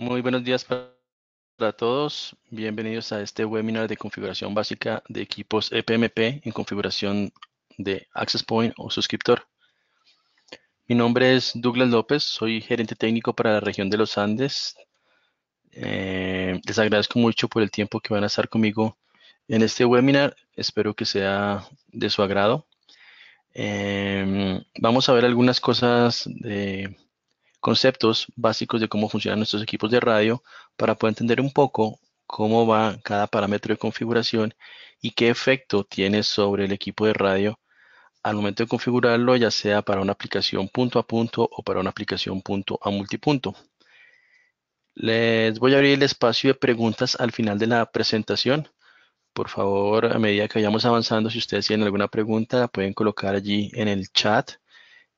Muy buenos días para todos. Bienvenidos a este webinar de configuración básica de equipos EPMP en configuración de Access Point o suscriptor. Mi nombre es Douglas López, soy gerente técnico para la región de los Andes. Eh, les agradezco mucho por el tiempo que van a estar conmigo en este webinar. Espero que sea de su agrado. Eh, vamos a ver algunas cosas de conceptos básicos de cómo funcionan nuestros equipos de radio para poder entender un poco cómo va cada parámetro de configuración y qué efecto tiene sobre el equipo de radio al momento de configurarlo, ya sea para una aplicación punto a punto o para una aplicación punto a multipunto. Les voy a abrir el espacio de preguntas al final de la presentación. Por favor, a medida que vayamos avanzando, si ustedes tienen alguna pregunta, la pueden colocar allí en el chat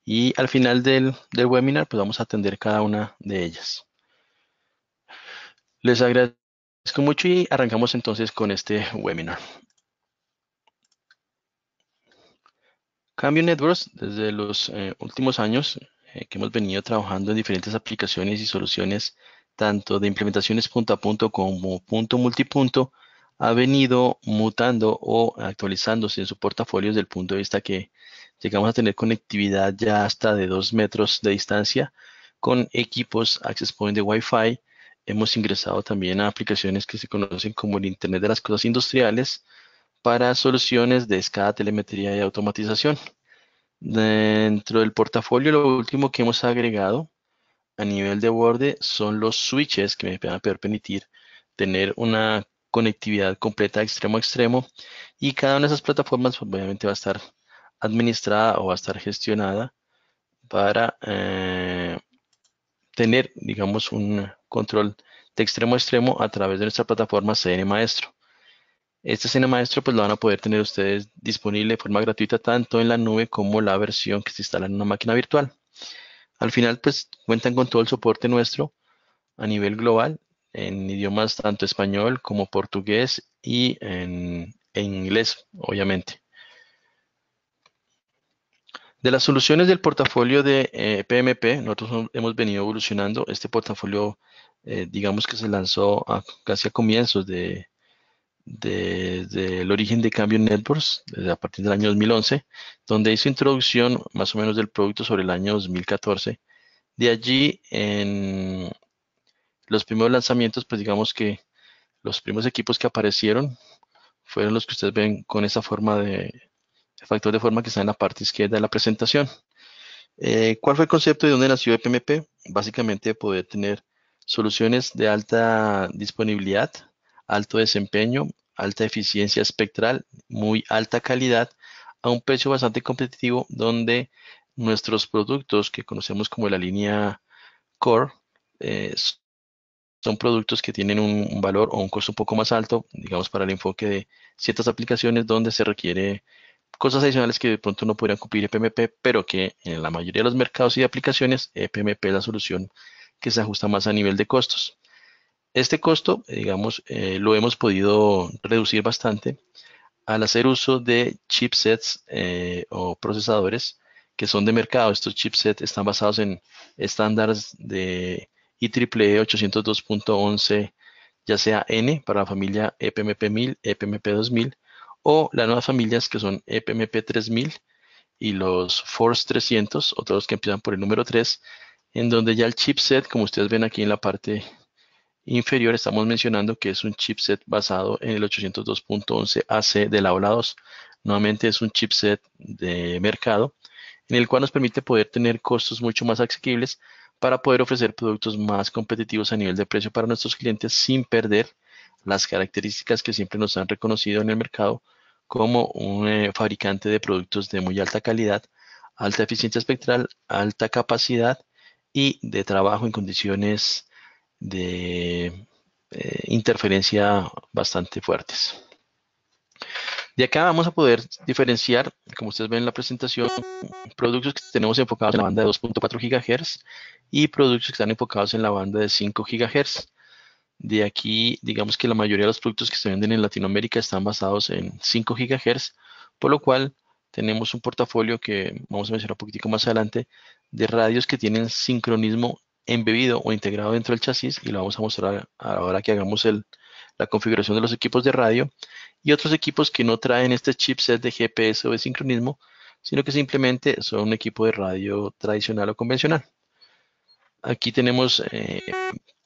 y al final del, webinar, pues vamos a atender cada una de ellas. Les agradezco mucho y arrancamos entonces con este webinar. Cambio Networks, desde los eh, últimos años eh, que hemos venido trabajando en diferentes aplicaciones y soluciones, tanto de implementaciones punto a punto como punto multipunto, ha venido mutando o actualizándose en su portafolio desde el punto de vista que llegamos a tener conectividad ya hasta de 2 metros de distancia con equipos Access Point de Wi-Fi. Hemos ingresado también a aplicaciones que se conocen como el Internet de las Cosas Industriales para soluciones de escala, telemetría y automatización. Dentro del portafolio, lo último que hemos agregado a nivel de borde son los switches que me van a permitir tener una conectividad completa extremo a extremo y cada una de esas plataformas pues, obviamente va a estar administrada o va a estar gestionada para eh, tener, digamos, un control de extremo a extremo a través de nuestra plataforma CN Maestro. Esta CN Maestro pues lo van a poder tener ustedes disponible de forma gratuita tanto en la nube como la versión que se instala en una máquina virtual. Al final pues cuentan con todo el soporte nuestro a nivel global en idiomas tanto español como portugués y en inglés, obviamente. De las soluciones del portafolio de PMP, eh, nosotros hemos venido evolucionando. Este portafolio, eh, digamos que se lanzó casi a comienzos de, el origen de Cambio Networks, desde a partir del año 2011, donde hizo introducción más o menos del producto sobre el año 2014. De allí, en los primeros lanzamientos, pues digamos que los primeros equipos que aparecieron fueron los que ustedes ven con esa forma de, factor de forma que está en la parte izquierda de la presentación. Eh, ¿Cuál fue el concepto de dónde nació PMP? Básicamente poder tener soluciones de alta disponibilidad, alto desempeño, alta eficiencia espectral, muy alta calidad, a un precio bastante competitivo donde nuestros productos que conocemos como la línea core eh, son productos que tienen un, valor o un costo un poco más alto, digamos, para el enfoque de ciertas aplicaciones donde se requiere cosas adicionales que de pronto no podrían cumplir EPMP, pero que en la mayoría de los mercados y aplicaciones, EPMP es la solución que se ajusta más a nivel de costos. Este costo, eh, digamos, eh, lo hemos podido reducir bastante al hacer uso de chipsets eh, o procesadores que son de mercado. Estos chipsets están basados en estándares de e IEEE 802.11, ya sea N para la familia EPMP 1000, EPMP 2000 o las nuevas familias que son EPMP 3000 y los Force 300, o todos que empiezan por el número 3, en donde ya el chipset, como ustedes ven aquí en la parte inferior, estamos mencionando que es un chipset basado en el 802.11ac de la OLA 2. Nuevamente es un chipset de mercado, en el cual nos permite poder tener costos mucho más accesibles para poder ofrecer productos más competitivos a nivel de precio para nuestros clientes sin perder las características que siempre nos han reconocido en el mercado como un eh, fabricante de productos de muy alta calidad, alta eficiencia espectral, alta capacidad y de trabajo en condiciones de eh, interferencia bastante fuertes. De acá vamos a poder diferenciar, como ustedes ven en la presentación, productos que tenemos enfocados en la banda de 2.4 GHz y productos que están enfocados en la banda de 5 GHz. De aquí, digamos que la mayoría de los productos que se venden en Latinoamérica están basados en 5 GHz, por lo cual tenemos un portafolio que vamos a mencionar un poquitico más adelante de radios que tienen sincronismo embebido o integrado dentro del chasis y lo vamos a mostrar ahora que hagamos el, la configuración de los equipos de radio y otros equipos que no traen este chipset de GPS o de sincronismo, sino que simplemente son un equipo de radio tradicional o convencional. Aquí tenemos eh,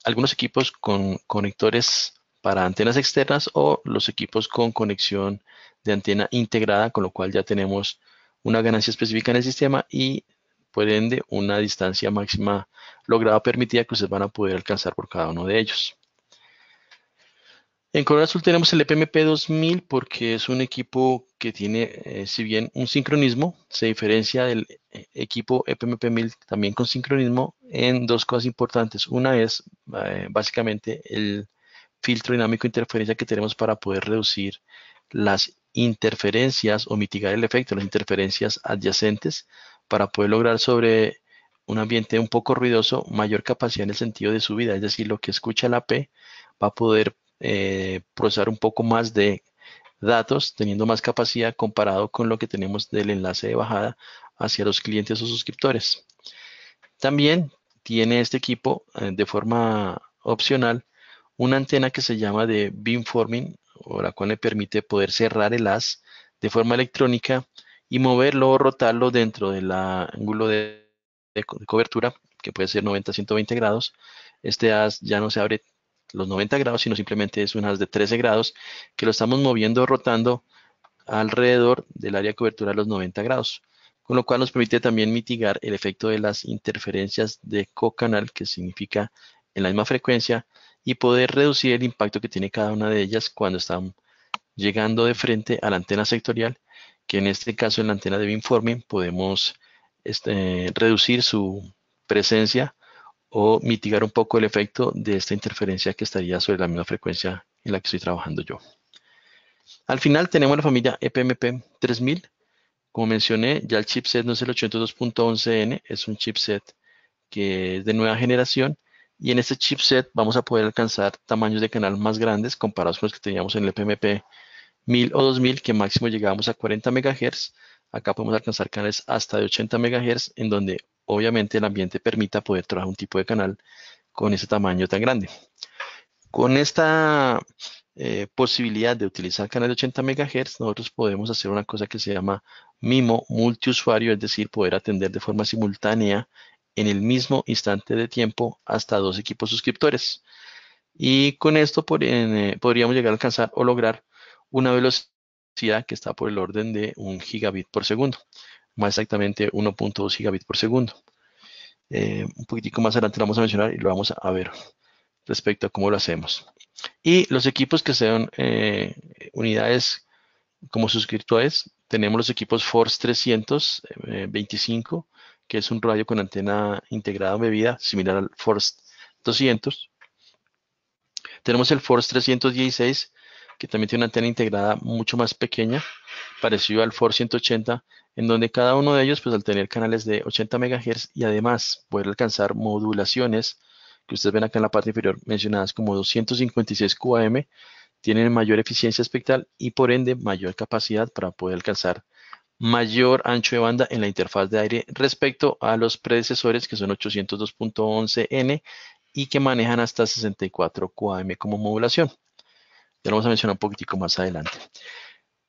algunos equipos con conectores para antenas externas o los equipos con conexión de antena integrada, con lo cual ya tenemos una ganancia específica en el sistema y pueden de una distancia máxima lograda permitida que ustedes van a poder alcanzar por cada uno de ellos. En color azul tenemos el EPMP 2000 porque es un equipo que tiene, eh, si bien un sincronismo, se diferencia del eh, equipo EPMP 1000 también con sincronismo en dos cosas importantes. Una es eh, básicamente el filtro dinámico de interferencia que tenemos para poder reducir las interferencias o mitigar el efecto, de las interferencias adyacentes, para poder lograr sobre un ambiente un poco ruidoso mayor capacidad en el sentido de subida, es decir, lo que escucha la P va a poder eh, procesar un poco más de datos, teniendo más capacidad comparado con lo que tenemos del enlace de bajada hacia los clientes o suscriptores. También tiene este equipo eh, de forma opcional una antena que se llama de beamforming, o la cual le permite poder cerrar el AS de forma electrónica y moverlo o rotarlo dentro del ángulo de, cobertura, que puede ser 90-120 grados. Este AS ya no se abre los 90 grados, sino simplemente es unas de 13 grados que lo estamos moviendo, rotando alrededor del área de cobertura a los 90 grados, con lo cual nos permite también mitigar el efecto de las interferencias de co-canal, que significa en la misma frecuencia, y poder reducir el impacto que tiene cada una de ellas cuando están llegando de frente a la antena sectorial, que en este caso en la antena de beamforming podemos este, reducir su presencia o mitigar un poco el efecto de esta interferencia que estaría sobre la misma frecuencia en la que estoy trabajando yo. Al final tenemos la familia EPMP 3000. Como mencioné, ya el chipset no es el 802.11n, es un chipset que es de nueva generación y en este chipset vamos a poder alcanzar tamaños de canal más grandes comparados con los que teníamos en el epmp 1000 o 2000, que máximo llegábamos a 40 MHz, Acá podemos alcanzar canales hasta de 80 MHz, en donde obviamente el ambiente permita poder trabajar un tipo de canal con ese tamaño tan grande. Con esta eh, posibilidad de utilizar canales de 80 MHz, nosotros podemos hacer una cosa que se llama MIMO multiusuario, es decir, poder atender de forma simultánea en el mismo instante de tiempo hasta dos equipos suscriptores. Y con esto eh, podríamos llegar a alcanzar o lograr una velocidad que está por el orden de un gigabit por segundo, más exactamente 1.2 gigabit por segundo. Eh, un poquitico más adelante lo vamos a mencionar y lo vamos a ver respecto a cómo lo hacemos. Y los equipos que sean eh, unidades como suscriptores, tenemos los equipos Force 325, eh, que es un radio con antena integrada bebida, similar al Force 200. Tenemos el Force 316, que también tiene una antena integrada mucho más pequeña, parecido al Ford 180, en donde cada uno de ellos, pues al tener canales de 80 MHz y además poder alcanzar modulaciones que ustedes ven acá en la parte inferior mencionadas como 256 QAM, tienen mayor eficiencia espectral y por ende mayor capacidad para poder alcanzar mayor ancho de banda en la interfaz de aire respecto a los predecesores que son 802.11n y que manejan hasta 64 QAM como modulación. Ya lo vamos a mencionar un poquitico más adelante.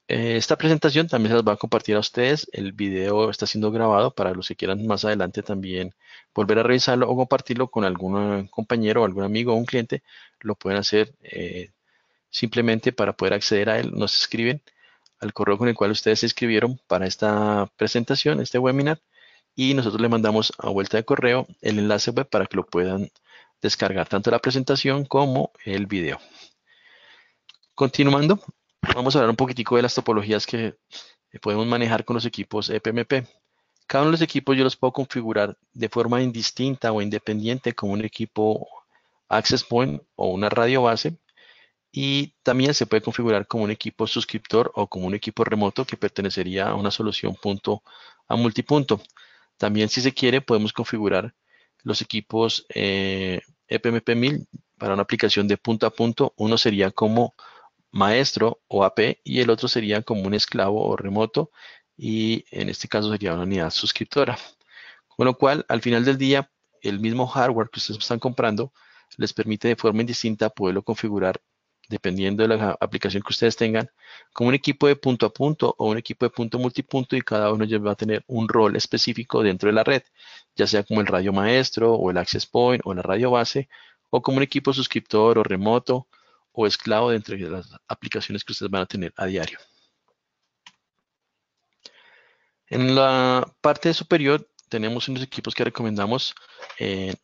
Eh, esta presentación también se las va a compartir a ustedes. El video está siendo grabado para los que quieran más adelante también volver a revisarlo o compartirlo con algún compañero, algún amigo o un cliente. Lo pueden hacer eh, simplemente para poder acceder a él. Nos escriben al correo con el cual ustedes se escribieron para esta presentación, este webinar, y nosotros le mandamos a vuelta de correo el enlace web para que lo puedan descargar tanto la presentación como el video. Continuando, vamos a hablar un poquitico de las topologías que eh, podemos manejar con los equipos EPMP. Cada uno de los equipos yo los puedo configurar de forma indistinta o independiente como un equipo access point o una radio base y también se puede configurar como un equipo suscriptor o como un equipo remoto que pertenecería a una solución punto a multipunto. También si se quiere podemos configurar los equipos EPMP eh, e 1000 para una aplicación de punto a punto. Uno sería como maestro o AP y el otro sería como un esclavo o remoto y en este caso sería una unidad suscriptora. Con lo cual, al final del día, el mismo hardware que ustedes están comprando les permite de forma indistinta poderlo configurar dependiendo de la aplicación que ustedes tengan, como un equipo de punto a punto o un equipo de punto multipunto y cada uno ya va a tener un rol específico dentro de la red, ya sea como el radio maestro o el access point o la radio base o como un equipo suscriptor o remoto o esclavo de entre las aplicaciones que ustedes van a tener a diario. En la parte superior tenemos unos equipos que recomendamos. Eh,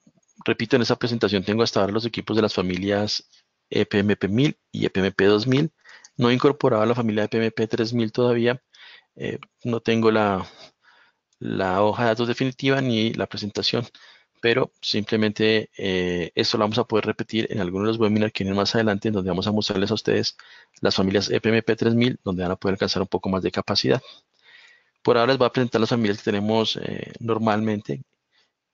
repito, en esta presentación tengo hasta ahora los equipos de las familias EPMP 1000 y EPMP 2000. No he incorporado a la familia EPMP 3000 todavía. Eh, no tengo la hoja de datos definitiva ni la presentación pero simplemente eh, eso lo vamos a poder repetir en algunos de los webinars que vienen más adelante, en donde vamos a mostrarles a ustedes las familias EPMP 3000, donde van a poder alcanzar un poco más de capacidad. Por ahora les voy a presentar las familias que tenemos eh, normalmente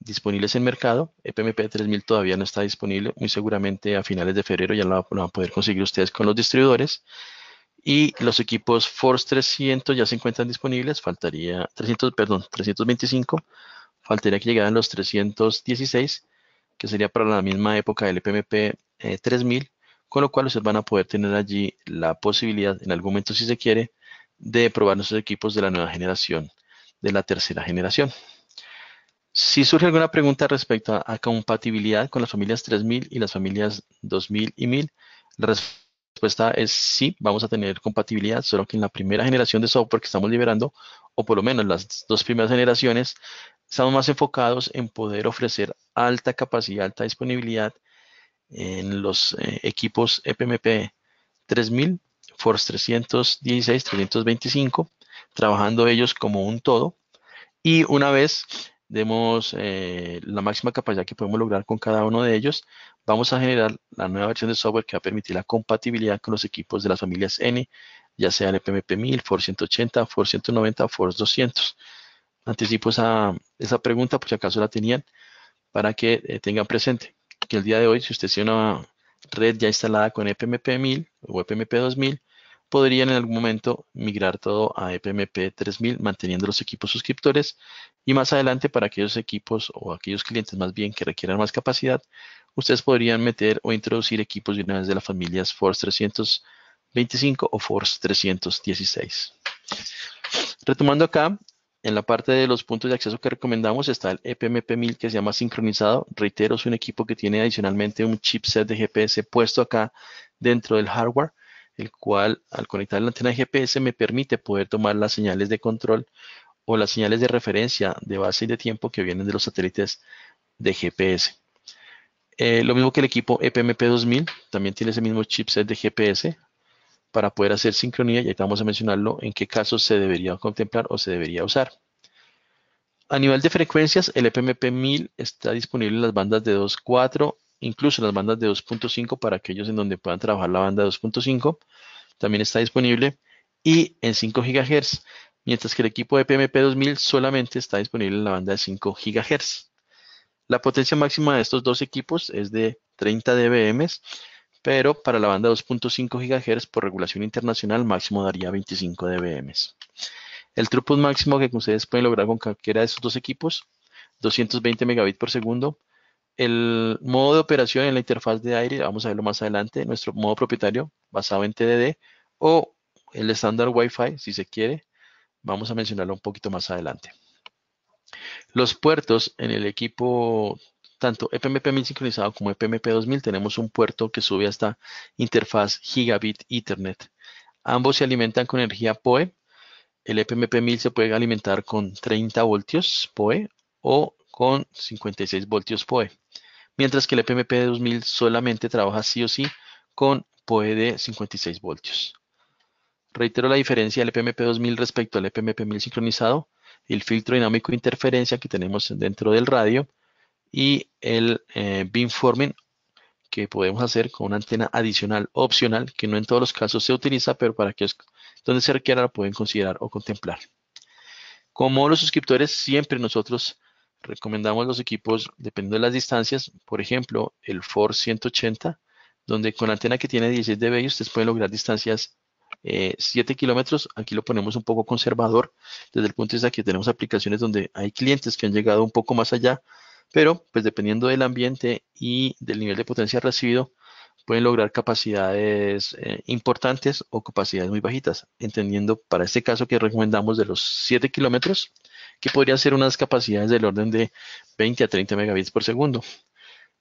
disponibles en mercado. EPMP 3000 todavía no está disponible, muy seguramente a finales de febrero ya lo, van a poder conseguir ustedes con los distribuidores. Y los equipos Force 300 ya se encuentran disponibles, faltaría 300, perdón, 325 faltaría que llegaran los 316, que sería para la misma época del PMP 3000, eh, con lo cual ustedes van a poder tener allí la posibilidad, en algún momento si se quiere, de probar nuestros equipos de la nueva generación, de la tercera generación. Si surge alguna pregunta respecto a, compatibilidad con las familias 3000 y las familias 2000 y 1000, la respuesta es sí, vamos a tener compatibilidad, solo que en la primera generación de software que estamos liberando, o por lo menos las dos primeras generaciones, estamos más enfocados en poder ofrecer alta capacidad, alta disponibilidad en los eh, equipos EPMP 3000, Force 316, 325, trabajando ellos como un todo. Y una vez demos eh, la máxima capacidad que podemos lograr con cada uno de ellos, vamos a generar la nueva versión de software que va a permitir la compatibilidad con los equipos de las familias N, ya sea el pmp 1000 Force 180, Force 190, Force 200. Anticipo esa, esa pregunta por si acaso la tenían para que eh, tengan presente que el día de hoy, si usted tiene una red ya instalada con EPMP1000 o EPMP2000, podrían en algún momento migrar todo a EPMP 3000 manteniendo los equipos suscriptores y más adelante para aquellos equipos o aquellos clientes más bien que requieran más capacidad, ustedes podrían meter o introducir equipos de una de las familias Force 325 o Force 316. Retomando acá, en la parte de los puntos de acceso que recomendamos está el EPMP 1000 que se llama sincronizado. Reitero, es un equipo que tiene adicionalmente un chipset de GPS puesto acá dentro del hardware el cual al conectar la antena GPS me permite poder tomar las señales de control o las señales de referencia de base y de tiempo que vienen de los satélites de GPS. Eh, lo mismo que el equipo EPMP2000, también tiene ese mismo chipset de GPS para poder hacer sincronía, y ahí vamos a mencionarlo en qué casos se debería contemplar o se debería usar. A nivel de frecuencias, el EPMP1000 está disponible en las bandas de 2.4 incluso las bandas de 2.5 para aquellos en donde puedan trabajar la banda 2.5, también está disponible y en 5 GHz, mientras que el equipo de PMP 2000 solamente está disponible en la banda de 5 GHz. La potencia máxima de estos dos equipos es de 30 dBm, pero para la banda 2.5 GHz por regulación internacional máximo daría 25 dBm. El throughput máximo que ustedes pueden lograr con cualquiera de estos dos equipos, 220 megabits por segundo, el modo de operación en la interfaz de aire, vamos a verlo más adelante, nuestro modo propietario basado en TDD o el estándar Wi-Fi, si se quiere, vamos a mencionarlo un poquito más adelante. Los puertos en el equipo, tanto EPMP 1000 sincronizado como EPMP 2000, tenemos un puerto que sube hasta interfaz gigabit Ethernet. Ambos se alimentan con energía PoE. El EPMP 1000 se puede alimentar con 30 voltios PoE o e con 56 voltios PoE, mientras que el EPMP 2000 solamente trabaja sí o sí con PoE de 56 voltios. Reitero la diferencia del EPMP 2000 respecto al EPMP 1000 sincronizado, el filtro dinámico de interferencia que tenemos dentro del radio y el eh, beamforming que podemos hacer con una antena adicional opcional que no en todos los casos se utiliza, pero para aquellos donde se requiera Lo pueden considerar o contemplar. Como los suscriptores, siempre nosotros recomendamos los equipos dependiendo de las distancias, por ejemplo, el Ford 180, donde con la antena que tiene 16 db ustedes pueden lograr distancias 7 eh, kilómetros. Aquí lo ponemos un poco conservador desde el punto de vista que tenemos aplicaciones donde hay clientes que han llegado un poco más allá, pero pues dependiendo del ambiente y del nivel de potencia recibido, pueden lograr capacidades eh, importantes o capacidades muy bajitas, entendiendo para este caso que recomendamos de los 7 kilómetros que podría ser unas capacidades del orden de 20 a 30 megabits por segundo.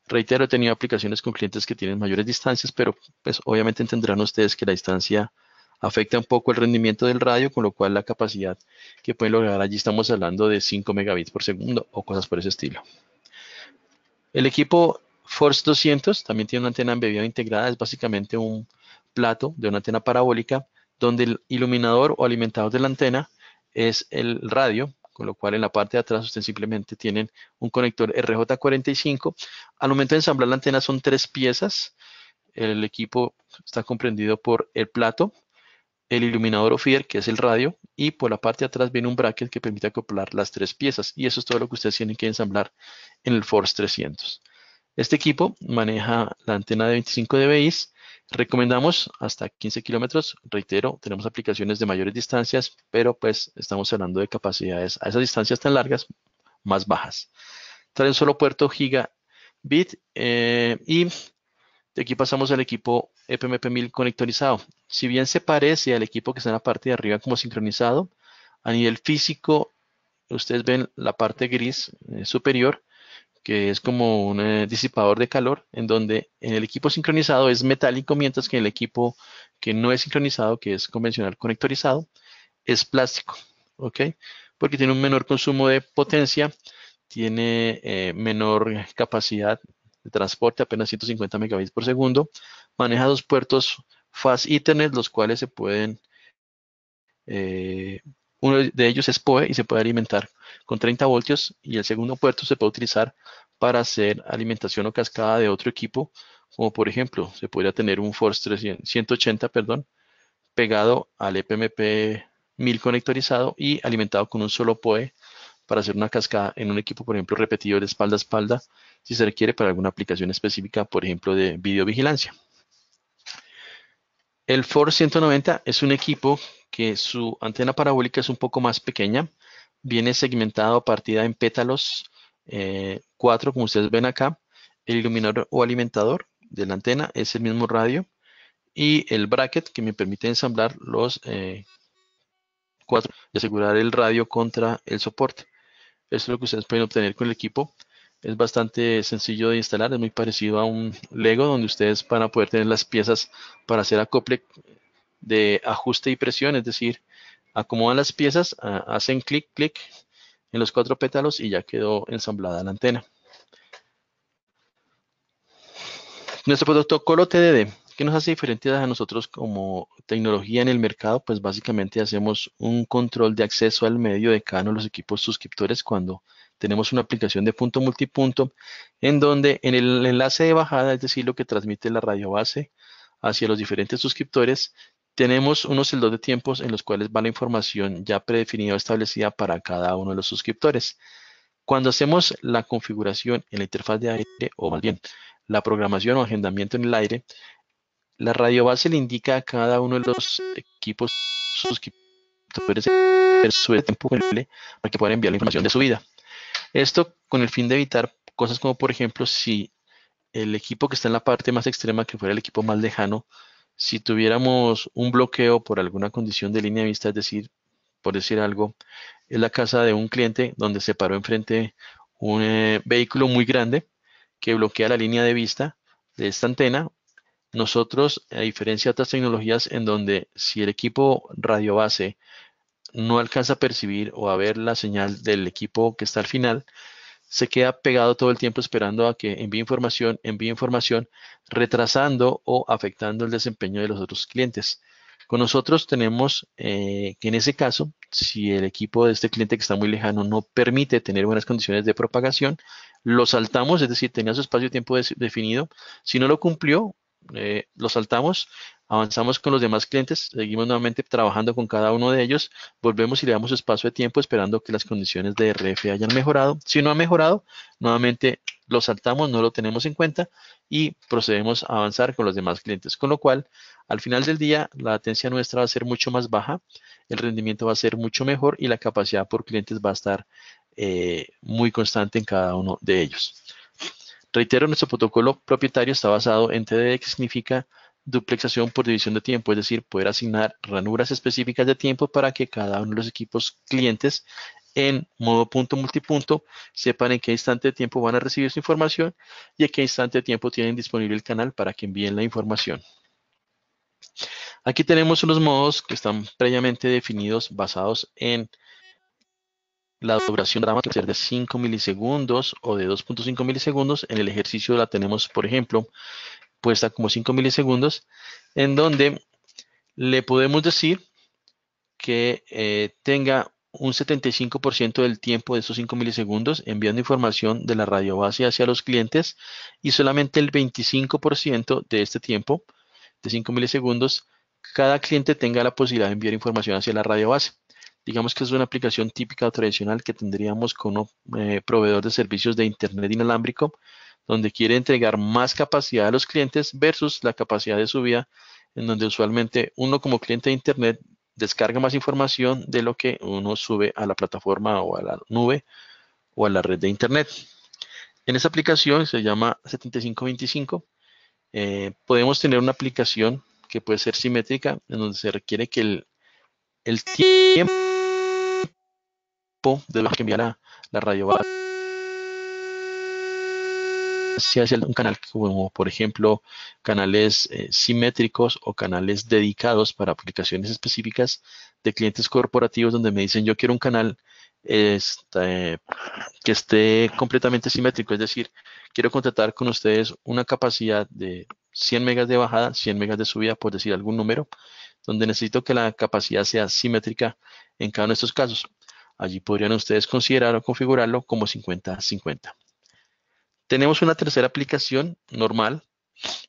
Reitero, he tenido aplicaciones con clientes que tienen mayores distancias, pero pues, obviamente entenderán ustedes que la distancia afecta un poco el rendimiento del radio, con lo cual la capacidad que pueden lograr allí estamos hablando de 5 megabits por segundo o cosas por ese estilo. El equipo Force 200 también tiene una antena embebida integrada, es básicamente un plato de una antena parabólica donde el iluminador o alimentador de la antena es el radio con lo cual en la parte de atrás ustedes simplemente tienen un conector RJ45. Al momento de ensamblar la antena son tres piezas. El equipo está comprendido por el plato, el iluminador o e que es el radio, y por la parte de atrás viene un bracket que permite acoplar las tres piezas. Y eso es todo lo que ustedes tienen que ensamblar en el Force 300. Este equipo maneja la antena de 25 dBi's. Recomendamos hasta 15 kilómetros, reitero, tenemos aplicaciones de mayores distancias, pero pues estamos hablando de capacidades a esas distancias tan largas más bajas. Trae un solo puerto gigabit eh, y de aquí pasamos al equipo EPMP1000 conectorizado. Si bien se parece al equipo que está en la parte de arriba como sincronizado, a nivel físico, ustedes ven la parte gris eh, superior, que es como un eh, disipador de calor, en donde en el equipo sincronizado es metálico, mientras que en el equipo que no es sincronizado, que es convencional conectorizado, es plástico, ¿ok? Porque tiene un menor consumo de potencia, tiene eh, menor capacidad de transporte, apenas 150 megabits por segundo, maneja dos puertos fast Ethernet, los cuales se pueden eh, uno de ellos es PoE y se puede alimentar con 30 voltios y el segundo puerto se puede utilizar para hacer alimentación o cascada de otro equipo, como por ejemplo, se podría tener un Force 180 perdón, pegado al EPMP 1000 conectorizado y alimentado con un solo PoE para hacer una cascada en un equipo, por ejemplo, repetido de espalda a espalda, si se requiere para alguna aplicación específica, por ejemplo, de videovigilancia. El Force 190 es un equipo que su antena parabólica es un poco más pequeña, viene segmentado a partida en pétalos eh, Cuatro, como ustedes ven acá. El iluminador o alimentador de la antena es el mismo radio y el bracket que me permite ensamblar los eh, cuatro y asegurar el radio contra el soporte. Esto es lo que ustedes pueden obtener con el equipo. Es bastante sencillo de instalar, es muy parecido a un Lego donde ustedes van a poder tener las piezas para hacer acople de ajuste y presión, es decir, acomodan las piezas, ah, hacen clic, clic en los cuatro pétalos y ya quedó ensamblada la antena. Nuestro protocolo TDD, ¿qué nos hace diferente a nosotros como tecnología en el mercado? Pues básicamente hacemos un control de acceso al medio de cada uno de los equipos suscriptores cuando tenemos una aplicación de punto multipunto, en donde en el enlace de bajada, es decir, lo que transmite la radio base hacia los diferentes suscriptores, tenemos unos celdos de tiempos en los cuales va la información ya predefinida o establecida para cada uno de los suscriptores. Cuando hacemos la configuración en la interfaz de aire, o más bien la programación o agendamiento en el aire, la radio base le indica a cada uno de los equipos suscriptores su tiempo para que puedan enviar la información de su vida. Esto con el fin de evitar cosas como, por ejemplo, si el equipo que está en la parte más extrema, que fuera el equipo más lejano, si tuviéramos un bloqueo por alguna condición de línea de vista, es decir, por decir algo, en la casa de un cliente donde se paró enfrente un eh, vehículo muy grande que bloquea la línea de vista de esta antena. Nosotros, a diferencia de otras tecnologías en donde si el equipo radio base no alcanza a percibir o a ver la señal del equipo que está al final, se queda pegado todo el tiempo esperando a que envíe información, envíe información, retrasando o afectando el desempeño de los otros clientes. Con nosotros tenemos eh, que en ese caso, si el equipo de este cliente que está muy lejano no permite tener buenas condiciones de propagación, lo saltamos, es decir, tenía su espacio y tiempo definido. Si no lo cumplió, eh, lo saltamos, avanzamos con los demás clientes, seguimos nuevamente trabajando con cada uno de ellos, volvemos y le damos espacio de tiempo esperando que las condiciones de RF hayan mejorado. Si no ha mejorado, nuevamente lo saltamos, no lo tenemos en cuenta y procedemos a avanzar con los demás clientes. Con lo cual, al final del día, la latencia nuestra va a ser mucho más baja, el rendimiento va a ser mucho mejor y la capacidad por clientes va a estar eh, muy constante en cada uno de ellos. Reitero, nuestro protocolo propietario está basado en TDD, que significa duplexación por división de tiempo, es decir, poder asignar ranuras específicas de tiempo para que cada uno de los equipos clientes en modo punto multipunto sepan en qué instante de tiempo van a recibir su información y en qué instante de tiempo tienen disponible el canal para que envíen la información. Aquí tenemos unos modos que están previamente definidos basados en la duración de la puede ser de 5 milisegundos o de 2.5 milisegundos. En el ejercicio la tenemos, por ejemplo, puesta como 5 milisegundos, en donde le podemos decir que eh, tenga un 75% del tiempo de esos 5 milisegundos enviando información de la radio base hacia los clientes y solamente el 25% de este tiempo de 5 milisegundos cada cliente tenga la posibilidad de enviar información hacia la radio base. Digamos que es una aplicación típica o tradicional que tendríamos con un eh, proveedor de servicios de Internet inalámbrico, donde quiere entregar más capacidad a los clientes versus la capacidad de subida, en donde usualmente uno como cliente de Internet descarga más información de lo que uno sube a la plataforma o a la nube o a la red de Internet. En esa aplicación se llama 7525. Eh, podemos tener una aplicación que puede ser simétrica, en donde se requiere que el el tiempo de lo que enviará la, radio si hacia un canal como por ejemplo canales eh, simétricos o canales dedicados para aplicaciones específicas de clientes corporativos donde me dicen yo quiero un canal este, que esté completamente simétrico, es decir, quiero contratar con ustedes una capacidad de 100 megas de bajada, 100 megas de subida, por decir algún número, donde necesito que la capacidad sea simétrica en cada uno de estos casos. Allí podrían ustedes considerar o configurarlo como 50-50. Tenemos una tercera aplicación normal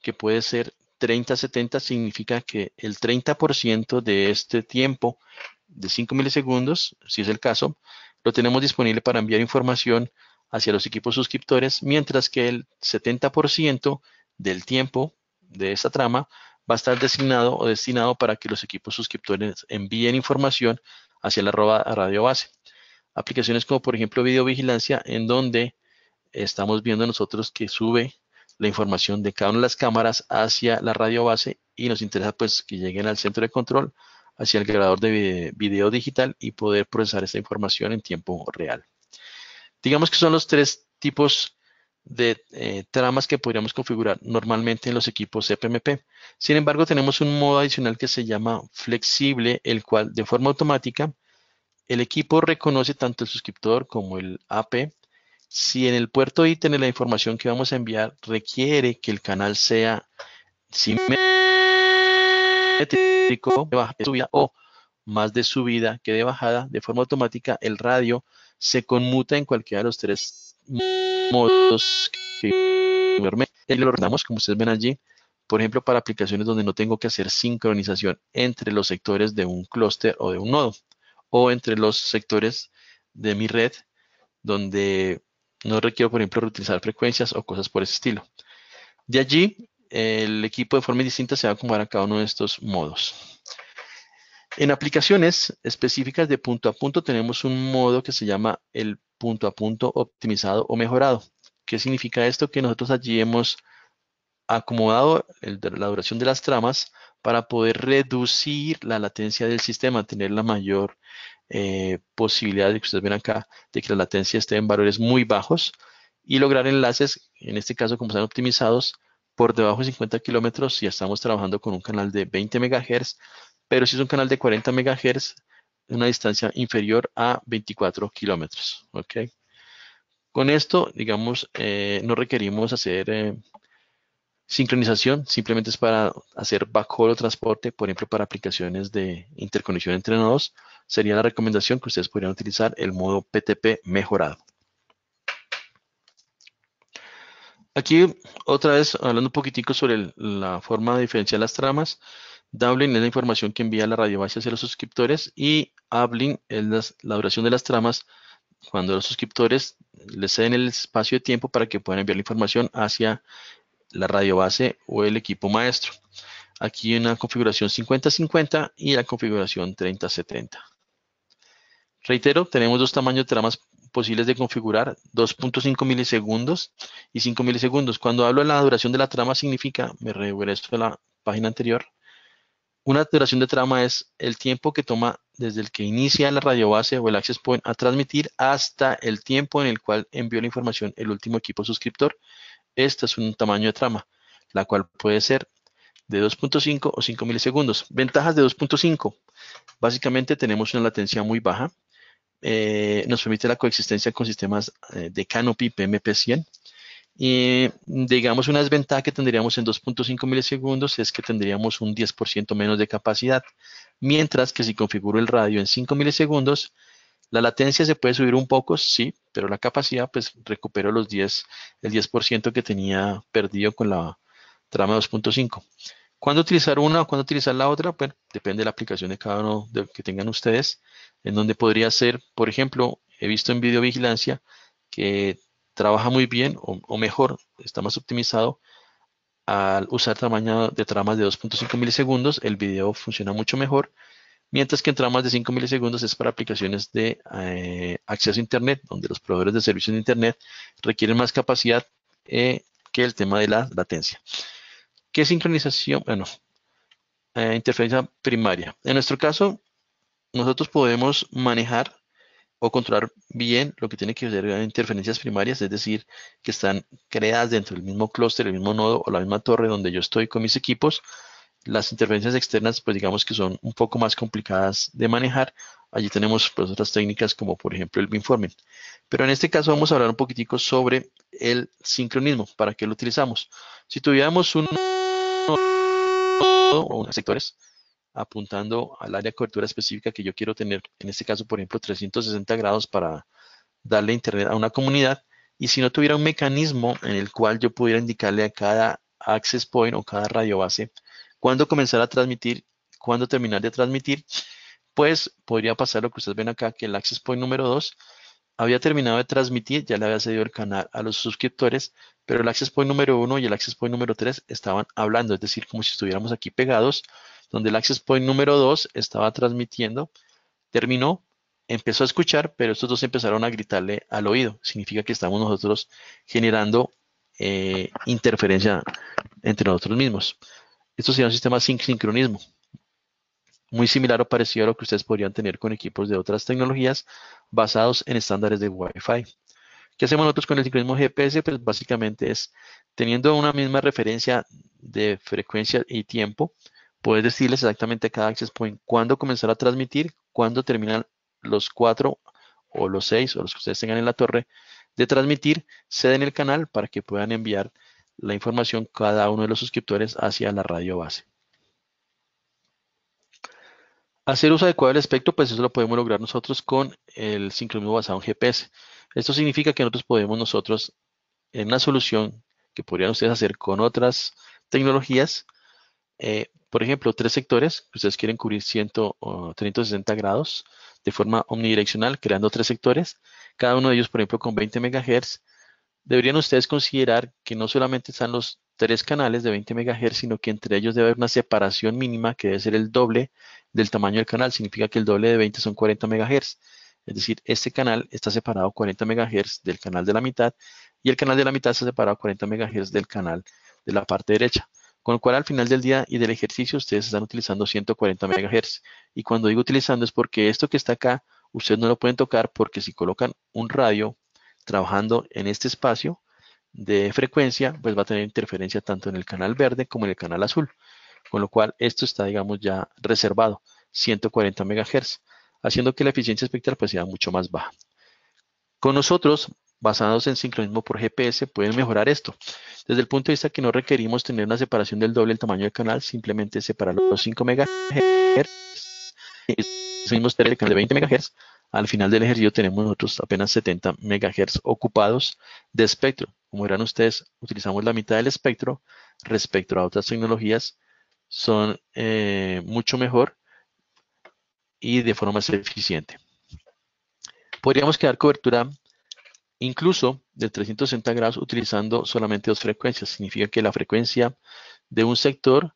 que puede ser 30-70, significa que el 30% de este tiempo de 5 milisegundos, si es el caso, lo tenemos disponible para enviar información hacia los equipos suscriptores, mientras que el 70% del tiempo de esta trama va a estar designado o destinado para que los equipos suscriptores envíen información hacia la radio base. Aplicaciones como por ejemplo videovigilancia, en donde estamos viendo nosotros que sube la información de cada una de las cámaras hacia la radio base y nos interesa pues que lleguen al centro de control, hacia el grabador de video digital y poder procesar esta información en tiempo real. Digamos que son los tres tipos de eh, tramas que podríamos configurar normalmente en los equipos CPMP. Sin embargo, tenemos un modo adicional que se llama flexible, el cual de forma automática el equipo reconoce tanto el suscriptor como el AP. Si en el puerto ítem tiene la información que vamos a enviar requiere que el canal sea simétrico de subida o más de subida que de bajada, de forma automática el radio se conmuta en cualquiera de los tres modos que lo ordenamos, como ustedes ven allí, por ejemplo, para aplicaciones donde no tengo que hacer sincronización entre los sectores de un clúster o de un nodo, o entre los sectores de mi red, donde no requiero, por ejemplo, reutilizar frecuencias o cosas por ese estilo. De allí, el equipo de forma distinta se va a acomodar a cada uno de estos modos. En aplicaciones específicas de punto a punto tenemos un modo que se llama el punto a punto optimizado o mejorado. ¿Qué significa esto? Que nosotros allí hemos acomodado la duración de las tramas para poder reducir la latencia del sistema, tener la mayor eh, posibilidad de que ustedes ven acá, de que la latencia esté en valores muy bajos y lograr enlaces, en este caso como están optimizados, por debajo de 50 kilómetros, si estamos trabajando con un canal de 20 MHz, pero si es un canal de 40 MHz, una distancia inferior a 24 kilómetros. Con esto, digamos, eh, no requerimos hacer eh, sincronización, simplemente es para hacer backhaul o transporte, por ejemplo, para aplicaciones de interconexión entre nodos, sería la recomendación que ustedes podrían utilizar el modo PTP mejorado. Aquí, otra vez, hablando un poquitico sobre la forma de diferenciar las tramas, Dublin es la información que envía la radiobase hacia los suscriptores y Abling es la duración de las tramas cuando los suscriptores le ceden el espacio de tiempo para que puedan enviar la información hacia la radiobase o el equipo maestro. Aquí una configuración 50-50 y la configuración 30-70. Reitero, tenemos dos tamaños de tramas posibles de configurar, 2.5 milisegundos y 5 milisegundos. Cuando hablo de la duración de la trama significa, me regreso a la página anterior, una duración de trama es el tiempo que toma desde el que inicia la radiobase o el access point a transmitir hasta el tiempo en el cual envió la información el último equipo suscriptor. Este es un tamaño de trama, la cual puede ser de 2.5 o 5 milisegundos. Ventajas de 2.5. Básicamente tenemos una latencia muy baja. Eh, nos permite la coexistencia con sistemas eh, de Canopy PMP100. Y digamos, una desventaja que tendríamos en 2.5 milisegundos es que tendríamos un 10% menos de capacidad, mientras que si configuro el radio en 5 milisegundos, la latencia se puede subir un poco, sí, pero la capacidad, pues recupero los 10, el 10% que tenía perdido con la trama 2.5. ¿Cuándo utilizar una o cuándo utilizar la otra? Bueno, depende de la aplicación de cada uno que tengan ustedes, en donde podría ser, por ejemplo, he visto en videovigilancia que trabaja muy bien o, mejor, está más optimizado al usar tamaño de tramas de 2.5 milisegundos, el video funciona mucho mejor, mientras que en tramas de 5 milisegundos es para aplicaciones de eh, acceso a Internet, donde los proveedores de servicios de Internet requieren más capacidad eh, que el tema de la latencia. ¿Qué sincronización? Bueno, eh, interferencia primaria. En nuestro caso, nosotros podemos manejar o controlar bien lo que tiene que ver con interferencias primarias, es decir, que están creadas dentro del mismo clúster, el mismo nodo o la misma torre donde yo estoy con mis equipos. Las interferencias externas, pues digamos que son un poco más complicadas de manejar. Allí tenemos pues, otras técnicas como por ejemplo el beamforming. Pero en este caso vamos a hablar un poquitico sobre el sincronismo, para qué lo utilizamos. Si tuviéramos un o unos sectores, apuntando al área de cobertura específica que yo quiero tener, en este caso, por ejemplo, 360 grados para darle internet a una comunidad, y si no tuviera un mecanismo en el cual yo pudiera indicarle a cada access point o cada radio base cuándo comenzar a transmitir, cuándo terminar de transmitir, pues podría pasar lo que ustedes ven acá, que el access point número 2 había terminado de transmitir, ya le había cedido el canal a los suscriptores, pero el access point número 1 y el access point número 3 estaban hablando, es decir, como si estuviéramos aquí pegados, donde el access point número 2 estaba transmitiendo, terminó, empezó a escuchar, pero estos dos empezaron a gritarle al oído. Significa que estamos nosotros generando eh, interferencia entre nosotros mismos. Esto sería un sistema sin sincronismo, muy similar o parecido a lo que ustedes podrían tener con equipos de otras tecnologías basados en estándares de Wi-Fi. ¿Qué hacemos nosotros con el sincronismo GPS? Pues básicamente es teniendo una misma referencia de frecuencia y tiempo, Puedes decirles exactamente a cada access point cuándo comenzar a transmitir, cuándo terminan los cuatro o los seis o los que ustedes tengan en la torre de transmitir, ceden el canal para que puedan enviar la información cada uno de los suscriptores hacia la radio base. Hacer uso adecuado del espectro, pues eso lo podemos lograr nosotros con el sincronismo basado en GPS. Esto significa que nosotros podemos nosotros, en una solución que podrían ustedes hacer con otras tecnologías, eh, por ejemplo, tres sectores, ustedes quieren cubrir 100, o 360 grados de forma omnidireccional, creando tres sectores, cada uno de ellos, por ejemplo, con 20 MHz, deberían ustedes considerar que no solamente están los tres canales de 20 MHz, sino que entre ellos debe haber una separación mínima que debe ser el doble del tamaño del canal, significa que el doble de 20 son 40 MHz, es decir, este canal está separado 40 MHz del canal de la mitad y el canal de la mitad está separado 40 MHz del canal de la parte derecha. Con lo cual al final del día y del ejercicio ustedes están utilizando 140 MHz. Y cuando digo utilizando es porque esto que está acá, ustedes no lo pueden tocar porque si colocan un radio trabajando en este espacio de frecuencia, pues va a tener interferencia tanto en el canal verde como en el canal azul. Con lo cual esto está, digamos, ya reservado, 140 MHz, haciendo que la eficiencia espectral pues sea mucho más baja. Con nosotros basados en sincronismo por GPS pueden mejorar esto. Desde el punto de vista que no requerimos tener una separación del doble del tamaño del canal, simplemente separar los 5 MHz y subimos el canal de 20 MHz. Al final del ejercicio tenemos otros apenas 70 MHz ocupados de espectro. Como verán ustedes, utilizamos la mitad del espectro respecto a otras tecnologías. Son eh, mucho mejor y de forma más eficiente. Podríamos crear cobertura incluso de 360 grados utilizando solamente dos frecuencias. Significa que la frecuencia de un sector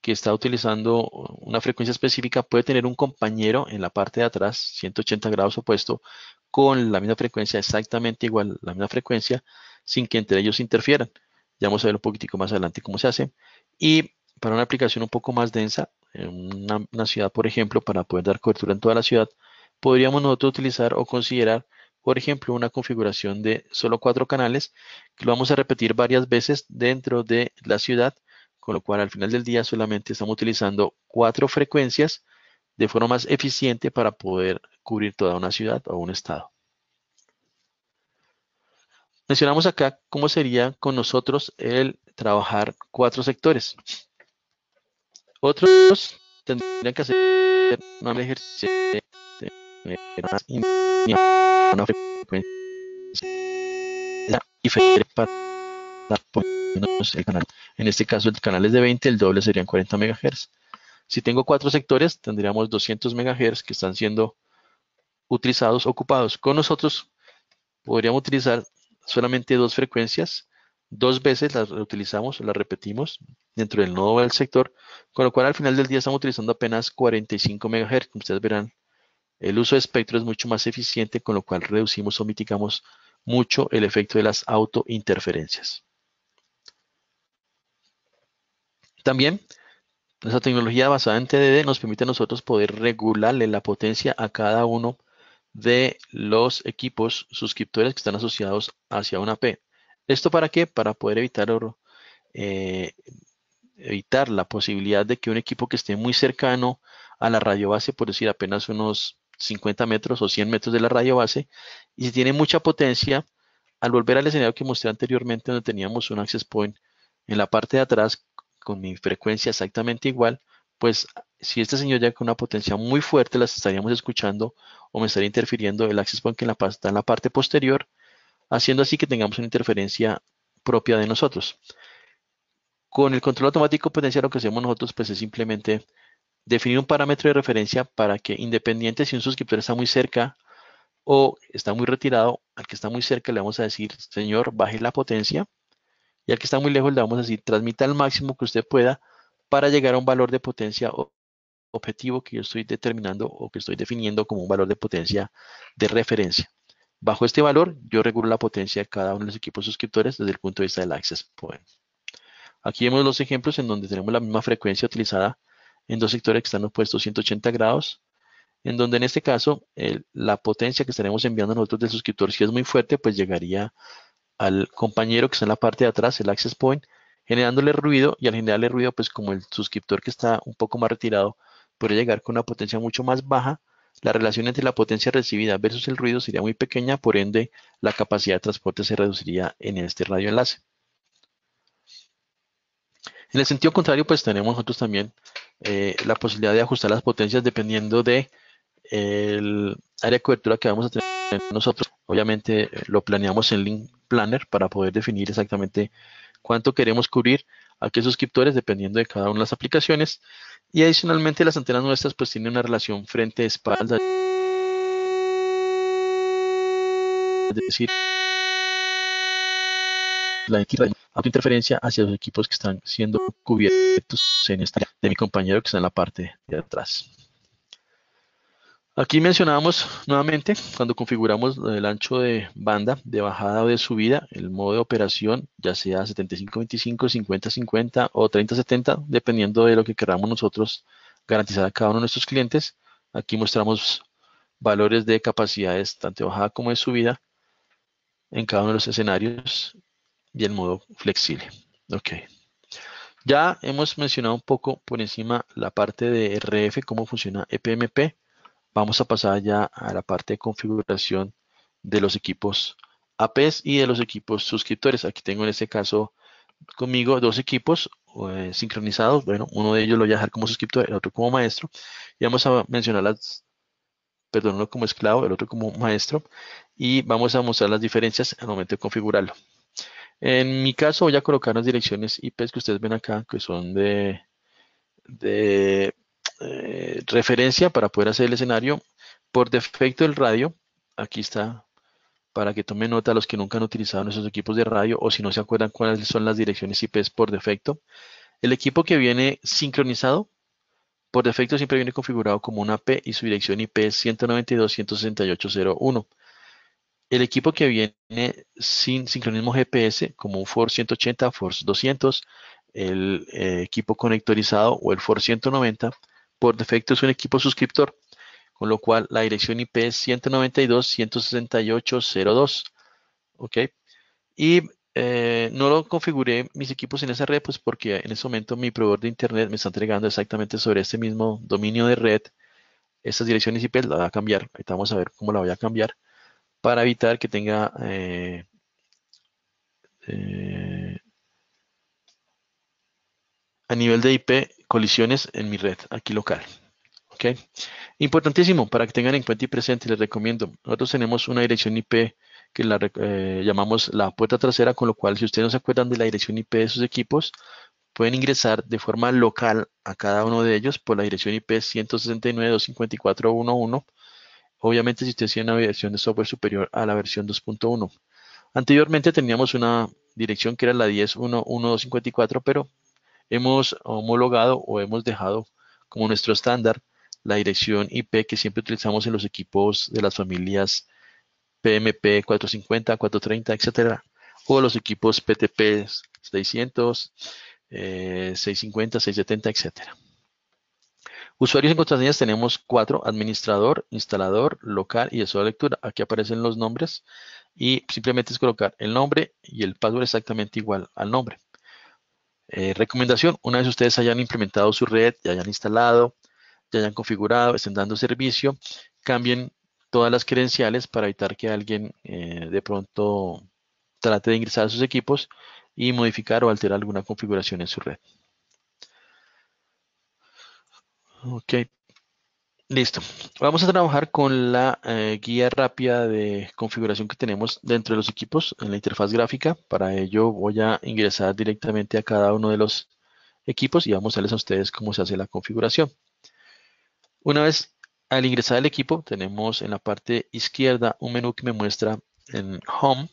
que está utilizando una frecuencia específica puede tener un compañero en la parte de atrás, 180 grados opuesto, con la misma frecuencia, exactamente igual, la misma frecuencia, sin que entre ellos interfieran. Ya vamos a ver un poquitico más adelante cómo se hace. Y para una aplicación un poco más densa, en una, ciudad, por ejemplo, para poder dar cobertura en toda la ciudad, podríamos nosotros utilizar o considerar por ejemplo, una configuración de solo cuatro canales que lo vamos a repetir varias veces dentro de la ciudad, con lo cual al final del día solamente estamos utilizando cuatro frecuencias de forma más eficiente para poder cubrir toda una ciudad o un estado. Mencionamos acá cómo sería con nosotros el trabajar cuatro sectores. Otros tendrían que hacer un ejercicio una frecuencia diferente el canal. En este caso el canal es de 20, el doble serían 40 MHz. Si tengo cuatro sectores, tendríamos 200 MHz que están siendo utilizados, ocupados. Con nosotros podríamos utilizar solamente dos frecuencias, dos veces las reutilizamos, las repetimos dentro del nodo del sector, con lo cual al final del día estamos utilizando apenas 45 MHz, como ustedes verán el uso de espectro es mucho más eficiente, con lo cual reducimos o mitigamos mucho el efecto de las autointerferencias. También, nuestra tecnología basada en TDD nos permite a nosotros poder regularle la potencia a cada uno de los equipos suscriptores que están asociados hacia una P. ¿Esto para qué? Para poder evitar, eh, evitar la posibilidad de que un equipo que esté muy cercano a la radio base, por decir apenas unos 50 metros o 100 metros de la radio base y si tiene mucha potencia, al volver al escenario que mostré anteriormente donde teníamos un access point en la parte de atrás con mi frecuencia exactamente igual, pues si este señor ya con una potencia muy fuerte las estaríamos escuchando o me estaría interfiriendo el access point que la, está en la parte posterior, haciendo así que tengamos una interferencia propia de nosotros. Con el control automático potencia lo que hacemos nosotros pues es simplemente definir un parámetro de referencia para que independiente si un suscriptor está muy cerca o está muy retirado, al que está muy cerca le vamos a decir, señor, baje la potencia. Y al que está muy lejos le vamos a decir, transmita al máximo que usted pueda para llegar a un valor de potencia objetivo que yo estoy determinando o que estoy definiendo como un valor de potencia de referencia. Bajo este valor, yo regulo la potencia de cada uno de los equipos suscriptores desde el punto de vista del access point. Aquí vemos los ejemplos en donde tenemos la misma frecuencia utilizada en dos sectores que están opuestos 180 grados, en donde en este caso la potencia que estaremos enviando nosotros del suscriptor, si es muy fuerte, pues llegaría al compañero que está en la parte de atrás, el access point, generándole ruido y al generarle ruido, pues como el suscriptor que está un poco más retirado puede llegar con una potencia mucho más baja, la relación entre la potencia recibida versus el ruido sería muy pequeña, por ende la capacidad de transporte se reduciría en este radioenlace. En el sentido contrario, pues tenemos nosotros también eh, la posibilidad de ajustar las potencias dependiendo de el área de cobertura que vamos a tener nosotros. Obviamente eh, lo planeamos en Link Planner para poder definir exactamente cuánto queremos cubrir a qué suscriptores dependiendo de cada una de las aplicaciones. Y adicionalmente las antenas nuestras pues tienen una relación frente-espalda. Es decir, la autointerferencia hacia los equipos que están siendo cubiertos en esta de mi compañero que está en la parte de atrás. Aquí mencionábamos nuevamente cuando configuramos el ancho de banda de bajada o de subida, el modo de operación, ya sea 75-25, 50-50 o 30-70, dependiendo de lo que queramos nosotros garantizar a cada uno de nuestros clientes. Aquí mostramos valores de capacidades tanto de bajada como de subida en cada uno de los escenarios y el modo flexible. Ok. Ya hemos mencionado un poco por encima la parte de RF, cómo funciona EPMP. Vamos a pasar ya a la parte de configuración de los equipos APs y de los equipos suscriptores. Aquí tengo en este caso conmigo dos equipos eh, sincronizados. Bueno, uno de ellos lo voy a dejar como suscriptor, el otro como maestro. Y vamos a mencionar las, perdón, uno como esclavo, el otro como maestro. Y vamos a mostrar las diferencias al momento de configurarlo. En mi caso voy a colocar las direcciones IP que ustedes ven acá, que son de, eh, referencia para poder hacer el escenario. Por defecto el radio, aquí está, para que tomen nota los que nunca han utilizado nuestros equipos de radio o si no se acuerdan cuáles son las direcciones IP por defecto. El equipo que viene sincronizado, por defecto siempre viene configurado como una P y su dirección IP es 192.168.01. El equipo que viene sin sincronismo GPS, como un FORCE 180, FORCE 200, el eh, equipo conectorizado o el FORCE 190, por defecto es un equipo suscriptor, con lo cual la dirección IP es 192.168.02. ¿Ok? Y eh, no lo configuré mis equipos en esa red, pues porque en ese momento mi proveedor de internet me está entregando exactamente sobre este mismo dominio de red. Estas direcciones IP la voy a cambiar. Ahorita vamos a ver cómo la voy a cambiar para evitar que tenga eh, eh, a nivel de IP colisiones en mi red aquí local. ¿Okay? Importantísimo, para que tengan en cuenta y presente, les recomiendo, nosotros tenemos una dirección IP que la eh, llamamos la puerta trasera, con lo cual si ustedes no se acuerdan de la dirección IP de sus equipos, pueden ingresar de forma local a cada uno de ellos por la dirección IP 169.254.1.1 Obviamente si usted una versión de software superior a la versión 2.1. Anteriormente teníamos una dirección que era la 10.1.1.254, pero hemos homologado o hemos dejado como nuestro estándar la dirección IP que siempre utilizamos en los equipos de las familias PMP 450, 430, etcétera, o los equipos PTP 600, 650, 670, etcétera. Usuarios y contraseñas tenemos cuatro, administrador, instalador, local y de de lectura. Aquí aparecen los nombres y simplemente es colocar el nombre y el password exactamente igual al nombre. Eh, recomendación, una vez ustedes hayan implementado su red, ya hayan instalado, ya hayan configurado, estén dando servicio, cambien todas las credenciales para evitar que alguien eh, de pronto trate de ingresar a sus equipos y modificar o alterar alguna configuración en su red. Ok, listo. Vamos a trabajar con la eh, guía rápida de configuración que tenemos dentro de los equipos en la interfaz gráfica. Para ello voy a ingresar directamente a cada uno de los equipos y vamos a mostrarles a ustedes cómo se hace la configuración. Una vez al ingresar al equipo, tenemos en la parte izquierda un menú que me muestra en Home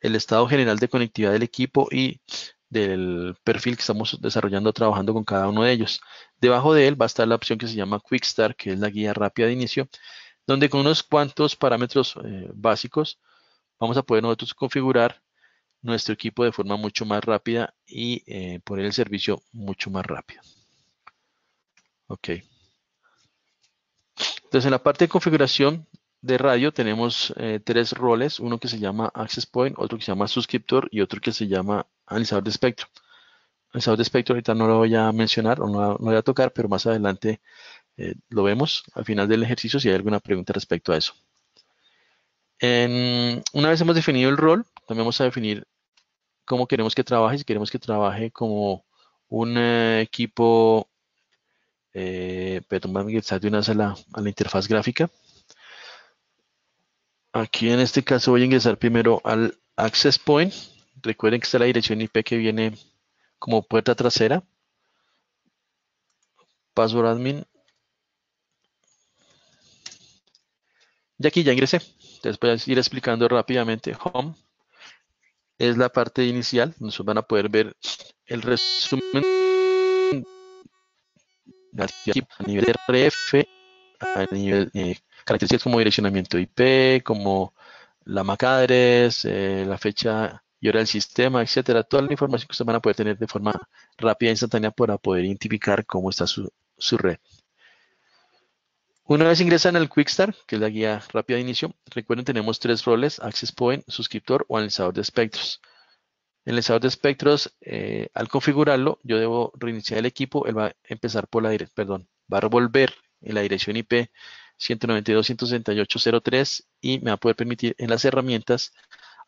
el estado general de conectividad del equipo y del perfil que estamos desarrollando trabajando con cada uno de ellos. Debajo de él va a estar la opción que se llama Quick Start, que es la guía rápida de inicio, donde con unos cuantos parámetros eh, básicos vamos a poder nosotros configurar nuestro equipo de forma mucho más rápida y eh, poner el servicio mucho más rápido. Ok. Entonces, en la parte de configuración de radio tenemos eh, tres roles, uno que se llama Access Point, otro que se llama Suscriptor y otro que se llama Analizador de Espectro. El de espectro ahorita no lo voy a mencionar o no, lo voy a tocar, pero más adelante eh, lo vemos al final del ejercicio si hay alguna pregunta respecto a eso. una vez hemos definido el rol, también vamos a definir cómo queremos que trabaje, si queremos que trabaje como un vamos eh, equipo, ingresar eh, de una sala a la, a la interfaz gráfica. Aquí en este caso voy a ingresar primero al access point. Recuerden que está la dirección IP que viene como puerta trasera, password admin. Y aquí ya ingresé. Entonces voy pues, a ir explicando rápidamente. Home es la parte inicial. Nos van a poder ver el resumen a nivel de RF, eh, características como direccionamiento IP, como la MAC address, eh, la fecha y ahora el sistema, etcétera. Toda la información que ustedes van a poder tener de forma rápida e instantánea para poder identificar cómo está su, red. Una vez ingresan al QuickStar que es la guía rápida de inicio, recuerden tenemos tres roles, Access Point, suscriptor o analizador de espectros. el analizador de espectros, eh, al configurarlo, yo debo reiniciar el equipo, él va a empezar por la dirección, perdón, va a revolver en la dirección IP 192.168.03 y me va a poder permitir en las herramientas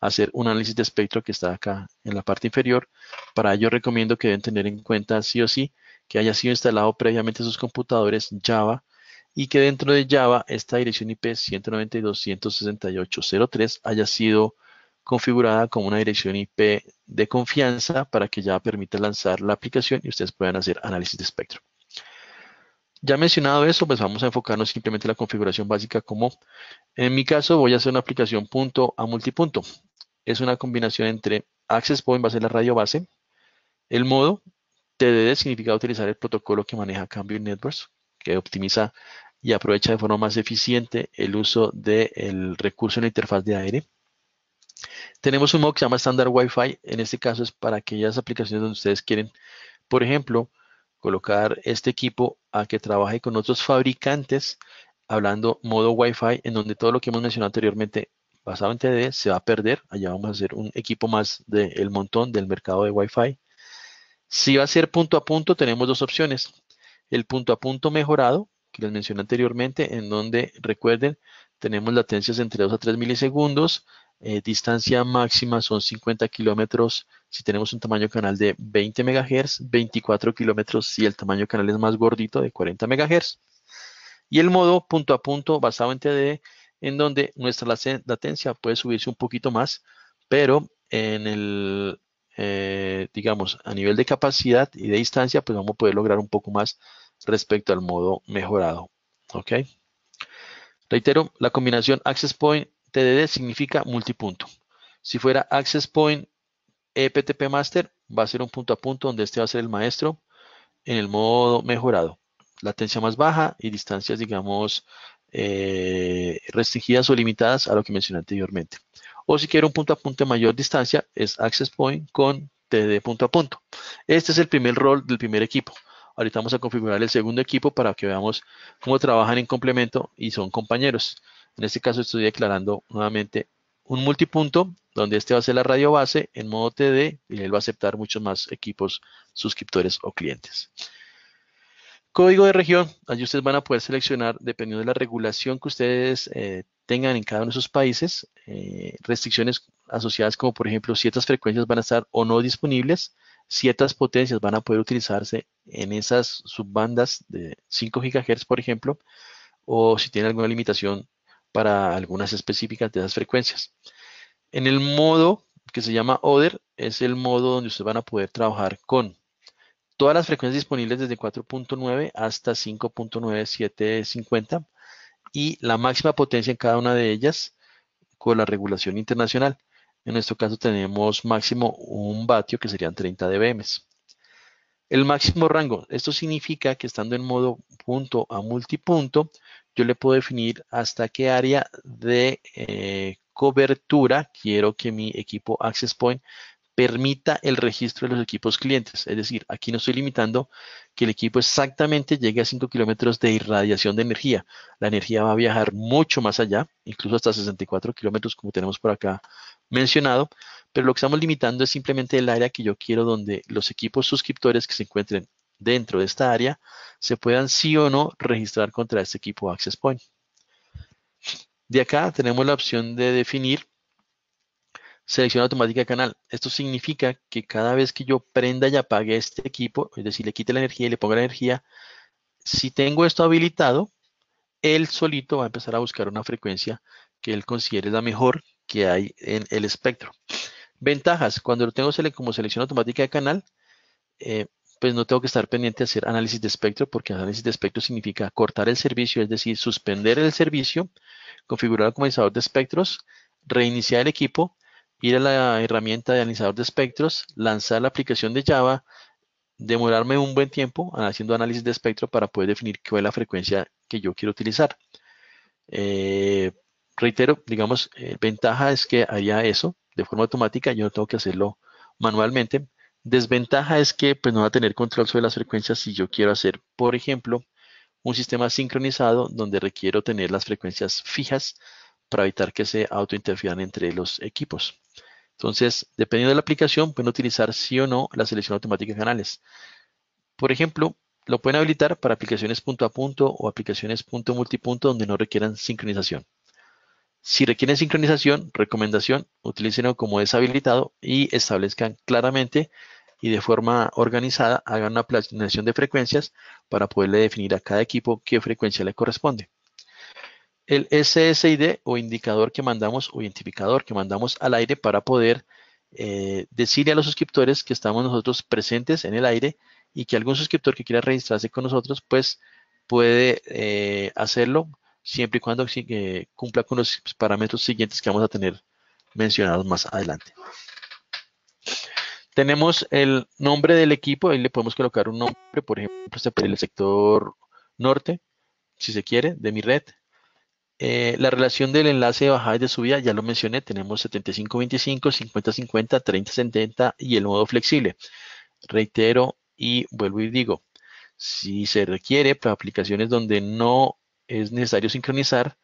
hacer un análisis de espectro que está acá en la parte inferior. Para ello recomiendo que deben tener en cuenta sí o sí que haya sido instalado previamente en sus computadores Java y que dentro de Java esta dirección IP 192.168.03 haya sido configurada como una dirección IP de confianza para que Java permita lanzar la aplicación y ustedes puedan hacer análisis de espectro. Ya mencionado eso, pues vamos a enfocarnos simplemente en la configuración básica como en mi caso voy a hacer una aplicación punto a multipunto es una combinación entre Access Point va a ser la radio base, el modo TDD significa utilizar el protocolo que maneja Cambio Networks, que optimiza y aprovecha de forma más eficiente el uso del recurso en la interfaz de aire. Tenemos un modo que se llama Standard Wi-Fi, en este caso es para aquellas aplicaciones donde ustedes quieren, por ejemplo, colocar este equipo a que trabaje con otros fabricantes, hablando modo Wi-Fi, en donde todo lo que hemos mencionado anteriormente basado en TDD se va a perder. Allá vamos a hacer un equipo más del montón del mercado de Wi-Fi. Si va a ser punto a punto, tenemos dos opciones. El punto a punto mejorado, que les mencioné anteriormente, en donde, recuerden, tenemos latencias entre 2 a 3 milisegundos, eh, distancia máxima son 50 kilómetros si tenemos un tamaño canal de 20 MHz, 24 kilómetros si el tamaño canal es más gordito de 40 MHz. Y el modo punto a punto basado en TDD en donde nuestra latencia puede subirse un poquito más, pero en el, eh, digamos, a nivel de capacidad y de distancia, pues vamos a poder lograr un poco más respecto al modo mejorado. ¿Ok? Reitero, la combinación Access Point TDD significa multipunto. Si fuera Access Point EPTP Master, va a ser un punto a punto donde este va a ser el maestro en el modo mejorado. Latencia más baja y distancias, digamos, eh, restringidas o limitadas a lo que mencioné anteriormente. O si quiero un punto a punto de mayor distancia, es Access Point con TD punto a punto. Este es el primer rol del primer equipo. Ahorita vamos a configurar el segundo equipo para que veamos cómo trabajan en complemento y son compañeros. En este caso estoy declarando nuevamente un multipunto donde este va a ser la radio base en modo TD y él va a aceptar muchos más equipos, suscriptores o clientes. Código de región, allí ustedes van a poder seleccionar, dependiendo de la regulación que ustedes eh, tengan en cada uno de sus países, eh, restricciones asociadas como por ejemplo ciertas frecuencias van a estar o no disponibles, ciertas potencias van a poder utilizarse en esas subbandas de 5 GHz, por ejemplo, o si tiene alguna limitación para algunas específicas de esas frecuencias. En el modo que se llama Other, es el modo donde ustedes van a poder trabajar con todas las frecuencias disponibles desde 4.9 hasta 5.9750 y la máxima potencia en cada una de ellas con la regulación internacional. En nuestro caso tenemos máximo un vatio, que serían 30 dBm. El máximo rango, esto significa que estando en modo punto a multipunto, yo le puedo definir hasta qué área de eh, cobertura quiero que mi equipo Access Point permita el registro de los equipos clientes. Es decir, aquí no estoy limitando que el equipo exactamente llegue a 5 kilómetros de irradiación de energía. La energía va a viajar mucho más allá, incluso hasta 64 kilómetros, como tenemos por acá mencionado. Pero lo que estamos limitando es simplemente el área que yo quiero donde los equipos suscriptores que se encuentren dentro de esta área se puedan sí o no registrar contra este equipo Access Point. De acá tenemos la opción de definir selección automática de canal. Esto significa que cada vez que yo prenda y apague este equipo, es decir, le quite la energía y le ponga la energía, si tengo esto habilitado, él solito va a empezar a buscar una frecuencia que él considere la mejor que hay en el espectro. Ventajas, cuando lo tengo como selección automática de canal, eh, pues no tengo que estar pendiente de hacer análisis de espectro, porque análisis de espectro significa cortar el servicio, es decir, suspender el servicio, configurar el comenzador de espectros, reiniciar el equipo ir a la herramienta de analizador de espectros, lanzar la aplicación de Java, demorarme un buen tiempo haciendo análisis de espectro para poder definir cuál es la frecuencia que yo quiero utilizar. Eh, reitero, digamos, eh, ventaja es que haya eso de forma automática, yo no tengo que hacerlo manualmente. Desventaja es que pues, no va a tener control sobre las frecuencias si yo quiero hacer, por ejemplo, un sistema sincronizado donde requiero tener las frecuencias fijas para evitar que se autointerfieran entre los equipos. Entonces, dependiendo de la aplicación, pueden utilizar sí o no la selección automática de canales. Por ejemplo, lo pueden habilitar para aplicaciones punto a punto o aplicaciones punto multipunto donde no requieran sincronización. Si requieren sincronización, recomendación, utilicenlo como deshabilitado y establezcan claramente y de forma organizada hagan una planeación de frecuencias para poderle definir a cada equipo qué frecuencia le corresponde el SSID o indicador que mandamos o identificador que mandamos al aire para poder eh, decirle a los suscriptores que estamos nosotros presentes en el aire y que algún suscriptor que quiera registrarse con nosotros, pues puede eh, hacerlo siempre y cuando eh, cumpla con los parámetros siguientes que vamos a tener mencionados más adelante. Tenemos el nombre del equipo, ahí le podemos colocar un nombre, por ejemplo, este, el sector norte, si se quiere, de mi red. Eh, la relación del enlace de bajada y de subida, ya lo mencioné, tenemos 75-25, 50-50, 30-70 y el modo flexible. Reitero y vuelvo y digo, si se requiere para aplicaciones donde no es necesario sincronizar,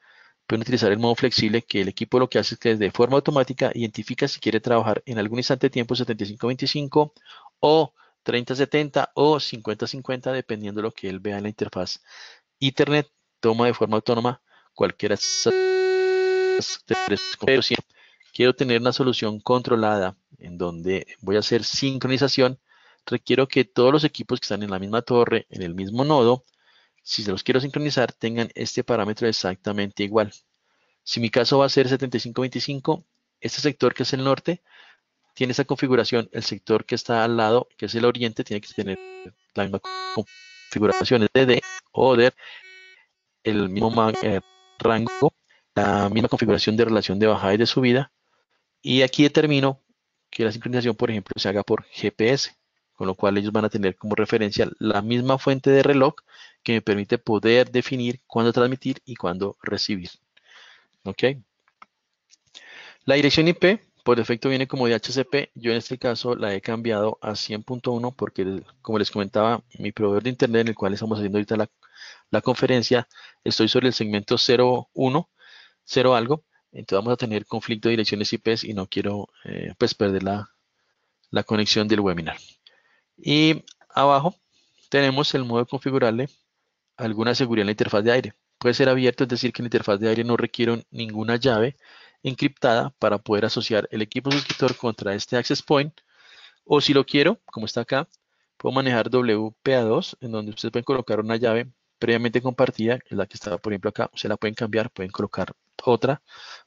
pueden utilizar el modo flexible que el equipo lo que hace es que de forma automática identifica si quiere trabajar en algún instante de tiempo 75-25 o 30-70 o 50-50 dependiendo de lo que él vea en la interfaz. Internet toma de forma autónoma cualquiera quiero tener una solución controlada en donde voy a hacer sincronización, requiero que todos los equipos que están en la misma torre, en el mismo nodo, si se los quiero sincronizar, tengan este parámetro exactamente igual. Si mi caso va a ser 7525, este sector que es el norte, tiene esa configuración, el sector que está al lado, que es el oriente, tiene que tener la misma configuración, de DD, e el mismo eh, rango, la misma configuración de relación de bajada y de subida. Y aquí determino que la sincronización, por ejemplo, se haga por GPS, con lo cual ellos van a tener como referencia la misma fuente de reloj que me permite poder definir cuándo transmitir y cuándo recibir. ¿Ok? La dirección IP por defecto viene como de HCP, Yo en este caso la he cambiado a 100.1 porque, como les comentaba, mi proveedor de internet en el cual estamos haciendo ahorita la, la conferencia, estoy sobre el segmento 01, 0 algo, entonces vamos a tener conflicto de direcciones IPs y no quiero eh, pues perder la, la conexión del webinar. Y abajo tenemos el modo de configurarle alguna seguridad en la interfaz de aire. Puede ser abierto, es decir, que en la interfaz de aire no requiere ninguna llave encriptada para poder asociar el equipo suscriptor contra este access point. O si lo quiero, como está acá, puedo manejar WPA2, en donde ustedes pueden colocar una llave previamente compartida, la que estaba por ejemplo acá, se la pueden cambiar, pueden colocar otra,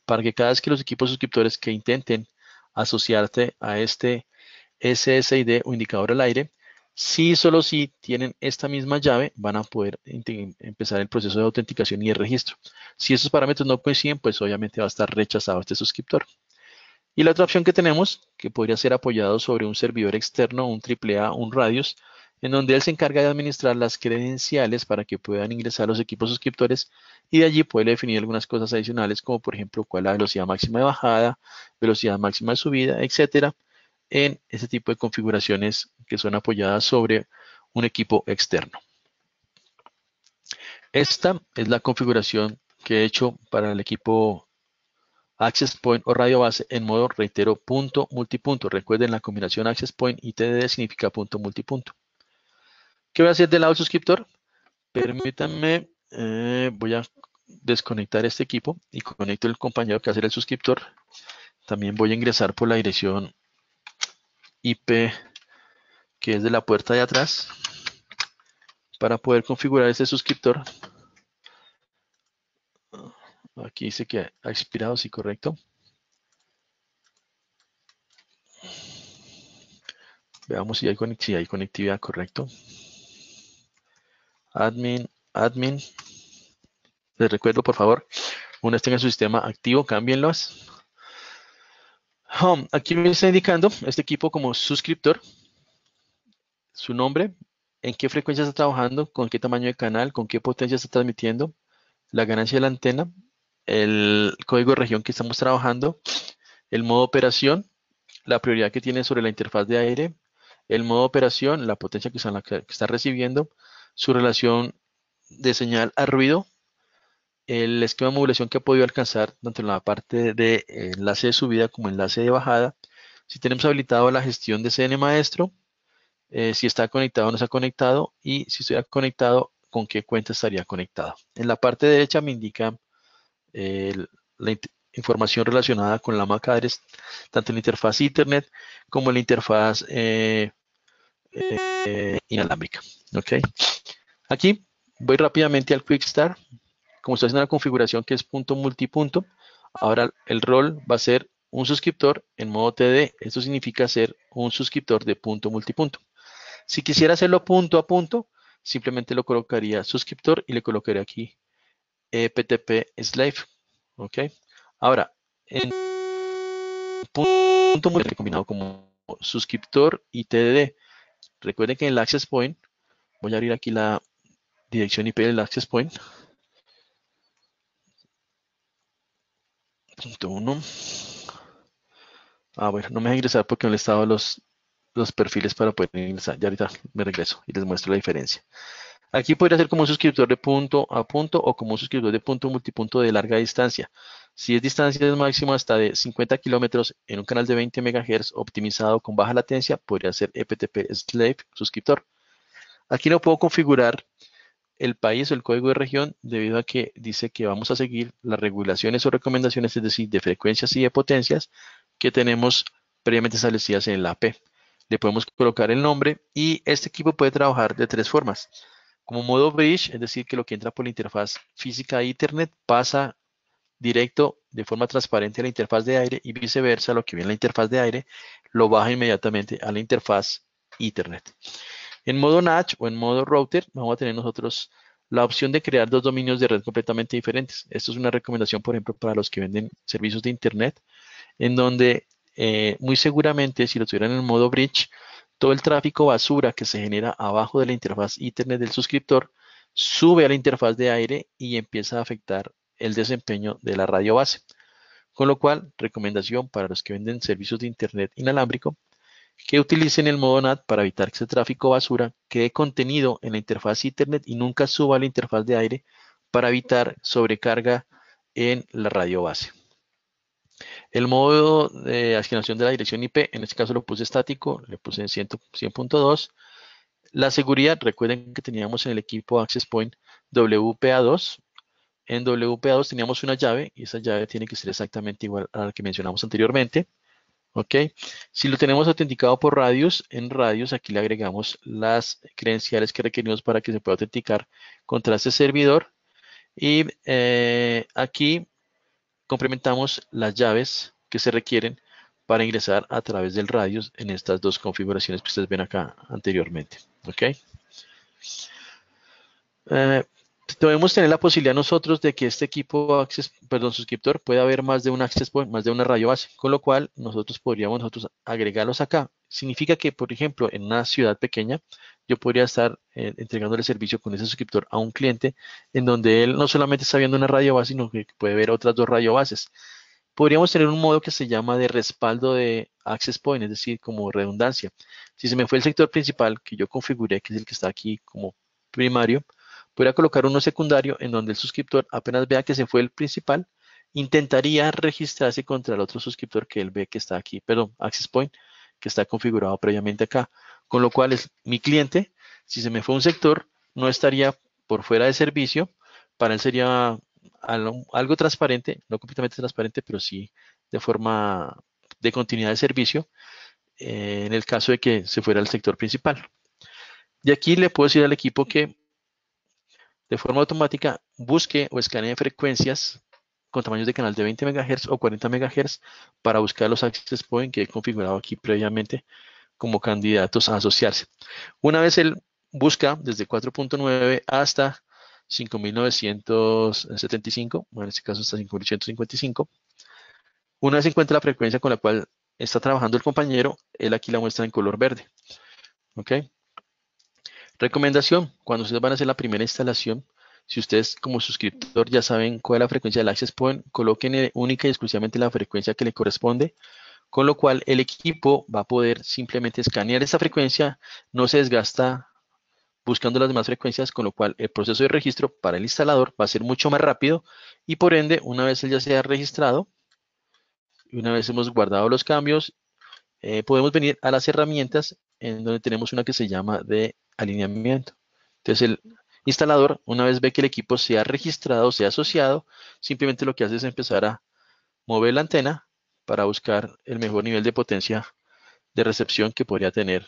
para que cada vez que los equipos suscriptores que intenten asociarse a este SSID o indicador al aire, si solo si tienen esta misma llave, van a poder empezar el proceso de autenticación y el registro. Si esos parámetros no coinciden, pues obviamente va a estar rechazado este suscriptor. Y la otra opción que tenemos, que podría ser apoyado sobre un servidor externo, un AAA, un Radius, en donde él se encarga de administrar las credenciales para que puedan ingresar los equipos suscriptores y de allí puede definir algunas cosas adicionales como por ejemplo cuál es la velocidad máxima de bajada, velocidad máxima de subida, etcétera, en ese tipo de configuraciones que son apoyadas sobre un equipo externo. Esta es la configuración que he hecho para el equipo Access Point o Radio Base en modo, reitero, punto multipunto. Recuerden, la combinación Access Point y TDD significa punto multipunto. ¿Qué voy a hacer del lado suscriptor? Permítanme, eh, voy a desconectar este equipo y conecto el compañero que hace el suscriptor. También voy a ingresar por la dirección IP que es de la puerta de atrás para poder configurar este suscriptor. Aquí dice que ha expirado, sí, correcto. Veamos si hay, si hay conectividad, correcto admin, admin. Les recuerdo, por favor, una vez tengan su sistema activo, cámbienlos. aquí me está indicando este equipo como suscriptor, su nombre, en qué frecuencia está trabajando, con qué tamaño de canal, con qué potencia está transmitiendo, la ganancia de la antena, el código de región que estamos trabajando, el modo de operación, la prioridad que tiene sobre la interfaz de aire, el modo de operación, la potencia que está recibiendo, su relación de señal a ruido, el esquema de modulación que ha podido alcanzar tanto en la parte de enlace de subida como enlace de bajada, si tenemos habilitado la gestión de CN maestro, eh, si está conectado o no está conectado y si está conectado, con qué cuenta estaría conectado. En la parte derecha me indica eh, la información relacionada con la MAC tanto en la interfaz Ethernet como en la interfaz eh, eh, inalámbrica. ¿ok? Aquí voy rápidamente al Quick Start. Como estoy haciendo la configuración que es punto multipunto, ahora el rol va a ser un suscriptor en modo TD. Esto significa ser un suscriptor de punto multipunto. Si quisiera hacerlo punto a punto, simplemente lo colocaría suscriptor y le colocaría aquí PTP eh, slave. ¿Ok? Ahora, en punto multipunto combinado como suscriptor y tdd Recuerden que en el access point, voy a abrir aquí la dirección IP del access point. Punto uno. Ah, bueno, no me voy a ingresar porque no le he estado los, los perfiles para poder ingresar. Ya ahorita me regreso y les muestro la diferencia. Aquí podría ser como un suscriptor de punto a punto o como un suscriptor de punto multipunto de larga distancia. Si es distancia de máximo hasta de 50 kilómetros en un canal de 20 MHz optimizado con baja latencia, podría ser EPTP Slave suscriptor. Aquí no puedo configurar el país o el código de región debido a que dice que vamos a seguir las regulaciones o recomendaciones, es decir, de frecuencias y de potencias que tenemos previamente establecidas en la AP. Le podemos colocar el nombre y este equipo puede trabajar de tres formas. Como modo bridge, es decir, que lo que entra por la interfaz física de Internet pasa directo de forma transparente a la interfaz de aire y viceversa, lo que viene a la interfaz de aire lo baja inmediatamente a la interfaz Internet. En modo NAT o en modo router vamos a tener nosotros la opción de crear dos dominios de red completamente diferentes. Esto es una recomendación, por ejemplo, para los que venden servicios de Internet, en donde eh, muy seguramente si lo tuvieran en modo bridge, todo el tráfico basura que se genera abajo de la interfaz Internet del suscriptor sube a la interfaz de aire y empieza a afectar el desempeño de la radio base. Con lo cual, recomendación para los que venden servicios de Internet inalámbrico, que utilicen el modo NAT para evitar que ese tráfico basura quede contenido en la interfaz Internet y nunca suba a la interfaz de aire para evitar sobrecarga en la radio base. El modo de asignación de la dirección IP, en este caso lo puse estático, le puse en 100.2. la seguridad, recuerden que teníamos en el equipo Access Point WPA2. En WPA2 teníamos una llave y esa llave tiene que ser exactamente igual a la que mencionamos anteriormente. ¿Ok? Si lo tenemos autenticado por radios, en radios aquí le agregamos las credenciales que requerimos para que se pueda autenticar contra ese servidor. Y eh, aquí complementamos las llaves que se requieren para ingresar a través del radius en estas dos configuraciones que ustedes ven acá anteriormente. ¿Ok? Eh, debemos tener la posibilidad nosotros de que este equipo, access, perdón, suscriptor, pueda ver más de un access point, más de una radio base, con lo cual nosotros podríamos nosotros agregarlos acá. Significa que, por ejemplo, en una ciudad pequeña, yo podría estar eh, entregando el servicio con ese suscriptor a un cliente en donde él no solamente está viendo una radio base, sino que puede ver otras dos radio bases. Podríamos tener un modo que se llama de respaldo de access point, es decir, como redundancia. Si se me fue el sector principal que yo configuré, que es el que está aquí como primario, Podría colocar uno secundario en donde el suscriptor apenas vea que se fue el principal, intentaría registrarse contra el otro suscriptor que él ve que está aquí, perdón, Access Point, que está configurado previamente acá. Con lo cual, es, mi cliente, si se me fue un sector, no estaría por fuera de servicio, para él sería algo, transparente, no completamente transparente, pero sí de forma de continuidad de servicio, eh, en el caso de que se fuera el sector principal. De aquí le puedo decir al equipo que de forma automática busque o escanee frecuencias con tamaños de canal de 20 MHz o 40 MHz para buscar los access points que he configurado aquí previamente como candidatos a asociarse. Una vez él busca desde 4.9 hasta 5.975, en este caso hasta 5.855, una vez encuentra la frecuencia con la cual está trabajando el compañero, él aquí la muestra en color verde. ¿Ok? Recomendación, cuando ustedes van a hacer la primera instalación, si ustedes como suscriptor ya saben cuál es la frecuencia del Access Point, coloquen única y exclusivamente la frecuencia que le corresponde, con lo cual el equipo va a poder simplemente escanear esa frecuencia, no se desgasta buscando las demás frecuencias, con lo cual el proceso de registro para el instalador va a ser mucho más rápido y por ende, una vez él ya se ha registrado, una vez hemos guardado los cambios, eh, podemos venir a las herramientas en donde tenemos una que se llama de alineamiento. Entonces el instalador, una vez ve que el equipo se ha registrado, se ha asociado, simplemente lo que hace es empezar a mover la antena para buscar el mejor nivel de potencia de recepción que podría tener,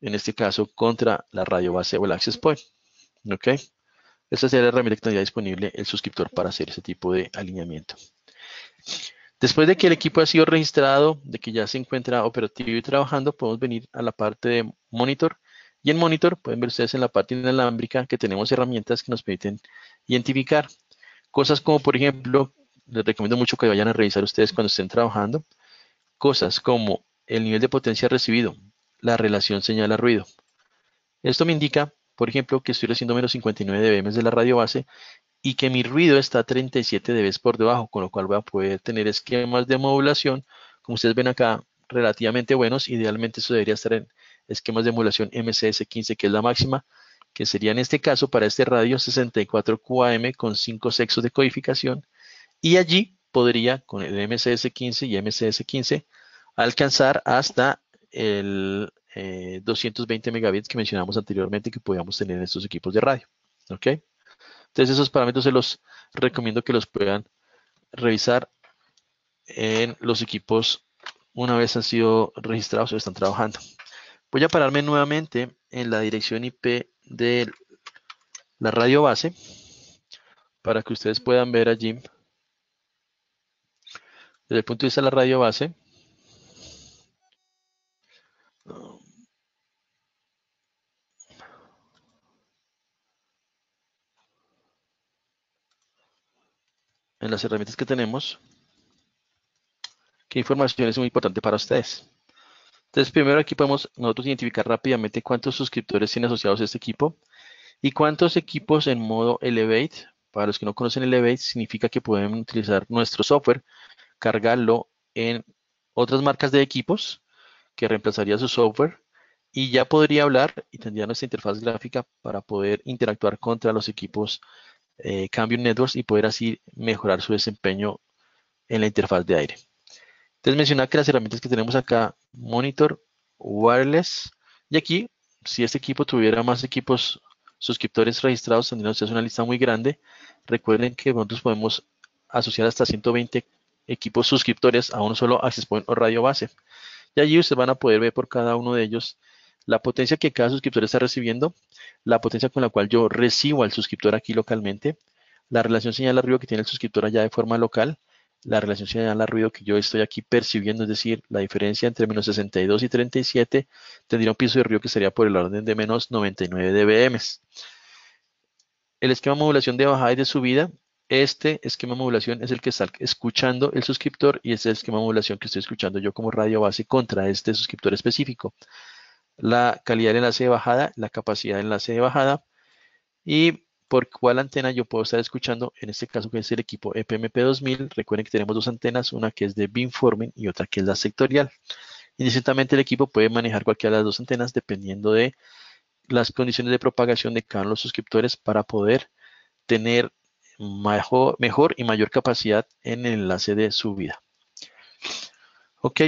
en este caso, contra la radio base o el access point. ¿Ok? Esta sería la herramienta que tendría disponible el suscriptor para hacer ese tipo de alineamiento. Después de que el equipo ha sido registrado, de que ya se encuentra operativo y trabajando, podemos venir a la parte de monitor. Y en monitor pueden ver ustedes en la parte inalámbrica que tenemos herramientas que nos permiten identificar cosas como, por ejemplo, les recomiendo mucho que vayan a revisar ustedes cuando estén trabajando, cosas como el nivel de potencia recibido, la relación señal-ruido. a Esto me indica, por ejemplo, que estoy recibiendo menos 59 dBm de la radio base y que mi ruido está 37 dB por debajo, con lo cual voy a poder tener esquemas de modulación, como ustedes ven acá, relativamente buenos. Idealmente eso debería estar en esquemas de modulación MCS 15, que es la máxima, que sería en este caso para este radio 64 QAM con 5 sexos de codificación. Y allí podría, con el MCS 15 y MCS 15, alcanzar hasta el 220 eh, megabits que mencionamos anteriormente que podíamos tener en estos equipos de radio. ¿Ok? Entonces esos parámetros se los recomiendo que los puedan revisar en los equipos una vez han sido registrados o están trabajando. Voy a pararme nuevamente en la dirección IP de la radio base para que ustedes puedan ver allí desde el punto de vista de la radio base en las herramientas que tenemos, qué información es muy importante para ustedes. Entonces, primero aquí podemos nosotros identificar rápidamente cuántos suscriptores tienen asociados a este equipo y cuántos equipos en modo Elevate. Para los que no conocen Elevate, significa que pueden utilizar nuestro software, cargarlo en otras marcas de equipos que reemplazaría su software y ya podría hablar y tendría nuestra interfaz gráfica para poder interactuar contra los equipos eh, cambio en Networks y poder así mejorar su desempeño en la interfaz de aire. Entonces menciona que las herramientas que tenemos acá, monitor, wireless, y aquí, si este equipo tuviera más equipos suscriptores registrados, que hacer una lista muy grande. Recuerden que nosotros podemos asociar hasta 120 equipos suscriptores a un solo Access Point o radio base. Y allí ustedes van a poder ver por cada uno de ellos la potencia que cada suscriptor está recibiendo la potencia con la cual yo recibo al suscriptor aquí localmente, la relación señal-ruido que tiene el suscriptor allá de forma local, la relación señal-ruido que yo estoy aquí percibiendo, es decir, la diferencia entre menos 62 y 37, tendría un piso de ruido que sería por el orden de menos 99 dBm. El esquema de modulación de bajada y de subida, este esquema de modulación es el que está escuchando el suscriptor y este es el esquema de modulación que estoy escuchando yo como radio base contra este suscriptor específico la calidad del enlace de bajada, la capacidad de enlace de bajada y por cuál antena yo puedo estar escuchando, en este caso que es el equipo EPMP2000. Recuerden que tenemos dos antenas, una que es de beamforming y otra que es la sectorial. Indistintamente el equipo puede manejar cualquiera de las dos antenas dependiendo de las condiciones de propagación de cada uno de los suscriptores para poder tener mejor y mayor capacidad en el enlace de subida. Ok,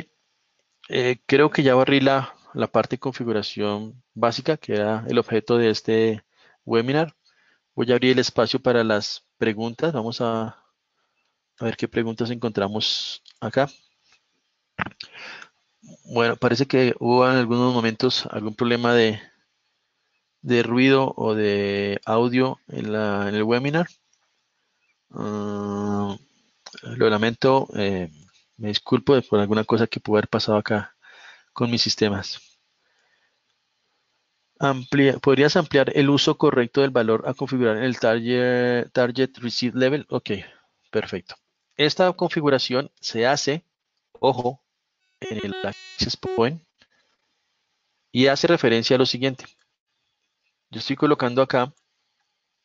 eh, creo que ya barrí la la parte de configuración básica, que era el objeto de este webinar. Voy a abrir el espacio para las preguntas. Vamos a, ver qué preguntas encontramos acá. Bueno, parece que hubo en algunos momentos algún problema de, ruido o de audio en, el webinar. Ah, lo lamento, eh, me disculpo por alguna cosa que pudo haber pasado acá con mis sistemas. ¿Podrías ampliar el uso correcto del valor a configurar en el target, target Receive Level? Ok, perfecto. Esta configuración se hace, ojo, en el Access Point y hace referencia a lo siguiente. Yo estoy colocando acá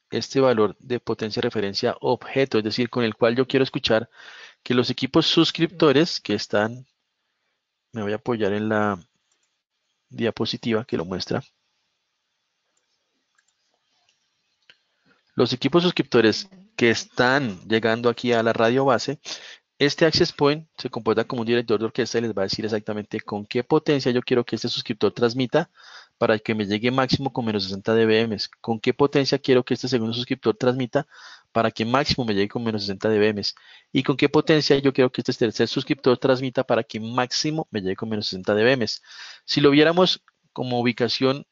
este valor de potencia referencia objeto, es decir, con el cual yo quiero escuchar que los equipos suscriptores que están me voy a apoyar en la diapositiva que lo muestra. Los equipos suscriptores que están llegando aquí a la radio base, este Access Point se comporta como un director de orquesta y les va a decir exactamente con qué potencia yo quiero que este suscriptor transmita para que me llegue máximo con menos 60 dBm, con qué potencia quiero que este segundo suscriptor transmita para que máximo me llegue con menos 60 dBm y con qué potencia yo quiero que este tercer suscriptor transmita para que máximo me llegue con menos 60 dBm. Si lo viéramos como ubicación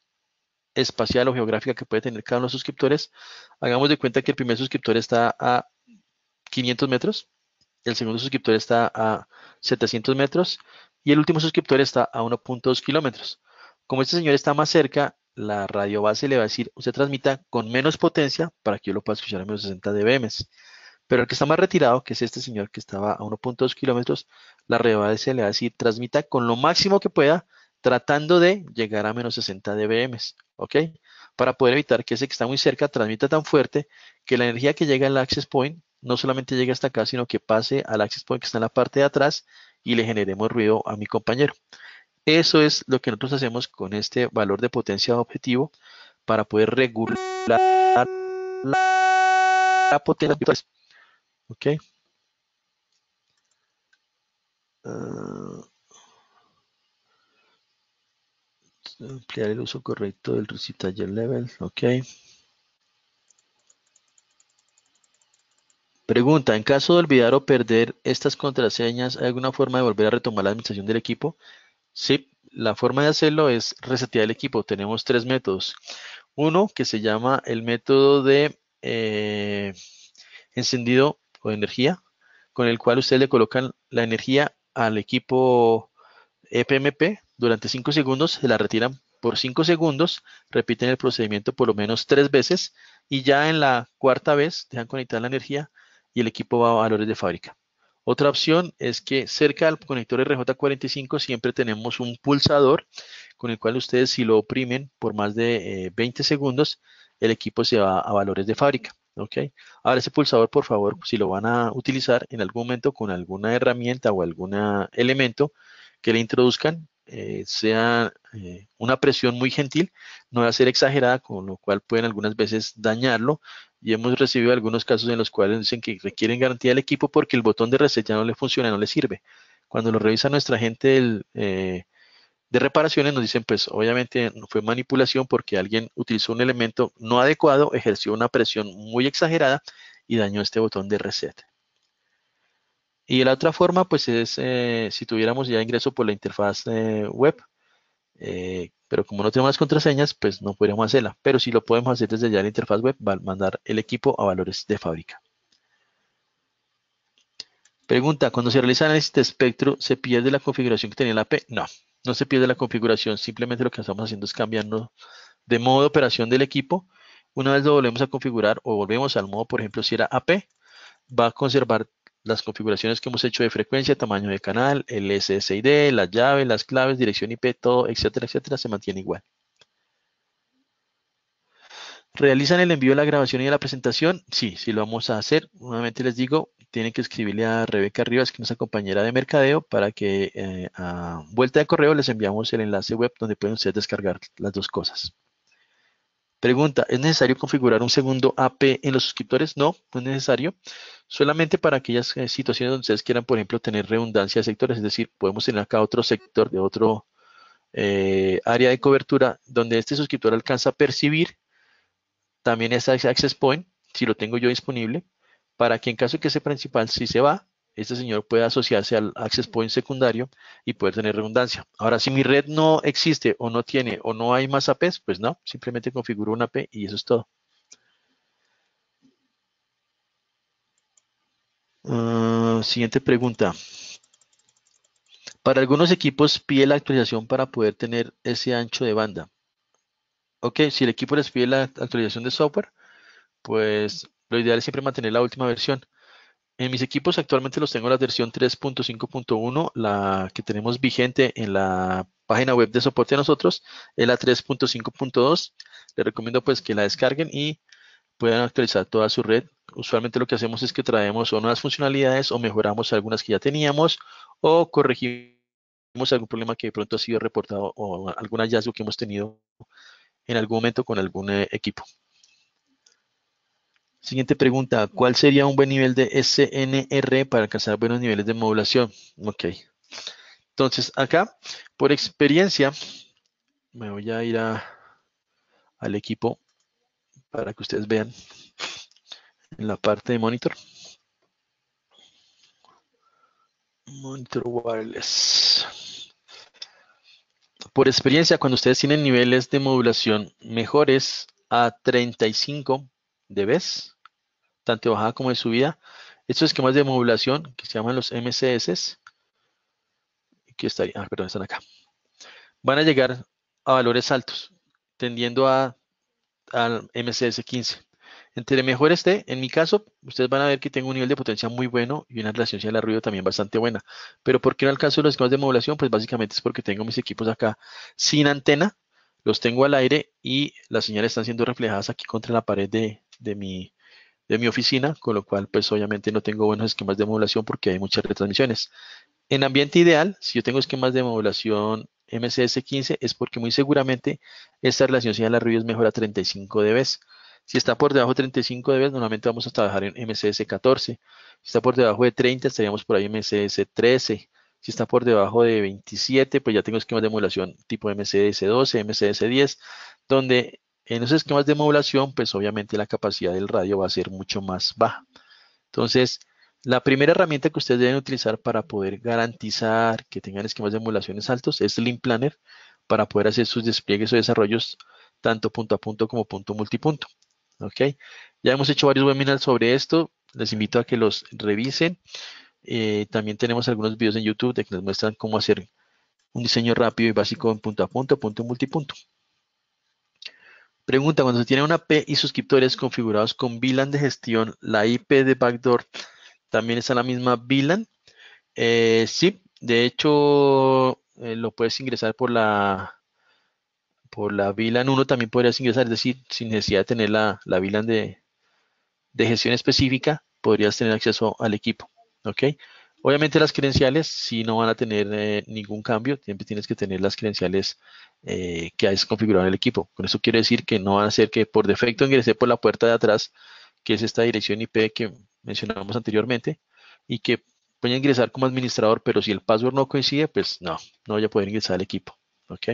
espacial o geográfica que puede tener cada uno de los suscriptores, hagamos de cuenta que el primer suscriptor está a 500 metros, el segundo suscriptor está a 700 metros y el último suscriptor está a 1.2 kilómetros. Como este señor está más cerca, la radio base le va a decir, usted transmita con menos potencia para que yo lo pueda escuchar a menos 60 dBm. Pero el que está más retirado, que es este señor que estaba a 1.2 kilómetros, la radio base le va a decir, transmita con lo máximo que pueda, tratando de llegar a menos 60 dBm, ¿ok? Para poder evitar que ese que está muy cerca transmita tan fuerte que la energía que llega al access point no solamente llegue hasta acá, sino que pase al access point que está en la parte de atrás y le generemos ruido a mi compañero. Eso es lo que nosotros hacemos con este valor de potencia objetivo para poder regular la, potencia. ¿Ok? Ah, ampliar el uso correcto del recitaller level. Ok. Pregunta, en caso de olvidar o perder estas contraseñas, ¿hay alguna forma de volver a retomar la administración del equipo? Sí, la forma de hacerlo es resetear el equipo. Tenemos tres métodos. Uno que se llama el método de eh, encendido o energía, con el cual ustedes le colocan la energía al equipo EPMP durante cinco segundos, se la retiran por 5 segundos, repiten el procedimiento por lo menos tres veces y ya en la cuarta vez dejan conectar la energía y el equipo va a valores de fábrica. Otra opción es que cerca del conector RJ45 siempre tenemos un pulsador con el cual ustedes si lo oprimen por más de 20 eh, segundos, el equipo se va a valores de fábrica. Ahora ese pulsador, por favor, si lo van a utilizar en algún momento con alguna herramienta o algún elemento que le introduzcan, eh, sea eh, una presión muy gentil, no va a ser exagerada, con lo cual pueden algunas veces dañarlo. Y hemos recibido algunos casos en los cuales dicen que requieren garantía del equipo porque el botón de reset ya no le funciona, no le sirve. Cuando lo revisa nuestra gente eh, de reparaciones, nos dicen, pues obviamente fue manipulación porque alguien utilizó un elemento no adecuado, ejerció una presión muy exagerada y dañó este botón de reset. Y la otra forma, pues es eh, si tuviéramos ya ingreso por la interfaz eh, web, eh, pero como no tenemos las contraseñas, pues no podríamos hacerla. Pero si lo podemos hacer desde ya la interfaz web, va a mandar el equipo a valores de fábrica. Pregunta, cuando se realiza análisis de este espectro, ¿se pierde la configuración que tenía la P? No, no se pierde la configuración, simplemente lo que estamos haciendo es cambiarnos de modo de operación del equipo. Una vez lo volvemos a configurar o volvemos al modo, por ejemplo, si era AP, va a conservar las configuraciones que hemos hecho de frecuencia, tamaño de canal, el SSID, la llave, las claves, dirección IP, todo, etcétera, etcétera, se mantiene igual. ¿Realizan el envío de la grabación y de la presentación? Sí, sí lo vamos a hacer. Nuevamente les digo, tienen que escribirle a Rebeca Rivas, que es nuestra compañera de mercadeo, para que eh, a vuelta de correo les enviamos el enlace web donde pueden ustedes descargar las dos cosas. Pregunta, ¿es necesario configurar un segundo AP en los suscriptores? No, no es necesario. Solamente para aquellas eh, situaciones donde ustedes quieran, por ejemplo, tener redundancia de sectores, es decir, podemos tener acá otro sector de otro eh, área de cobertura donde este suscriptor alcanza a percibir también ese access point, si lo tengo yo disponible, para que en caso que ese principal, sí se va, este señor puede asociarse al access point secundario y poder tener redundancia. Ahora, si mi red no existe o no tiene o no hay más APs, pues no, simplemente configuro una AP y eso es todo. Ah, siguiente pregunta. Para algunos equipos pide la actualización para poder tener ese ancho de banda. Ok, si el equipo les pide la actualización de software, pues lo ideal es siempre mantener la última versión. En mis equipos actualmente los tengo en la versión 3.5.1, la que tenemos vigente en la página web de soporte de nosotros, es la 3.5.2. Les recomiendo pues que la descarguen y puedan actualizar toda su red. Usualmente lo que hacemos es que traemos o nuevas funcionalidades o mejoramos algunas que ya teníamos o corregimos algún problema que de pronto ha sido reportado o algún hallazgo que hemos tenido en algún momento con algún eh, equipo. Siguiente pregunta, ¿cuál sería un buen nivel de SNR para alcanzar buenos niveles de modulación? Ok. Entonces, acá, por experiencia, me voy a ir al equipo para que ustedes vean en la parte de monitor. Monitor wireless. Por experiencia, cuando ustedes tienen niveles de modulación mejores a 35, de vez, tanto de bajada como de subida. Estos esquemas de modulación que se llaman los MCS, que estaría, ah, perdón, están acá, van a llegar a valores altos, tendiendo a, al MCS 15. Entre mejor esté, en mi caso, ustedes van a ver que tengo un nivel de potencia muy bueno y una relación de ruido también bastante buena. Pero ¿por qué no alcanzo los esquemas de modulación? Pues básicamente es porque tengo mis equipos acá sin antena, los tengo al aire y las señales están siendo reflejadas aquí contra la pared de, de mi, de mi oficina, con lo cual pues obviamente no tengo buenos esquemas de modulación porque hay muchas retransmisiones. En ambiente ideal, si yo tengo esquemas de modulación MCS15 es porque muy seguramente esta relación señal-ruido es mejor a 35 dB. Si está por debajo de 35 dB, normalmente vamos a trabajar en MCS 14. Si está por debajo de 30, estaríamos por ahí en MCS 13. Si está por debajo de 27, pues ya tengo esquemas de modulación tipo MCS 12, MCS 10, donde en los esquemas de modulación, pues obviamente la capacidad del radio va a ser mucho más baja. Entonces, la primera herramienta que ustedes deben utilizar para poder garantizar que tengan esquemas de modulaciones altos es Link Planner para poder hacer sus despliegues o desarrollos tanto punto a punto como punto multipunto. Ya hemos hecho varios webinars sobre esto. Les invito a que los revisen. Eh, también tenemos algunos videos en YouTube que nos muestran cómo hacer un diseño rápido y básico en punto a punto, punto multipunto. Pregunta, cuando se tiene una P y suscriptores configurados con VLAN de gestión, ¿la IP de backdoor también está la misma VLAN? Eh, sí, de hecho eh, lo puedes ingresar por la por la VLAN 1 también podrías ingresar, es decir, sin necesidad de tener la, la VLAN de, de gestión específica, podrías tener acceso al equipo. ¿ok? Obviamente las credenciales si no van a tener eh, ningún cambio, siempre tienes que tener las credenciales eh, que has configurado en el equipo. Con eso quiere decir que no van a ser que por defecto ingresé por la puerta de atrás, que es esta dirección IP que mencionamos anteriormente, y que voy ingresar como administrador, pero si el password no coincide, pues no, no voy a poder ingresar al equipo. ¿ok?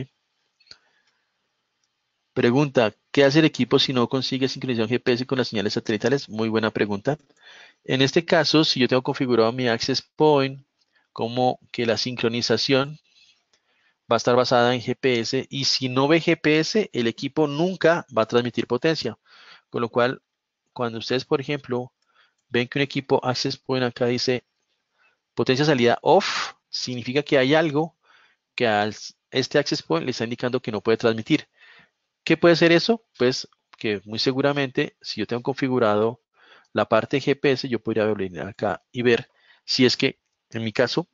Pregunta, ¿Qué hace el equipo si no consigue sincronización GPS con las señales satelitales? Muy buena pregunta. En este caso, si yo tengo configurado mi access point como que la sincronización va a estar basada en GPS y si no ve GPS, el equipo nunca va a transmitir potencia. Con lo cual, cuando ustedes, por ejemplo, ven que un equipo access point acá dice potencia salida off, significa que hay algo que a este access point le está indicando que no puede transmitir. ¿Qué puede ser eso? Pues que muy seguramente si yo tengo configurado la parte GPS, yo podría venir acá y ver si es que en mi caso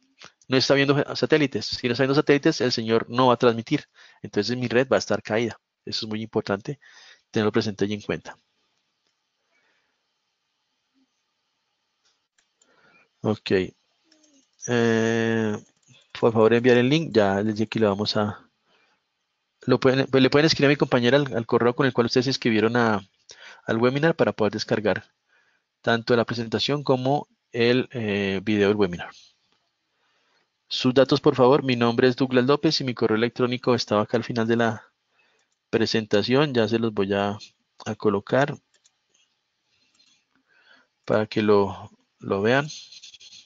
no está viendo satélites. Si no está viendo satélites, el señor no va a transmitir. Entonces mi red va a estar caída. Eso es muy importante tenerlo presente y en cuenta. Ok. Eh, por favor enviar el link. Ya les dije que lo vamos a, pues, le pueden escribir a mi compañera al, correo con el cual ustedes se inscribieron al webinar para poder descargar tanto la presentación como el eh, video del webinar. Sus datos, por favor. Mi nombre es Douglas López y mi correo electrónico estaba acá al final de la presentación. Ya se los voy a, colocar para que lo, lo vean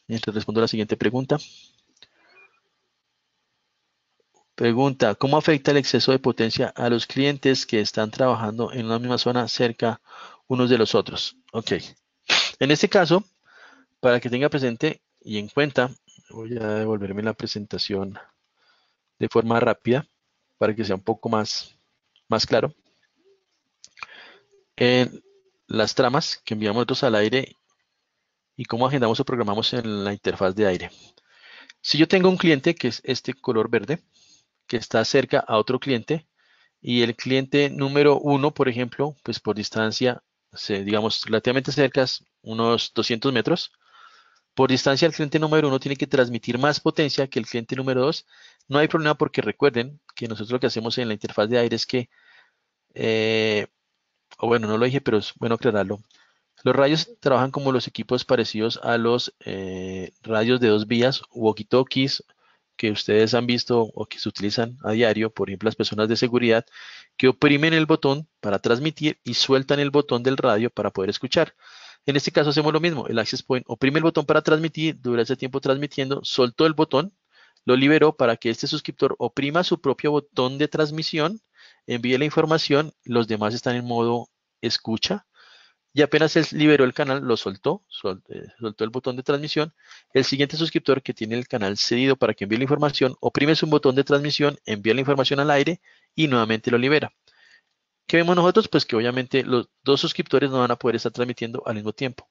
mientras respondo la siguiente pregunta. Pregunta, ¿cómo afecta el exceso de potencia a los clientes que están trabajando en una misma zona cerca unos de los otros? Ok. En este caso, para que tenga presente y en cuenta, voy a devolverme la presentación de forma rápida para que sea un poco más, más claro. las tramas que enviamos nosotros al aire y cómo agendamos o programamos en la interfaz de aire. Si yo tengo un cliente que es este color verde, que está cerca a otro cliente y el cliente número uno, por ejemplo, pues por distancia, digamos, relativamente cerca, unos 200 metros, por distancia el cliente número uno tiene que transmitir más potencia que el cliente número dos. No hay problema porque recuerden que nosotros lo que hacemos en la interfaz de aire es que, eh, o bueno, no lo dije, pero es bueno aclararlo. Los radios trabajan como los equipos parecidos a los rayos eh, radios de dos vías, walkie-talkies, que ustedes han visto o que se utilizan a diario, por ejemplo, las personas de seguridad, que oprimen el botón para transmitir y sueltan el botón del radio para poder escuchar. En este caso hacemos lo mismo, el access point oprime el botón para transmitir, dura ese tiempo transmitiendo, soltó el botón, lo liberó para que este suscriptor oprima su propio botón de transmisión, envíe la información, los demás están en modo escucha y apenas él liberó el canal, lo soltó, eh, soltó el botón de transmisión. El siguiente suscriptor que tiene el canal cedido para que envíe la información, oprime su botón de transmisión, envía la información al aire y nuevamente lo libera. ¿Qué vemos nosotros? Pues que obviamente los dos suscriptores no van a poder estar transmitiendo al mismo tiempo.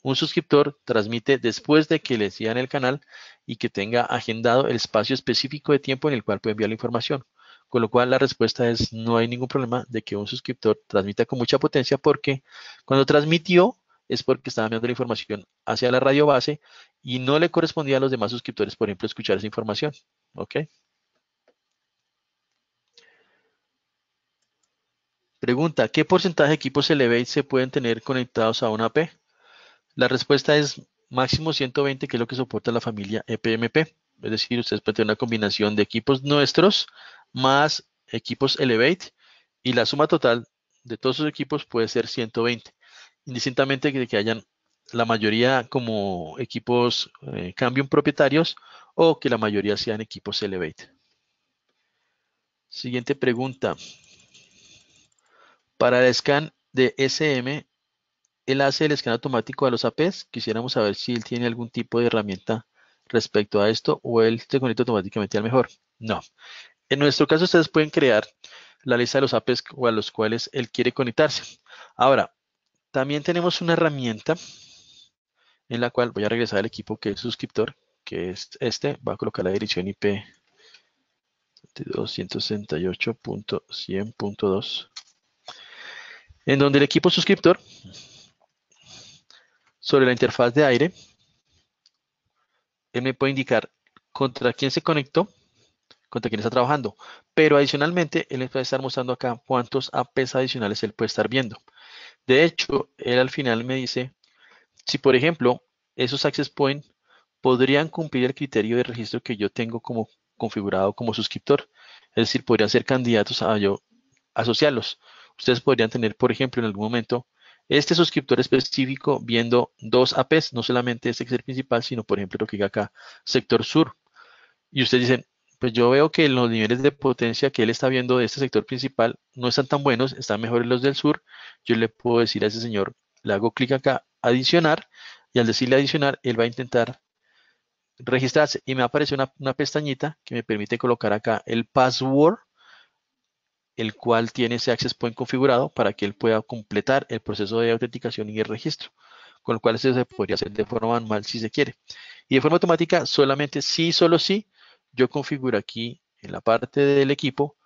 Un suscriptor transmite después de que le sigan el canal y que tenga agendado el espacio específico de tiempo en el cual puede enviar la información. Con lo cual la respuesta es no hay ningún problema de que un suscriptor transmita con mucha potencia porque cuando transmitió es porque estaba enviando la información hacia la radio base y no le correspondía a los demás suscriptores, por ejemplo, escuchar esa información. ¿Ok? Pregunta, ¿qué porcentaje de equipos Elevate se pueden tener conectados a una AP? La respuesta es máximo 120, que es lo que soporta la familia EPMP. Es decir, ustedes pueden tener una combinación de equipos nuestros más equipos Elevate y la suma total de todos esos equipos puede ser 120, indistintamente de que hayan la mayoría como equipos eh, cambio propietarios o que la mayoría sean equipos Elevate. Siguiente pregunta. Para el scan de SM, él hace el scan automático de los APs. Quisiéramos saber si él tiene algún tipo de herramienta respecto a esto o él se conecta automáticamente al mejor. No, en nuestro caso, ustedes pueden crear la lista de los o a los cuales él quiere conectarse. Ahora, también tenemos una herramienta en la cual voy a regresar al equipo que es suscriptor, que es este. va a colocar la dirección IP 268.100.2, en donde el equipo suscriptor, sobre la interfaz de aire, él me puede indicar contra quién se conectó, contra quién está trabajando. Pero adicionalmente, él les va a estar mostrando acá cuántos APs adicionales él puede estar viendo. De hecho, él al final me dice, si por ejemplo, esos access point podrían cumplir el criterio de registro que yo tengo como configurado como suscriptor. Es decir, podrían ser candidatos a yo asociarlos. Ustedes podrían tener, por ejemplo, en algún momento, este suscriptor específico viendo dos APs, no solamente este que es el principal, sino por ejemplo lo que diga acá, sector sur. Y ustedes dicen, pues yo veo que los niveles de potencia que él está viendo de este sector principal no están tan buenos, están mejores los del sur. Yo le puedo decir a ese señor, le hago clic acá, adicionar, y al decirle adicionar, él va a intentar registrarse y me aparece una, pestañita que me permite colocar acá el password, el cual tiene ese access point configurado para que él pueda completar el proceso de autenticación y el registro con lo cual eso se podría hacer de forma manual si se quiere. Y de forma automática, solamente sí, solo sí, yo configuro aquí en la parte del equipo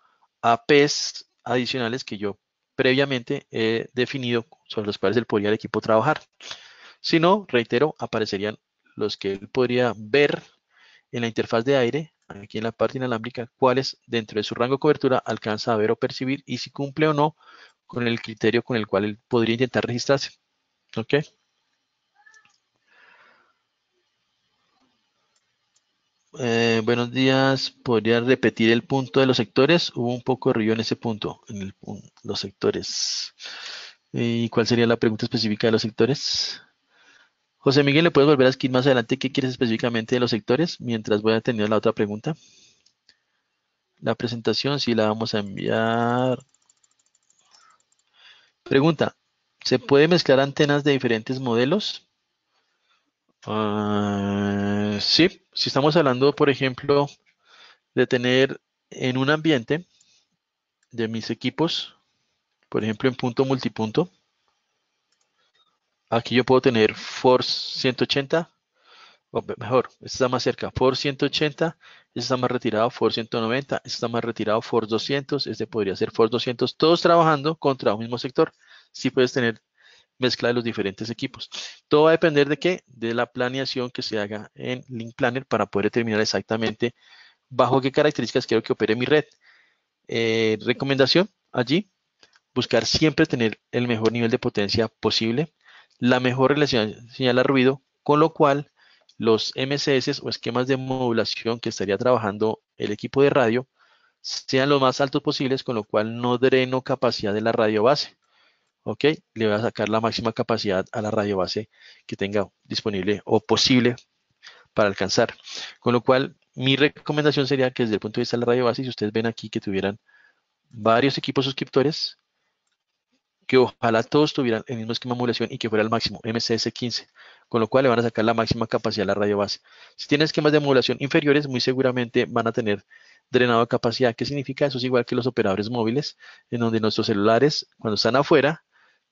APs adicionales que yo previamente he definido sobre los cuales él podría el equipo trabajar. Si no, reitero, aparecerían los que él podría ver en la interfaz de aire, aquí en la parte inalámbrica, cuáles dentro de su rango de cobertura alcanza a ver o percibir y si cumple o no con el criterio con el cual él podría intentar registrarse. ¿Ok? Eh, buenos días. ¿Podría repetir el punto de los sectores? Hubo un poco de ruido en ese punto, en los sectores. Eh, ¿Y cuál sería la pregunta específica de los sectores? José Miguel, ¿le puedes volver a escribir más adelante qué quieres específicamente de los sectores? Mientras voy a tener la otra pregunta. La presentación si la vamos a enviar. Pregunta, ¿se puede mezclar antenas de diferentes modelos? Ah, sí, si estamos hablando, por ejemplo, de tener en un ambiente de mis equipos, por ejemplo, en punto multipunto, aquí yo puedo tener Force 180, o mejor, este está más cerca, Force 180, este está más retirado, Force 190, este está más retirado, Force 200, este podría ser Force 200, todos trabajando contra un mismo sector. Si puedes tener mezcla de los diferentes equipos. Todo va a depender de qué? De la planeación que se haga en Link Planner para poder determinar exactamente bajo qué características quiero que opere mi red. Eh, recomendación allí, buscar siempre tener el mejor nivel de potencia posible, la mejor relación señal a ruido, con lo cual los MCS o esquemas de modulación que estaría trabajando el equipo de radio sean lo más altos posibles, con lo cual no dreno capacidad de la radio base. ¿ok? Le voy a sacar la máxima capacidad a la radio base que tenga disponible o posible para alcanzar. Con lo cual, mi recomendación sería que desde el punto de vista de la radio base, si ustedes ven aquí que tuvieran varios equipos suscriptores, que ojalá todos tuvieran el mismo esquema de modulación y que fuera el máximo, MCS 15, con lo cual le van a sacar la máxima capacidad a la radio base. Si tienen esquemas de modulación inferiores, muy seguramente van a tener drenado de capacidad. ¿Qué significa? Eso es igual que los operadores móviles, en donde nuestros celulares, cuando están afuera,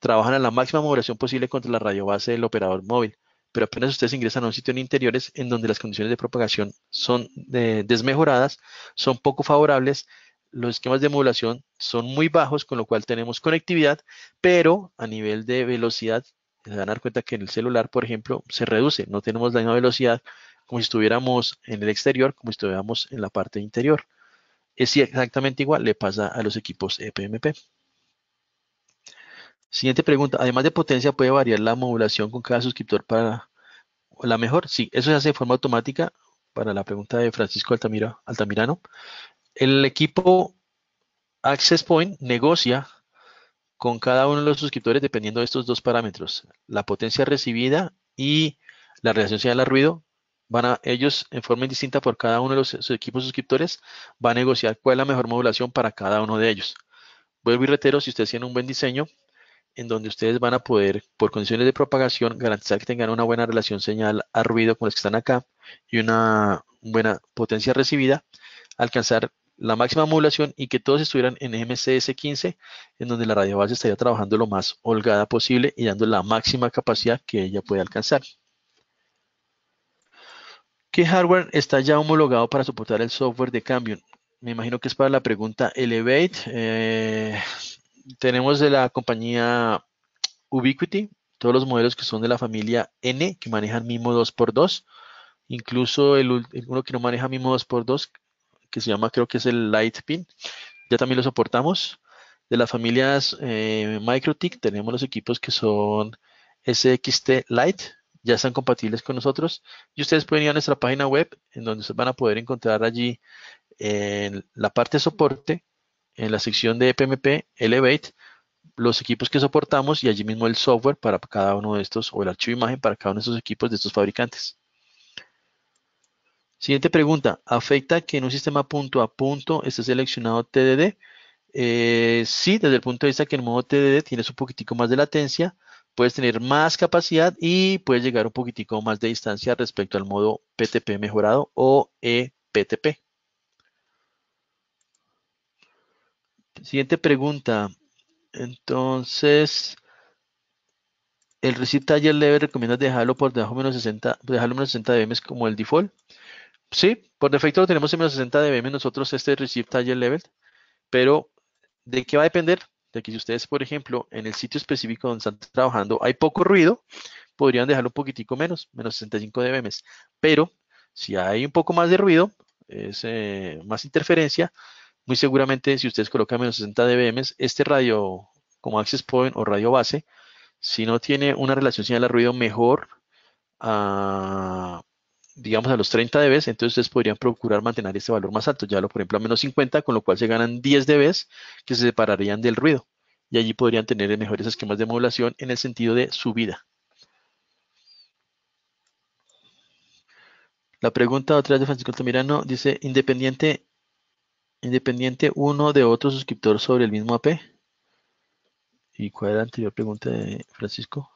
trabajan a la máxima modulación posible contra la radio base del operador móvil, pero apenas ustedes ingresan a un sitio en interiores en donde las condiciones de propagación son desmejoradas, son poco favorables, los esquemas de modulación son muy bajos, con lo cual tenemos conectividad, pero a nivel de velocidad, se van a dar cuenta que en el celular, por ejemplo, se reduce, no tenemos la misma velocidad como si estuviéramos en el exterior, como si estuviéramos en la parte interior. Es exactamente igual, le pasa a los equipos EPMP. Siguiente pregunta. Además de potencia, ¿puede variar la modulación con cada suscriptor para la mejor? Sí, eso se hace de forma automática para la pregunta de Francisco Altamirano. El equipo Access Point negocia con cada uno de los suscriptores dependiendo de estos dos parámetros, la potencia recibida y la relación señal a ruido. Van a, ellos en forma distinta por cada uno de los equipos suscriptores va a negociar cuál es la mejor modulación para cada uno de ellos. Vuelvo y reitero, si ustedes tienen un buen diseño, en donde ustedes van a poder, por condiciones de propagación, garantizar que tengan una buena relación señal a ruido con los que están acá y una buena potencia recibida, alcanzar la máxima modulación y que todos estuvieran en MCS15, en donde la radio base estaría trabajando lo más holgada posible y dando la máxima capacidad que ella puede alcanzar. ¿Qué hardware está ya homologado para soportar el software de cambio? Me imagino que es para la pregunta Elevate. Eh, tenemos de la compañía Ubiquiti, todos los modelos que son de la familia N, que manejan MIMO 2x2, incluso el, uno que no maneja MIMO 2x2, que se llama, creo que es el Light Pin, ya también lo soportamos. De las familias eh, MicroTic tenemos los equipos que son SXT Lite, ya están compatibles con nosotros. Y ustedes pueden ir a nuestra página web, en donde se van a poder encontrar allí en eh, la parte de soporte en la sección de PMP Elevate los equipos que soportamos y allí mismo el software para cada uno de estos o el archivo imagen para cada uno de estos equipos de estos fabricantes. Siguiente pregunta, ¿afecta que en un sistema punto a punto esté seleccionado TDD? Eh, sí, desde el punto de vista que el modo TDD tienes un poquitico más de latencia, puedes tener más capacidad y puedes llegar un poquitico más de distancia respecto al modo PTP mejorado o EPTP. Siguiente pregunta. Entonces, el receipt Level recomiendas dejarlo por debajo menos 60, dejarlo menos 60 dBm como el default. Sí, por defecto lo tenemos en menos 60 dBm nosotros este receipt Level, pero ¿de qué va a depender? De que si ustedes, por ejemplo, en el sitio específico donde están trabajando hay poco ruido, podrían dejarlo un poquitico menos, menos 65 dBm. Pero si hay un poco más de ruido, es eh, más interferencia, muy seguramente, si ustedes colocan menos 60 dBm, este radio como access point o radio base, si no tiene una relación señal a ruido mejor a, digamos, a los 30 dB, entonces ustedes podrían procurar mantener este valor más alto, ya lo por ejemplo a menos 50, con lo cual se ganan 10 dB que se separarían del ruido. Y allí podrían tener mejores esquemas de modulación en el sentido de subida. La pregunta otra vez de Francisco Altamirano dice, independiente independiente uno de otro suscriptor sobre el mismo AP. ¿Y cuál era la anterior pregunta de Francisco?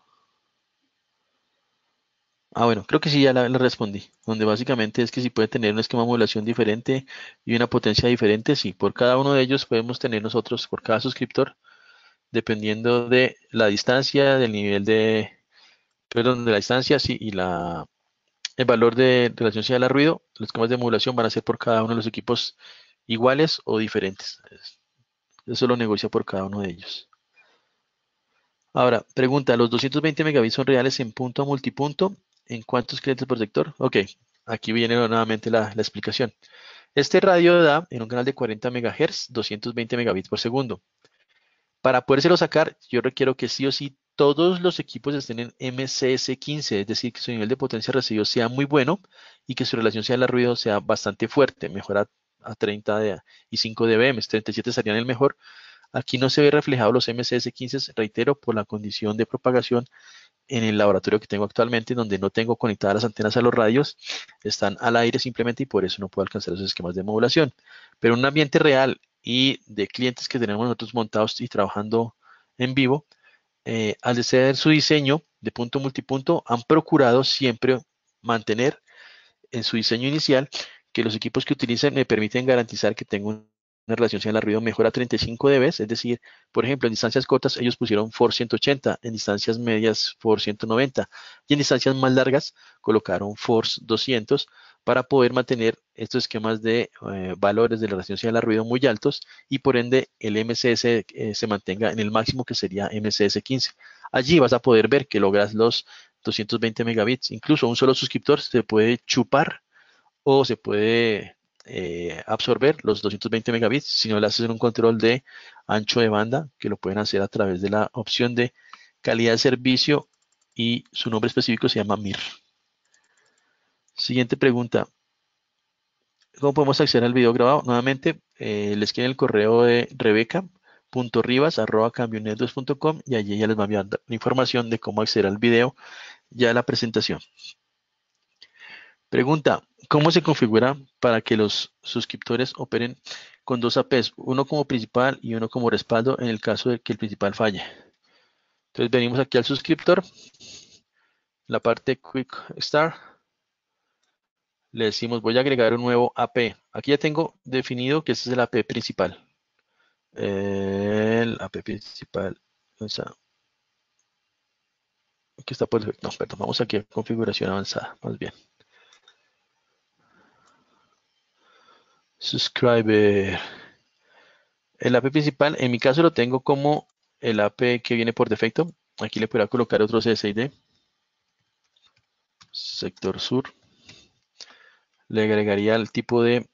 Ah, bueno, creo que sí, ya la, respondí. Donde básicamente es que si puede tener un esquema de modulación diferente y una potencia diferente, sí. Por cada uno de ellos podemos tener nosotros, por cada suscriptor, dependiendo de la distancia, del nivel de, perdón, de la distancia sí, y la, el valor de relación señal a ruido, los esquemas de modulación van a ser por cada uno de los equipos iguales o diferentes. Eso lo negocio por cada uno de ellos. Ahora, pregunta, ¿los 220 megabits son reales en punto a multipunto? ¿En cuántos clientes por sector? Ok, aquí viene nuevamente la, explicación. Este radio da en un canal de 40 MHz 220 megabits por segundo. Para podérselo sacar, yo requiero que sí o sí todos los equipos estén en MCS15, es decir, que su nivel de potencia recibido sea muy bueno y que su relación sea la ruido sea bastante fuerte, mejora a 30 de y 5 dBm, 37 serían el mejor. Aquí no se ve reflejado los MCS15, reitero, por la condición de propagación en el laboratorio que tengo actualmente, donde no tengo conectadas las antenas a los radios, están al aire simplemente y por eso no puedo alcanzar esos esquemas de modulación. Pero en un ambiente real y de clientes que tenemos nosotros montados y trabajando en vivo, eh, al desear su diseño de punto multipunto, han procurado siempre mantener en su diseño inicial que los equipos que utilicen me permiten garantizar que tengo una relación señal ruido mejor a 35 dB, es decir, por ejemplo, en distancias cortas ellos pusieron FORCE 180, en distancias medias for 190 y en distancias más largas colocaron force 200 para poder mantener estos esquemas de eh, valores de la relación señal ruido muy altos y por ende el MCS eh, se mantenga en el máximo que sería MCS 15. Allí vas a poder ver que logras los 220 megabits. Incluso un solo suscriptor se puede chupar o se puede eh, absorber los 220 megabits si no le hacen un control de ancho de banda, que lo pueden hacer a través de la opción de calidad de servicio y su nombre específico se llama MIR. Siguiente pregunta. ¿Cómo podemos acceder al video grabado? Nuevamente, eh, les queda el correo de rebeca.ribas.com y allí ya les va a enviar la información de cómo acceder al video ya la presentación. Pregunta, ¿cómo se configura para que los suscriptores operen con dos APs, uno como principal y uno como respaldo en el caso de que el principal falle? Entonces venimos aquí al suscriptor, la parte Quick Start, le decimos voy a agregar un nuevo AP. Aquí ya tengo definido que este es el AP principal. El AP principal, aquí está perfecto. No, perdón, vamos aquí a configuración avanzada, más bien. Subscriber. Eh, el AP principal, en mi caso lo tengo como el AP que viene por defecto. Aquí le puedo colocar otro CSID. Sector sur. Le agregaría el tipo de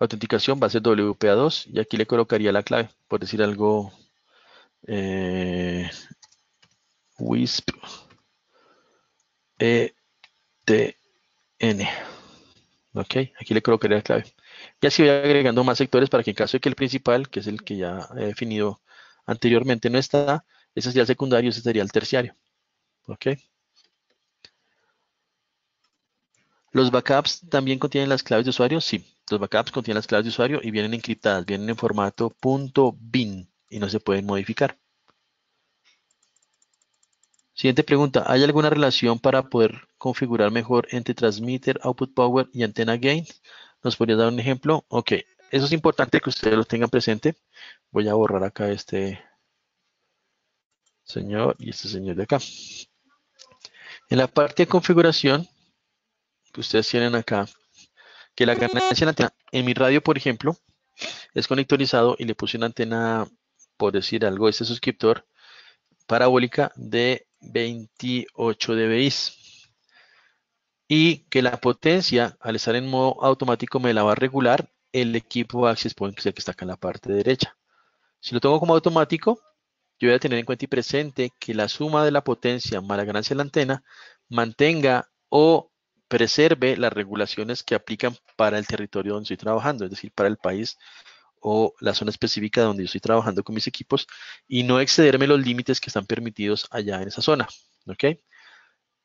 autenticación, va a ser WPA2. Y aquí le colocaría la clave, por decir algo. Eh, WISP ETN. Ok, aquí le creo era la clave. Y así voy agregando más sectores para que en caso de que el principal, que es el que ya he definido anteriormente, no está, ese sería el secundario, ese sería el terciario. Ok. ¿Los backups también contienen las claves de usuario? Sí, los backups contienen las claves de usuario y vienen encriptadas, vienen en formato .bin y no se pueden modificar. Siguiente pregunta. ¿Hay alguna relación para poder configurar mejor entre transmitter, output power y antena gain? ¿Nos podría dar un ejemplo? Ok. Eso es importante que ustedes lo tengan presente. Voy a borrar acá este señor y este señor de acá. En la parte de configuración que ustedes tienen acá, que la ganancia la antena, en mi radio, por ejemplo, es conectorizado y le puse una antena, por decir algo, este suscriptor parabólica de 28 dBis. Y que la potencia, al estar en modo automático, me la va a regular el equipo Access Point, que que está acá en la parte derecha. Si lo tengo como automático, yo voy a tener en cuenta y presente que la suma de la potencia más la ganancia de la antena mantenga o preserve las regulaciones que aplican para el territorio donde estoy trabajando, es decir, para el país o la zona específica donde yo estoy trabajando con mis equipos y no excederme los límites que están permitidos allá en esa zona. ¿Ok?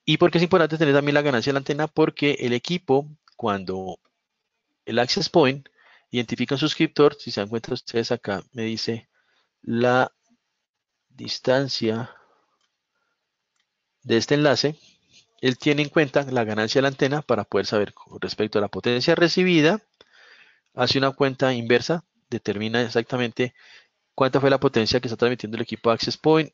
¿Y por qué es importante tener también la ganancia de la antena? Porque el equipo, cuando el access point identifica un suscriptor, si se dan cuenta ustedes acá, me dice la distancia de este enlace, él tiene en cuenta la ganancia de la antena para poder saber con respecto a la potencia recibida, hace una cuenta inversa determina exactamente cuánta fue la potencia que está transmitiendo el equipo Access Point,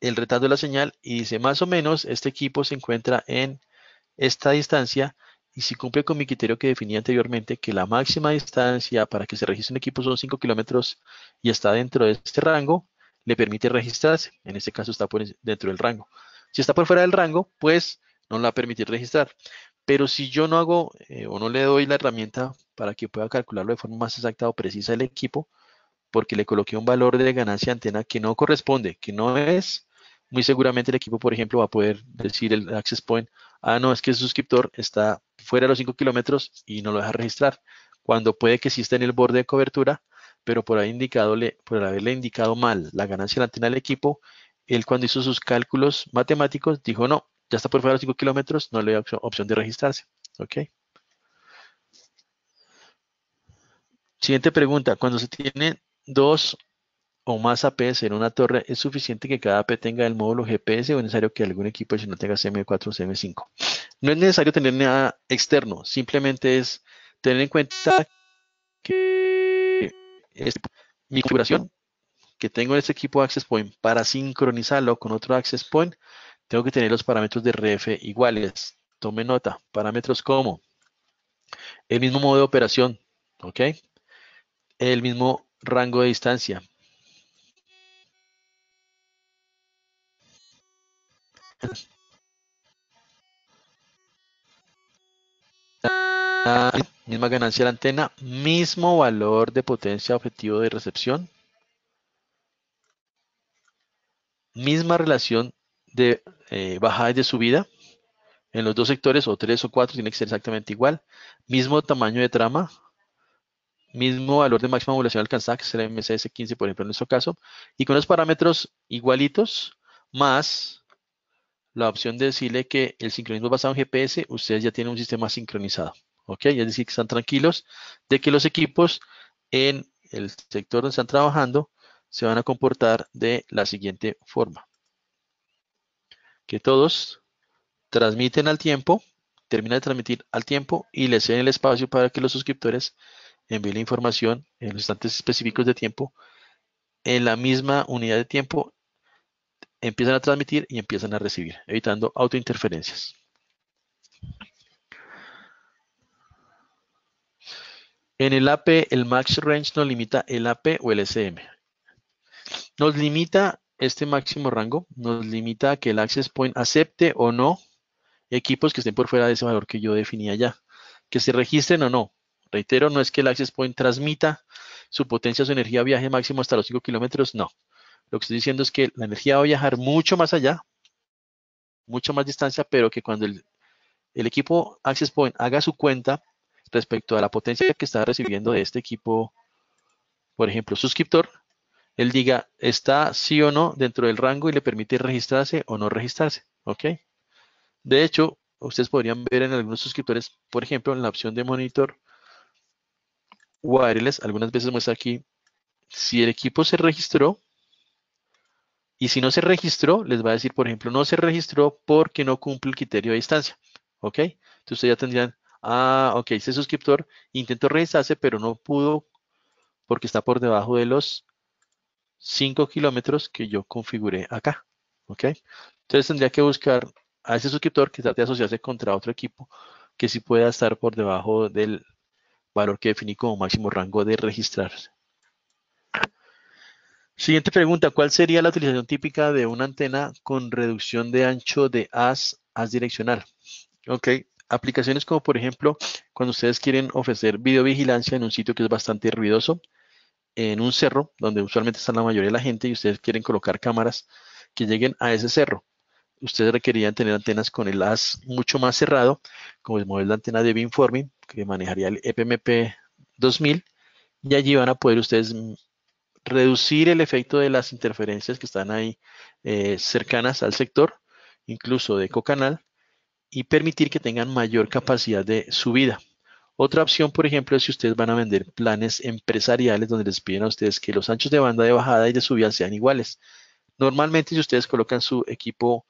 el retardo de la señal y dice más o menos este equipo se encuentra en esta distancia y si cumple con mi criterio que definí anteriormente, que la máxima distancia para que se registre un equipo son 5 kilómetros y está dentro de este rango, le permite registrarse. En este caso está dentro del rango. Si está por fuera del rango, pues no la va permitir registrar. Pero si yo no hago eh, o no le doy la herramienta para que pueda calcularlo de forma más exacta o precisa el equipo, porque le coloqué un valor de ganancia antena que no corresponde, que no es, muy seguramente el equipo, por ejemplo, va a poder decir el access point, ah, no, es que el suscriptor está fuera de los 5 kilómetros y no lo deja registrar, cuando puede que sí esté en el borde de cobertura, pero por, por haberle indicado mal la ganancia la antena del equipo, él cuando hizo sus cálculos matemáticos dijo, no, ya está por fuera de los 5 kilómetros, no le da opción de registrarse. ¿ok? Siguiente pregunta. Cuando se tiene dos o más APs en una torre, ¿es suficiente que cada AP tenga el módulo GPS o es necesario que algún equipo no tenga CM4 o CM5? No es necesario tener nada externo, simplemente es tener en cuenta que mi configuración que tengo en este equipo Access Point para sincronizarlo con otro Access Point, tengo que tener los parámetros de RF iguales. Tome nota, parámetros como el mismo modo de operación, ¿ok? el mismo rango de distancia. Ah, misma ganancia de la antena, mismo valor de potencia objetivo de recepción, misma relación de eh, bajada y de subida en los dos sectores, o tres o cuatro, tiene que ser exactamente igual, mismo tamaño de trama, mismo valor de máxima población alcanzada, que será MCS15, por ejemplo, en nuestro caso, y con los parámetros igualitos, más la opción de decirle que el sincronismo basado en GPS, ustedes ya tienen un sistema sincronizado, ¿ok? Es decir, que están tranquilos de que los equipos en el sector donde están trabajando se van a comportar de la siguiente forma. Que todos transmiten al tiempo, termina de transmitir al tiempo y les den el espacio para que los suscriptores envíe la información en instantes específicos de tiempo, en la misma unidad de tiempo empiezan a transmitir y empiezan a recibir, evitando autointerferencias. En el AP, el max range nos limita el AP o el SM. Nos limita este máximo rango, nos limita que el access point acepte o no equipos que estén por fuera de ese valor que yo definía ya, que se registren o no, Reitero, no es que el access point transmita su potencia, su energía viaje máximo hasta los 5 kilómetros, no. Lo que estoy diciendo es que la energía va a viajar mucho más allá, mucho más distancia, pero que cuando el, el equipo access point haga su cuenta respecto a la potencia que está recibiendo de este equipo, por ejemplo, suscriptor, él diga, está sí o no dentro del rango y le permite registrarse o no registrarse, ¿ok? De hecho, ustedes podrían ver en algunos suscriptores, por ejemplo, en la opción de monitor, wireless algunas veces muestra aquí si el equipo se registró y si no se registró, les va a decir, por ejemplo, no se registró porque no cumple el criterio de distancia. ¿Ok? Entonces ya tendrían, ah, ok, ese suscriptor intentó registrarse, pero no pudo porque está por debajo de los 5 kilómetros que yo configuré acá. ¿Ok? Entonces tendría que buscar a ese suscriptor que trate de asociarse contra otro equipo que sí pueda estar por debajo del, valor que definí como máximo rango de registrarse. Siguiente pregunta, ¿cuál sería la utilización típica de una antena con reducción de ancho de haz, haz direccional? Ok, aplicaciones como por ejemplo cuando ustedes quieren ofrecer videovigilancia en un sitio que es bastante ruidoso, en un cerro donde usualmente está la mayoría de la gente y ustedes quieren colocar cámaras que lleguen a ese cerro ustedes requerían tener antenas con el haz mucho más cerrado, como el modelo de antena de beamforming, que manejaría el EPMP 2000, y allí van a poder ustedes reducir el efecto de las interferencias que están ahí eh, cercanas al sector, incluso de Canal, y permitir que tengan mayor capacidad de subida. Otra opción, por ejemplo, es si ustedes van a vender planes empresariales donde les piden a ustedes que los anchos de banda de bajada y de subida sean iguales. Normalmente, si ustedes colocan su equipo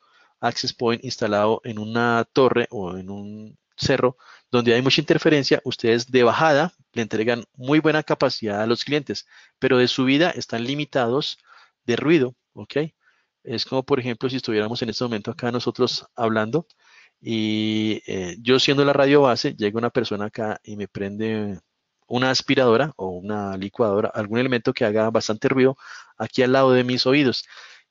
access point instalado en una torre o en un cerro donde hay mucha interferencia, ustedes de bajada le entregan muy buena capacidad a los clientes, pero de subida están limitados de ruido, ¿ok? Es como, por ejemplo, si estuviéramos en este momento acá nosotros hablando y eh, yo siendo la radio base, llega una persona acá y me prende una aspiradora o una licuadora, algún elemento que haga bastante ruido aquí al lado de mis oídos.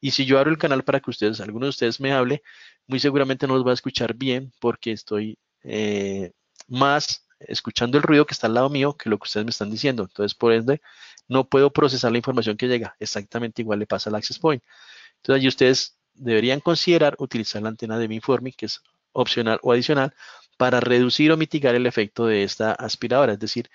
Y si yo abro el canal para que ustedes, alguno de ustedes me hable, muy seguramente no los va a escuchar bien porque estoy eh, más escuchando el ruido que está al lado mío que lo que ustedes me están diciendo. Entonces, por ende, no puedo procesar la información que llega. Exactamente igual le pasa al Access Point. Entonces, allí ustedes deberían considerar utilizar la antena de mi informe, que es opcional o adicional, para reducir o mitigar el efecto de esta aspiradora. Es decir,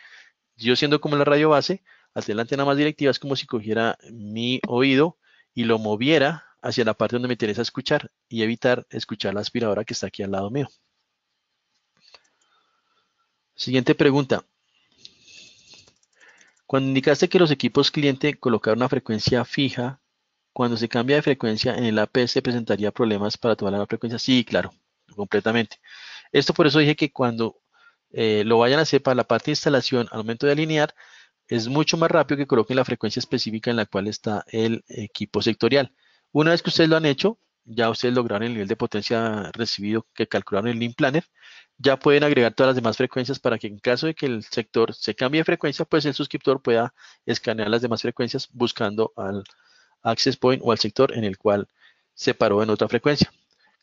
yo siendo como la radio base, hacer la antena más directiva es como si cogiera mi oído y lo moviera hacia la parte donde me interesa escuchar y evitar escuchar la aspiradora que está aquí al lado mío. Siguiente pregunta. Cuando indicaste que los equipos cliente colocaron una frecuencia fija, cuando se cambia de frecuencia en el AP se presentaría problemas para tomar la frecuencia. Sí, claro, completamente. Esto por eso dije que cuando eh, lo vayan a hacer para la parte de instalación al momento de alinear, es mucho más rápido que coloquen la frecuencia específica en la cual está el equipo sectorial. Una vez que ustedes lo han hecho, ya ustedes lograron el nivel de potencia recibido que calcularon en el Planner, ya pueden agregar todas las demás frecuencias para que en caso de que el sector se cambie de frecuencia, pues el suscriptor pueda escanear las demás frecuencias buscando al access point o al sector en el cual se paró en otra frecuencia.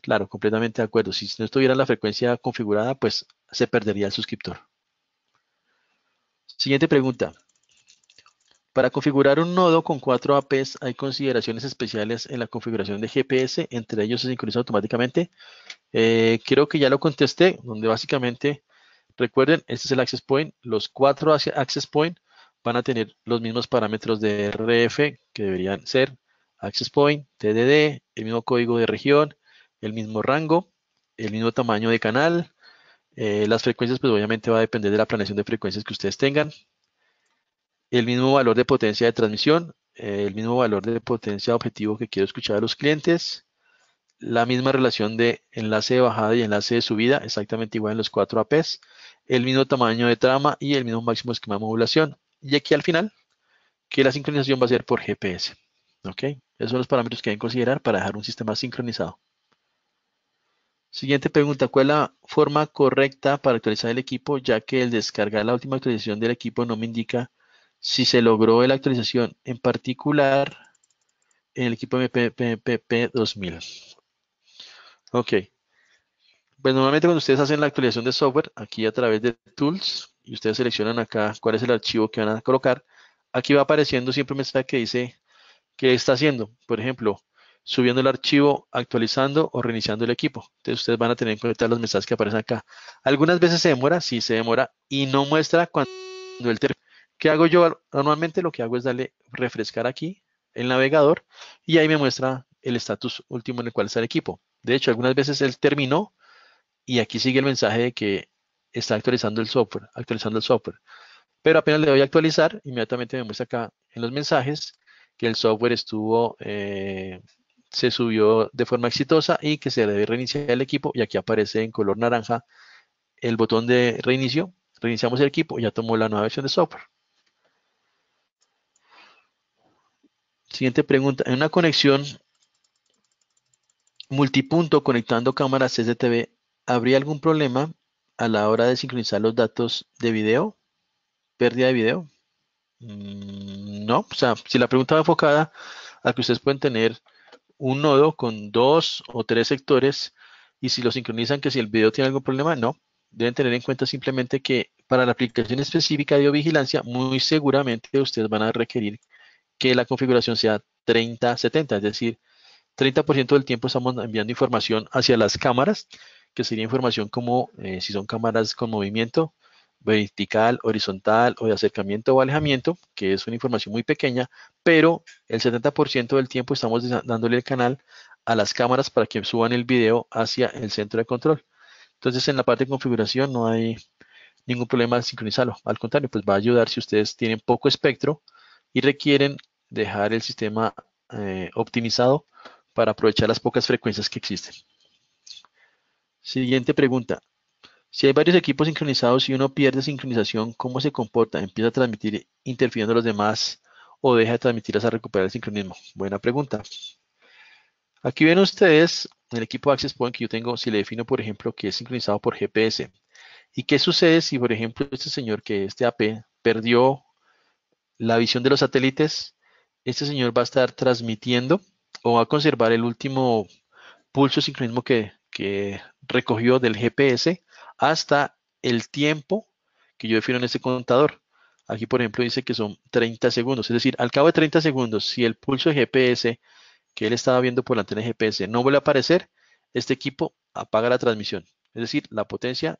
Claro, completamente de acuerdo. Si no estuviera la frecuencia configurada, pues se perdería el suscriptor. Siguiente pregunta. Para configurar un nodo con cuatro APs hay consideraciones especiales en la configuración de GPS, entre ellos se sincroniza automáticamente. Eh, creo que ya lo contesté, donde básicamente, recuerden, este es el access point, los cuatro access point van a tener los mismos parámetros de RF que deberían ser access point, TDD, el mismo código de región, el mismo rango, el mismo tamaño de canal. Eh, las frecuencias, pues obviamente va a depender de la planeación de frecuencias que ustedes tengan el mismo valor de potencia de transmisión, eh, el mismo valor de potencia objetivo que quiero escuchar a los clientes, la misma relación de enlace de bajada y enlace de subida, exactamente igual en los cuatro APs, el mismo tamaño de trama y el mismo máximo esquema de modulación. Y aquí al final, que la sincronización va a ser por GPS. ¿Ok? Esos son los parámetros que deben considerar para dejar un sistema sincronizado. Siguiente pregunta, ¿cuál es la forma correcta para actualizar el equipo ya que el descargar la última actualización del equipo no me indica si se logró la actualización, en particular en el equipo MPP 2000. Ok. Pues normalmente cuando ustedes hacen la actualización de software, aquí a través de Tools, y ustedes seleccionan acá cuál es el archivo que van a colocar, aquí va apareciendo siempre un mensaje que dice qué está haciendo. Por ejemplo, subiendo el archivo, actualizando o reiniciando el equipo. Entonces ustedes van a tener en cuenta los mensajes que aparecen acá. Algunas veces se demora, sí se demora y no muestra cuando el término. ¿Qué hago yo? Normalmente lo que hago es darle refrescar aquí el navegador y ahí me muestra el estatus último en el cual está el equipo. De hecho, algunas veces él terminó y aquí sigue el mensaje de que está actualizando el software, actualizando el software. Pero apenas le doy a actualizar, inmediatamente me muestra acá en los mensajes que el software estuvo, eh, se subió de forma exitosa y que se debe reiniciar el equipo y aquí aparece en color naranja el botón de reinicio, reiniciamos el equipo y ya tomó la nueva versión de software. Siguiente pregunta. En una conexión multipunto conectando cámaras CCTV, ¿habría algún problema a la hora de sincronizar los datos de video? ¿Pérdida de video? Mm, no, o sea, si la pregunta va enfocada a que ustedes pueden tener un nodo con dos o tres sectores y si lo sincronizan que si el video tiene algún problema, no. Deben tener en cuenta simplemente que para la aplicación específica de biovigilancia, muy seguramente ustedes van a requerir que la configuración sea 30-70, es decir, 30% del tiempo estamos enviando información hacia las cámaras, que sería información como eh, si son cámaras con movimiento vertical, horizontal o de acercamiento o alejamiento, que es una información muy pequeña, pero el 70% del tiempo estamos dándole el canal a las cámaras para que suban el video hacia el centro de control. Entonces en la parte de configuración no hay ningún problema de sincronizarlo. Al contrario, pues va a ayudar si ustedes tienen poco espectro y requieren dejar el sistema eh, optimizado para aprovechar las pocas frecuencias que existen. Siguiente pregunta. Si hay varios equipos sincronizados y uno pierde sincronización, ¿cómo se comporta? ¿Empieza a transmitir interfiriendo a los demás o deja de transmitir hasta recuperar el sincronismo? Buena pregunta. Aquí ven ustedes el equipo Access Point que yo tengo, si le defino, por ejemplo, que es sincronizado por GPS. ¿Y qué sucede si, por ejemplo, este señor que este AP perdió la visión de los satélites, este señor va a estar transmitiendo o va a conservar el último pulso sincronismo que, recogió del GPS hasta el tiempo que yo defino en este contador. Aquí, por ejemplo, dice que son 30 segundos. Es decir, al cabo de 30 segundos, si el pulso de GPS que él estaba viendo por la antena GPS no vuelve a aparecer, este equipo apaga la transmisión. Es decir, la potencia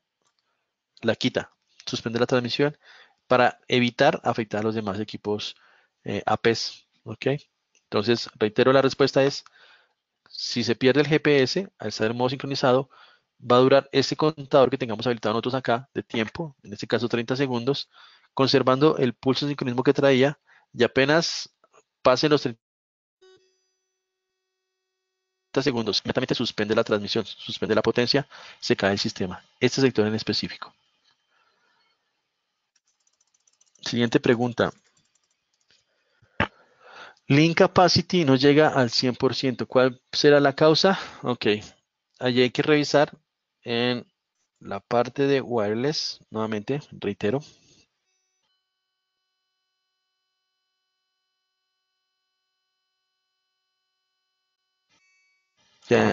la quita, suspende la transmisión para evitar afectar a los demás equipos eh, APs. Entonces, reitero, la respuesta es, si se pierde el GPS, al estar en modo sincronizado, va a durar este contador que tengamos habilitado nosotros acá de tiempo, en este caso 30 segundos, conservando el pulso de sincronismo que traía y apenas pasen los 30 segundos, inmediatamente suspende la transmisión, suspende la potencia, se cae el sistema. Este sector en específico. Siguiente pregunta. Link capacity no llega al 100%. ¿Cuál será la causa? Ok. Allí hay que revisar en la parte de wireless. Nuevamente, reitero.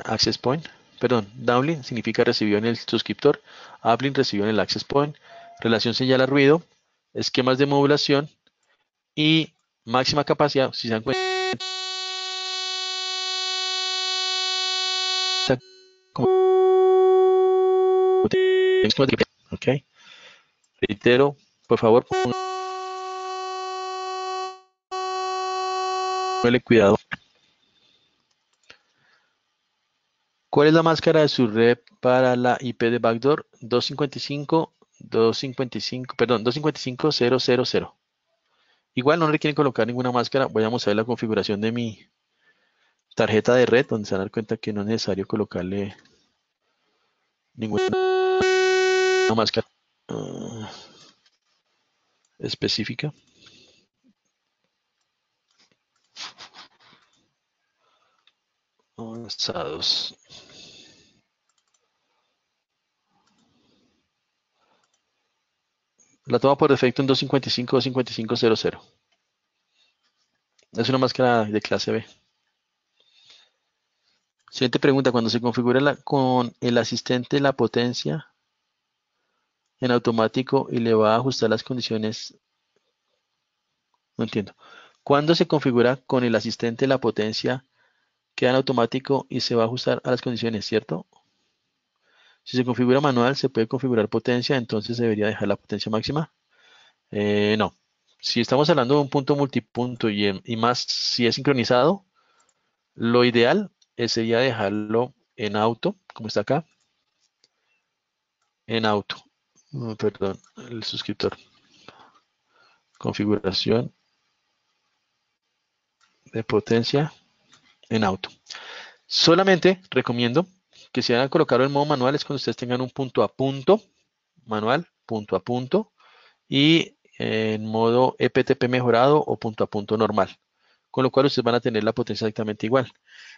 access point. Perdón, downlink significa recibió en el suscriptor. Uplink recibió en el access point. Relación señal a ruido esquemas de modulación y máxima capacidad, si se dan cuenta, ok reitero por favor ponle cuidado ¿Cuál es la máscara de su red para la IP de backdoor? 255 255, perdón, 000 Igual no le colocar ninguna máscara. Voy a mostrar la configuración de mi tarjeta de red, donde se van a dar cuenta que no es necesario colocarle ninguna máscara ah, específica. Avanzados. La toma por defecto en 255 25500. Es una máscara de clase B. Siguiente pregunta, cuando se configura con el asistente la potencia en automático y le va a ajustar las condiciones. No entiendo. Cuando se configura con el asistente la potencia queda en automático y se va a ajustar a las condiciones, ¿cierto? Si se configura manual, se puede configurar potencia, entonces debería dejar la potencia máxima. Eh, no. Si estamos hablando de un punto multipunto y, em, más si es sincronizado, lo ideal eh, sería dejarlo en auto, como está acá. En auto. Mm, perdón, el suscriptor. Configuración de potencia en auto. Solamente recomiendo que se van a colocar en modo manual es cuando ustedes tengan un punto a punto, manual, punto a punto, y eh, en modo EPTP mejorado o punto a punto normal. Con lo cual ustedes van a tener la potencia exactamente igual.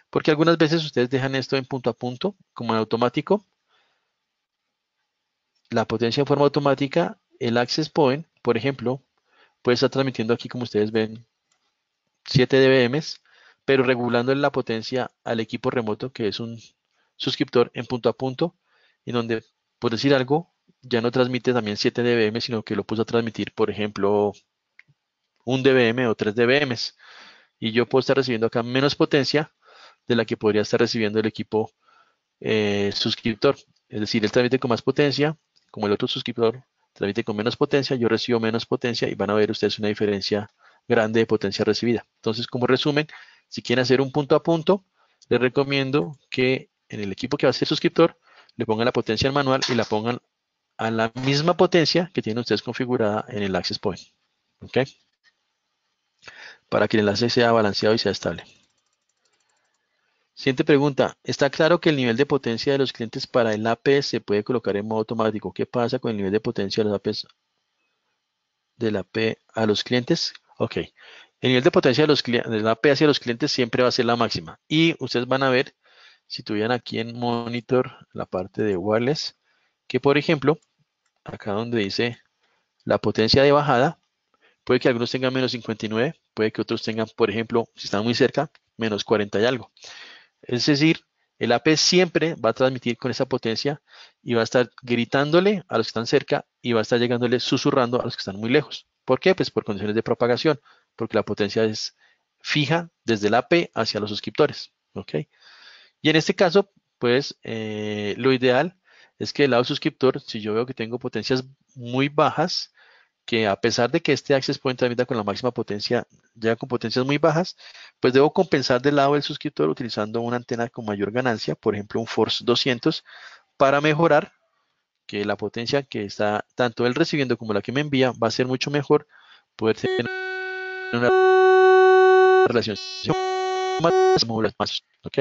Porque algunas veces ustedes dejan esto en punto a punto, como en automático. La potencia en forma automática, el access point, por ejemplo, puede estar transmitiendo aquí, como ustedes ven, 7 dBm, pero regulando la potencia al equipo remoto, que es un suscriptor en punto a punto, y donde, por decir algo, ya no transmite también 7 dBm, sino que lo puso a transmitir, por ejemplo, 1 dBm o 3 dBm Y yo puedo estar recibiendo acá menos potencia de la que podría estar recibiendo el equipo eh, suscriptor. Es decir, él transmite con más potencia, como el otro suscriptor transmite con menos potencia, yo recibo menos potencia y van a ver ustedes una diferencia grande de potencia recibida. Entonces, como resumen, si quieren hacer un punto a punto, les recomiendo que en el equipo que va a ser suscriptor, le pongan la potencia al manual y la pongan a la misma potencia que tienen ustedes configurada en el Access Point. ¿Ok? Para que el enlace sea balanceado y sea estable. Siguiente pregunta. Está claro que el nivel de potencia de los clientes para el AP se puede colocar en modo automático. ¿Qué pasa con el nivel de potencia de los APs del AP a los clientes? Ok. El nivel de potencia de los del AP hacia los clientes siempre va a ser la máxima. Y ustedes van a ver si tuvieran aquí en monitor la parte de wireless, que por ejemplo, acá donde dice la potencia de bajada, puede que algunos tengan menos 59, puede que otros tengan, por ejemplo, si están muy cerca, menos 40 y algo. Es decir, el AP siempre va a transmitir con esa potencia y va a estar gritándole a los que están cerca y va a estar llegándole susurrando a los que están muy lejos. ¿Por qué? Pues por condiciones de propagación, porque la potencia es fija desde el AP hacia los suscriptores. ¿ok? Y en este caso, pues eh, lo ideal es que el lado suscriptor, si yo veo que tengo potencias muy bajas, que a pesar de que este access point transmita con la máxima potencia, llega con potencias muy bajas, pues debo compensar del lado del suscriptor utilizando una antena con mayor ganancia, por ejemplo un Force 200, para mejorar que la potencia que está tanto él recibiendo como la que me envía va a ser mucho mejor poder tener una relación más, más, más, ¿ok?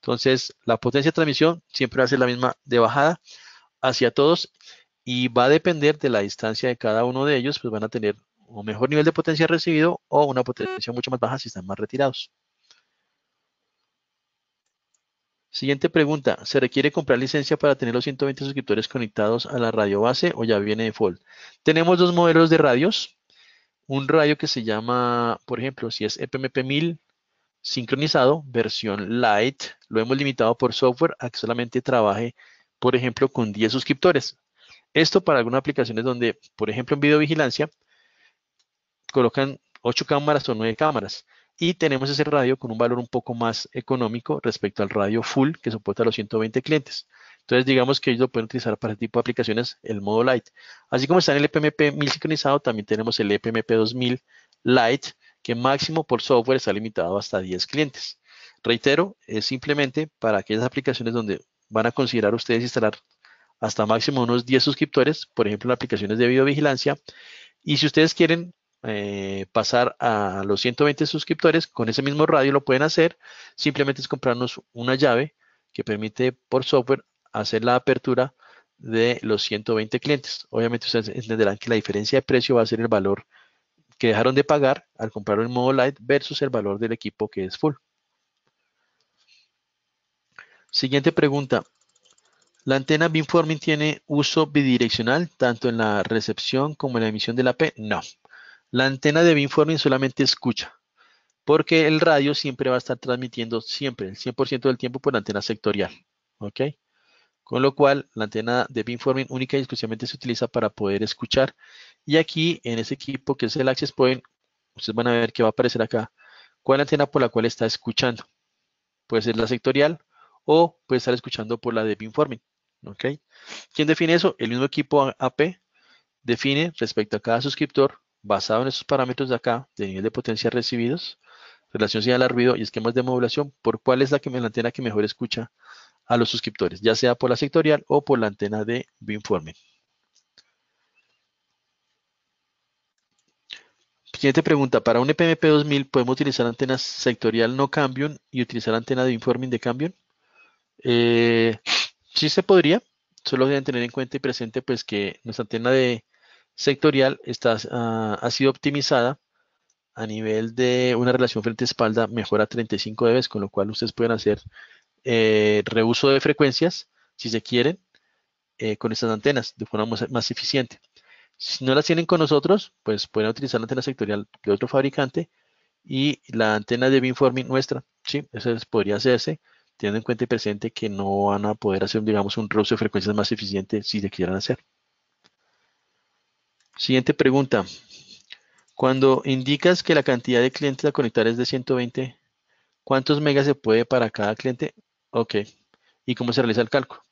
Entonces, la potencia de transmisión siempre va a ser la misma de bajada hacia todos y va a depender de la distancia de cada uno de ellos, pues van a tener un mejor nivel de potencia recibido o una potencia mucho más baja si están más retirados. Siguiente pregunta. ¿Se requiere comprar licencia para tener los 120 suscriptores conectados a la radio base o ya viene default? Tenemos dos modelos de radios. Un radio que se llama, por ejemplo, si es EPMP 1000, sincronizado, versión light, lo hemos limitado por software a que solamente trabaje, por ejemplo, con 10 suscriptores. Esto para algunas aplicaciones donde, por ejemplo, en videovigilancia, colocan 8 cámaras o 9 cámaras. Y tenemos ese radio con un valor un poco más económico respecto al radio full que soporta los 120 clientes. Entonces, digamos que ellos lo pueden utilizar para este tipo de aplicaciones, el modo light. Así como está en el EPMP 1000 sincronizado, también tenemos el EPMP 2000 light, que máximo por software está limitado hasta 10 clientes. Reitero, es simplemente para aquellas aplicaciones donde van a considerar ustedes instalar hasta máximo unos 10 suscriptores, por ejemplo, en aplicaciones de videovigilancia. Y si ustedes quieren eh, pasar a los 120 suscriptores, con ese mismo radio lo pueden hacer. Simplemente es comprarnos una llave que permite por software hacer la apertura de los 120 clientes. Obviamente ustedes entenderán que la diferencia de precio va a ser el valor que dejaron de pagar al comprar el modo light versus el valor del equipo que es full. Siguiente pregunta. La antena beamforming tiene uso bidireccional tanto en la recepción como en la emisión de la P. No. La antena de beamforming solamente escucha, porque el radio siempre va a estar transmitiendo siempre, el 100% del tiempo por la antena sectorial. ¿Ok? Con lo cual, la antena de beamforming única y exclusivamente se utiliza para poder escuchar y aquí en ese equipo que es el Access Point, ustedes van a ver que va a aparecer acá cuál antena por la cual está escuchando. Puede ser la sectorial o puede estar escuchando por la de Beamforming. ¿ok? ¿Quién define eso? El mismo equipo AP define respecto a cada suscriptor, basado en esos parámetros de acá, de nivel de potencia recibidos, relación señal a ruido y esquemas de modulación, por cuál es la, que, la antena que mejor escucha a los suscriptores, ya sea por la sectorial o por la antena de beamforming. Siguiente pregunta. Para un EPMP 2000, ¿podemos utilizar antenas sectorial no cambium y utilizar antena de informing de cambium? Eh, sí se podría. Solo deben tener en cuenta y presente pues que nuestra antena de sectorial está, ah, ha sido optimizada a nivel de una relación frente-espalda mejora 35 dB, con lo cual ustedes pueden hacer eh, reuso de frecuencias si se quieren eh, con estas antenas de forma más eficiente. Si no las tienen con nosotros, pues pueden utilizar la antena sectorial de otro fabricante y la antena de beamforming nuestra, ¿sí? Eso podría hacerse, teniendo en cuenta y presente que no van a poder hacer, digamos, un roce de frecuencias más eficiente si le quieran hacer. Siguiente pregunta. Cuando indicas que la cantidad de clientes a conectar es de 120, ¿cuántos megas se puede para cada cliente? Ok. ¿Y cómo se realiza el cálculo?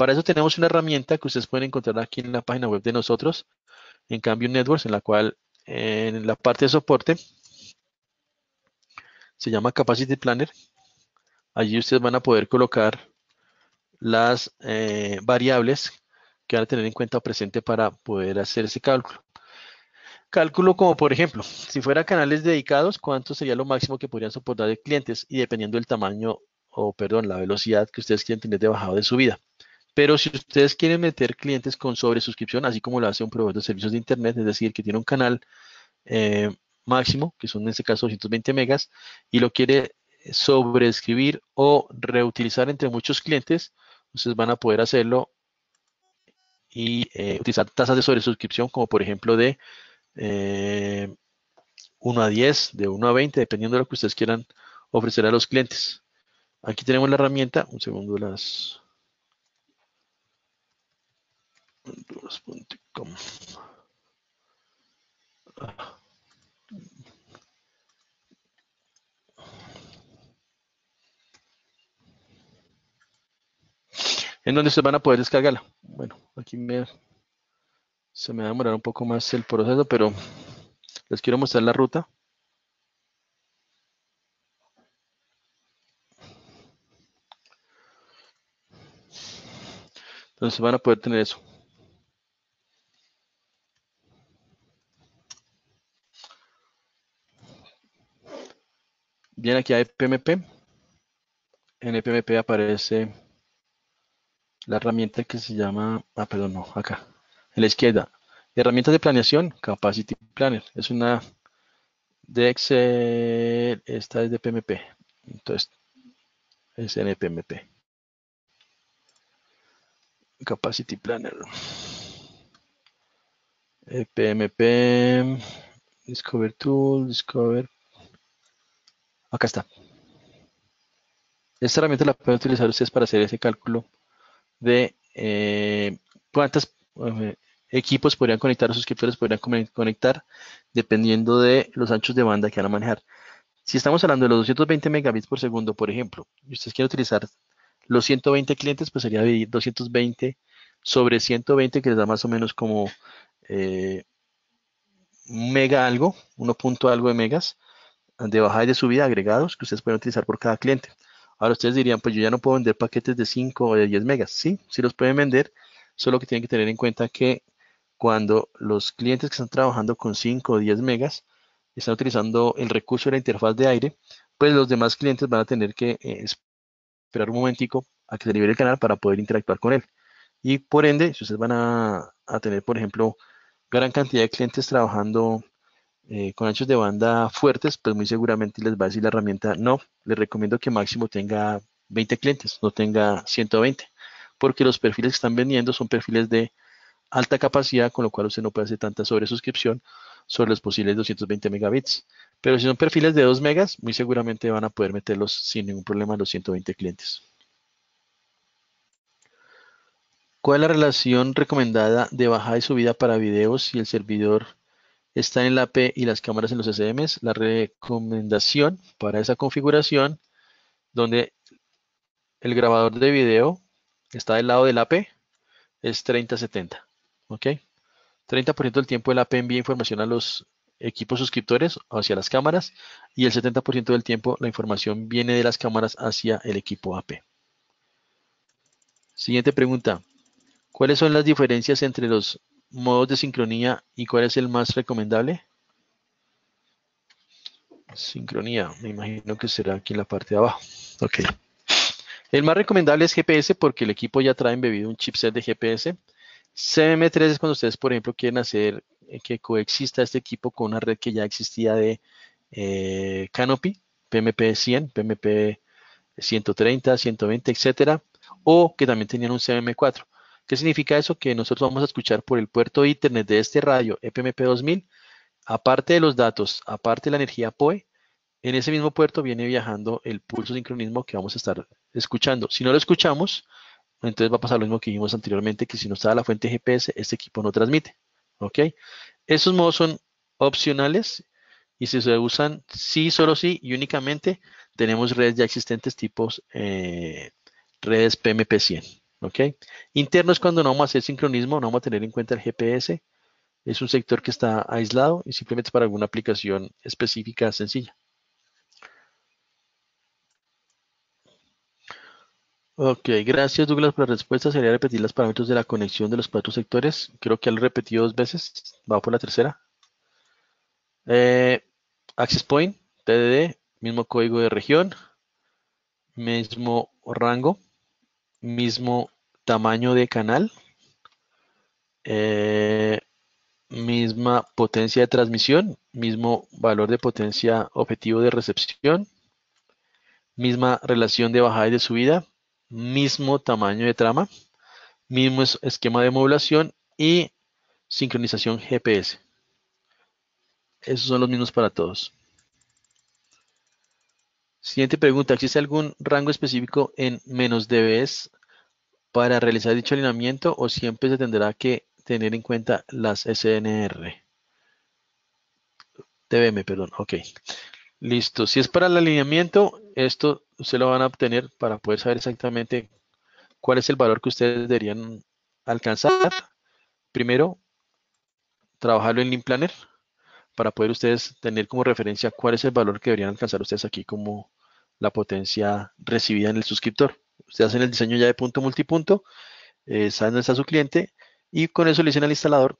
Para eso tenemos una herramienta que ustedes pueden encontrar aquí en la página web de nosotros, en cambio Networks, en la cual en la parte de soporte se llama Capacity Planner. Allí ustedes van a poder colocar las eh, variables que van a tener en cuenta presente para poder hacer ese cálculo. Cálculo como, por ejemplo, si fuera canales dedicados, ¿cuánto sería lo máximo que podrían soportar de clientes? Y dependiendo del tamaño o, perdón, la velocidad que ustedes quieren tener de su vida. de subida. Pero si ustedes quieren meter clientes con sobresuscripción, así como lo hace un proveedor de servicios de Internet, es decir, que tiene un canal eh, máximo, que son en este caso 220 megas, y lo quiere sobreescribir o reutilizar entre muchos clientes, ustedes van a poder hacerlo y eh, utilizar tasas de sobresuscripción como por ejemplo de 1 eh, a 10, de 1 a 20, dependiendo de lo que ustedes quieran ofrecer a los clientes. Aquí tenemos la herramienta, un segundo las en donde se van a poder descargarla. Bueno, aquí me, se me va a demorar un poco más el proceso, pero les quiero mostrar la ruta. Entonces van a poder tener eso. Bien, aquí a PMP, En PMP aparece la herramienta que se llama, ah, perdón, no, acá, en la izquierda. Herramientas de planeación, Capacity Planner. Es una de Excel, esta es de PMP. Entonces, es en PMP. Capacity Planner. PMP, Discover Tool, Discover Acá está. Esta herramienta la pueden utilizar ustedes para hacer ese cálculo de eh, cuántos eh, equipos podrían conectar o suscriptores podrían conectar dependiendo de los anchos de banda que van a manejar. Si estamos hablando de los 220 megabits por segundo, por ejemplo, y ustedes quieren utilizar los 120 clientes, pues sería 220 sobre 120, que les da más o menos como eh, mega algo, 1 punto algo de megas de bajada y de subida agregados que ustedes pueden utilizar por cada cliente. Ahora ustedes dirían, pues yo ya no puedo vender paquetes de 5 o de 10 megas. Sí, sí los pueden vender, solo que tienen que tener en cuenta que cuando los clientes que están trabajando con 5 o 10 megas están utilizando el recurso de la interfaz de aire, pues los demás clientes van a tener que eh, esperar un momentico a que se libere el canal para poder interactuar con él. Y por ende, si ustedes van a, a tener, por ejemplo, gran cantidad de clientes trabajando eh, con anchos de banda fuertes, pues muy seguramente les va a decir la herramienta, no, les recomiendo que máximo tenga 20 clientes, no tenga 120, porque los perfiles que están vendiendo son perfiles de alta capacidad, con lo cual usted no puede hacer tanta sobresuscripción sobre los posibles 220 megabits. Pero si son perfiles de 2 megas, muy seguramente van a poder meterlos sin ningún problema los 120 clientes. ¿Cuál es la relación recomendada de bajada y subida para videos si el servidor Está en la AP y las cámaras en los SMs. La recomendación para esa configuración, donde el grabador de video está del lado del AP, es 30-70. ¿Ok? 30% del tiempo el AP envía información a los equipos suscriptores hacia las cámaras y el 70% del tiempo la información viene de las cámaras hacia el equipo AP. Siguiente pregunta. ¿Cuáles son las diferencias entre los modos de sincronía y cuál es el más recomendable? Sincronía, me imagino que será aquí en la parte de abajo. Ok. El más recomendable es GPS porque el equipo ya trae embebido un chipset de GPS. CM3 es cuando ustedes, por ejemplo, quieren hacer eh, que coexista este equipo con una red que ya existía de eh, Canopy, PMP 100, PMP 130, 120, etcétera, o que también tenían un CM4. ¿Qué significa eso? Que nosotros vamos a escuchar por el puerto internet de este radio EPMP2000, aparte de los datos, aparte de la energía POE, en ese mismo puerto viene viajando el pulso sincronismo que vamos a estar escuchando. Si no lo escuchamos, entonces va a pasar lo mismo que vimos anteriormente, que si no está la fuente GPS, este equipo no transmite. ¿Ok? Estos modos son opcionales y si se usan sí, solo sí y únicamente, tenemos redes ya existentes tipos eh, redes PMP100. ¿ok? Interno es cuando no vamos a hacer sincronismo, no vamos a tener en cuenta el GPS. Es un sector que está aislado y simplemente para alguna aplicación específica sencilla. Ok, gracias Douglas por la respuesta. Sería repetir los parámetros de la conexión de los cuatro sectores. Creo que al lo repetido dos veces. Va por la tercera. Eh, access point, TDD, mismo código de región, mismo rango mismo tamaño de canal, eh, misma potencia de transmisión, mismo valor de potencia objetivo de recepción, misma relación de bajada y de subida, mismo tamaño de trama, mismo esquema de modulación y sincronización GPS. Esos son los mismos para todos. Siguiente pregunta, ¿existe algún rango específico en menos dBs para realizar dicho alineamiento o siempre se tendrá que tener en cuenta las SNR? DBM, perdón, ok. Listo, si es para el alineamiento, esto se lo van a obtener para poder saber exactamente cuál es el valor que ustedes deberían alcanzar. Primero, trabajarlo en Lean Planner para poder ustedes tener como referencia cuál es el valor que deberían alcanzar ustedes aquí como la potencia recibida en el suscriptor. Ustedes hacen el diseño ya de punto multipunto, eh, saben dónde está su cliente y con eso le dicen al instalador,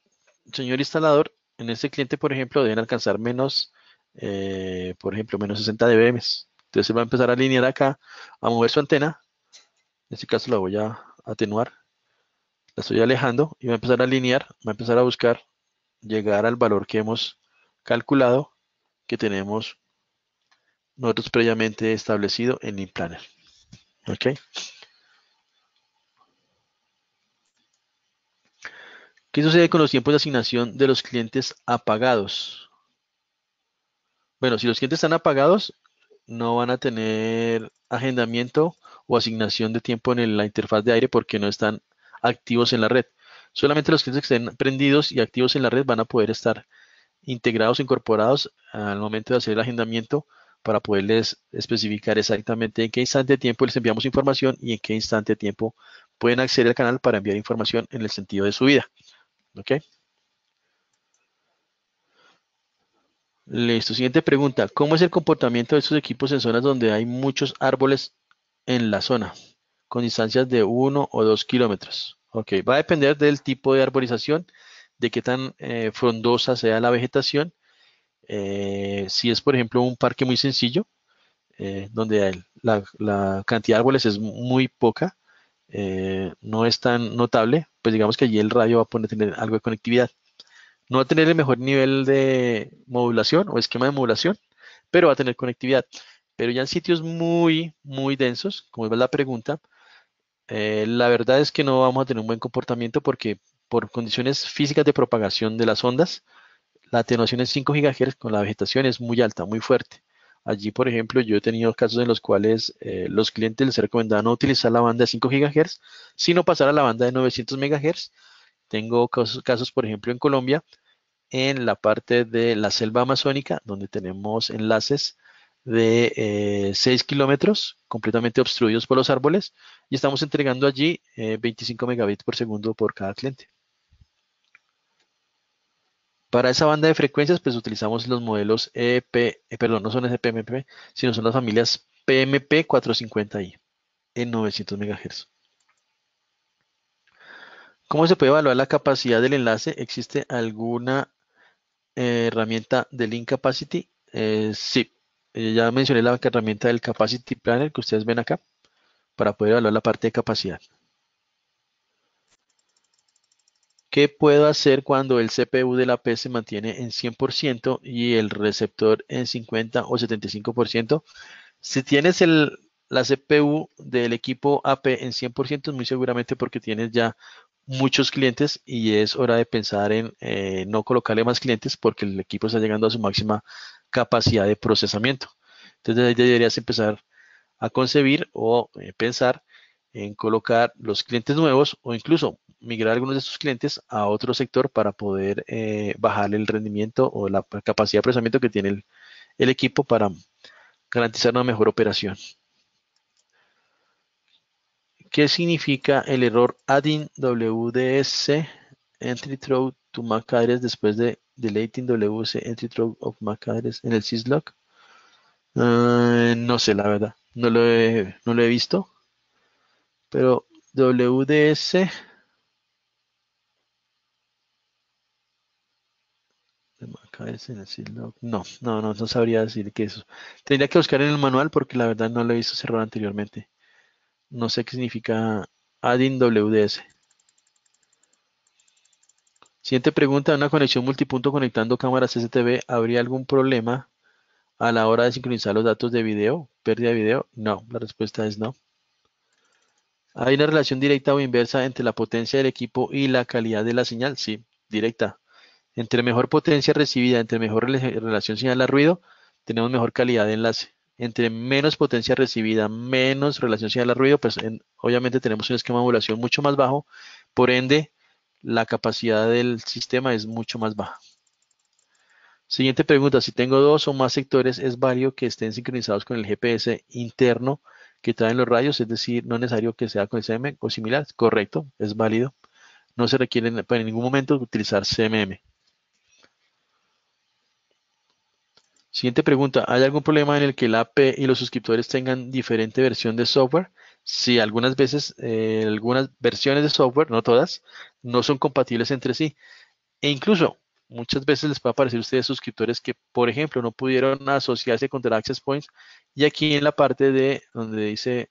señor instalador, en este cliente, por ejemplo, deben alcanzar menos, eh, por ejemplo, menos 60 dBm. Entonces va a empezar a alinear acá, a mover su antena. En este caso la voy a atenuar. La estoy alejando y va a empezar a alinear, va a empezar a buscar llegar al valor que hemos calculado que tenemos nosotros previamente establecido en InPlanner. ¿Ok? ¿Qué sucede con los tiempos de asignación de los clientes apagados? Bueno, si los clientes están apagados, no van a tener agendamiento o asignación de tiempo en la interfaz de aire porque no están activos en la red. Solamente los clientes que estén prendidos y activos en la red van a poder estar integrados, incorporados al momento de hacer el agendamiento para poderles especificar exactamente en qué instante de tiempo les enviamos información y en qué instante de tiempo pueden acceder al canal para enviar información en el sentido de vida, ¿Ok? Listo. Siguiente pregunta. ¿Cómo es el comportamiento de estos equipos en zonas donde hay muchos árboles en la zona, con distancias de uno o dos kilómetros? Ok, va a depender del tipo de arborización de qué tan eh, frondosa sea la vegetación. Eh, si es, por ejemplo, un parque muy sencillo, eh, donde la, cantidad de árboles es muy poca, no es tan notable, pues digamos que allí el radio va a poner, tener algo de conectividad. No va a tener el mejor nivel de modulación o esquema de modulación, pero va a tener conectividad. Pero ya en sitios muy, muy densos, como iba la pregunta, la verdad es que no vamos a tener un buen comportamiento porque por condiciones físicas de propagación de las ondas, la atenuación en 5 GHz con la vegetación es muy alta, muy fuerte. Allí, por ejemplo, yo he tenido casos en los cuales eh, los clientes les recomendaban no utilizar la banda de 5 GHz, sino pasar a la banda de 900 MHz. Tengo casos, por ejemplo, en Colombia, en la parte de la selva amazónica, donde tenemos enlaces de 6 eh, kilómetros completamente obstruidos por los árboles y estamos entregando allí 25 eh, megabits por segundo por cada cliente. Para esa banda de frecuencias, pues utilizamos los modelos EP, eh, perdón, no son SPMP, sino son las familias PMP 450i en 900 MHz. ¿Cómo se puede evaluar la capacidad del enlace? ¿Existe alguna eh, herramienta del Link Capacity? Eh, sí, ya mencioné la herramienta del Capacity Planner que ustedes ven acá para poder evaluar la parte de capacidad. ¿Qué puedo hacer cuando el CPU de la se mantiene en 100% y el receptor en 50 o 75%? Si tienes la CPU del equipo AP en 100%, es muy seguramente porque tienes ya muchos clientes y es hora de pensar en eh, no colocarle más clientes porque el equipo está llegando a su máxima capacidad de procesamiento. Entonces ahí deberías empezar a concebir o eh, pensar en colocar los clientes nuevos o incluso migrar algunos de sus clientes a otro sector para poder eh, bajar el rendimiento o la capacidad de procesamiento que tiene el, equipo para garantizar una mejor operación. ¿Qué significa el error adding WDS entry throw to MAC después de deleting WC entry throw of MAC en el syslog? Ah, no sé, la verdad. no lo he visto. Pero WDS no, no, no, no sabría decir que eso. Tendría que buscar en el manual porque la verdad no lo he visto cerrar anteriormente. No sé qué significa adding WDS. Siguiente pregunta, una conexión multipunto conectando cámaras STV, ¿habría algún problema a la hora de sincronizar los datos de video? ¿Pérdida de video? No, la respuesta es no. Hay una relación directa o inversa entre la potencia del equipo y la calidad de la señal, sí, directa. Entre mejor potencia recibida, entre mejor relación señal a ruido, tenemos mejor calidad de enlace. Entre menos potencia recibida, menos relación señal a ruido, pues obviamente tenemos un esquema de modulación mucho más bajo, por ende la capacidad del sistema es mucho más baja. Siguiente pregunta, si tengo dos o más sectores, ¿es válido que estén sincronizados con el GPS interno que traen los rayos, es decir, no es necesario que sea con CMM o similar, correcto, es válido. No se requiere en, pues, ningún momento utilizar CMM. Siguiente pregunta, ¿hay algún problema en el que la AP y los suscriptores tengan diferente versión de software? Sí, algunas veces, eh, algunas versiones de software, no todas, no son compatibles entre sí. E incluso muchas veces les puede aparecer a ustedes suscriptores que, por ejemplo, no pudieron asociarse el Access Points. Y aquí en la parte de donde dice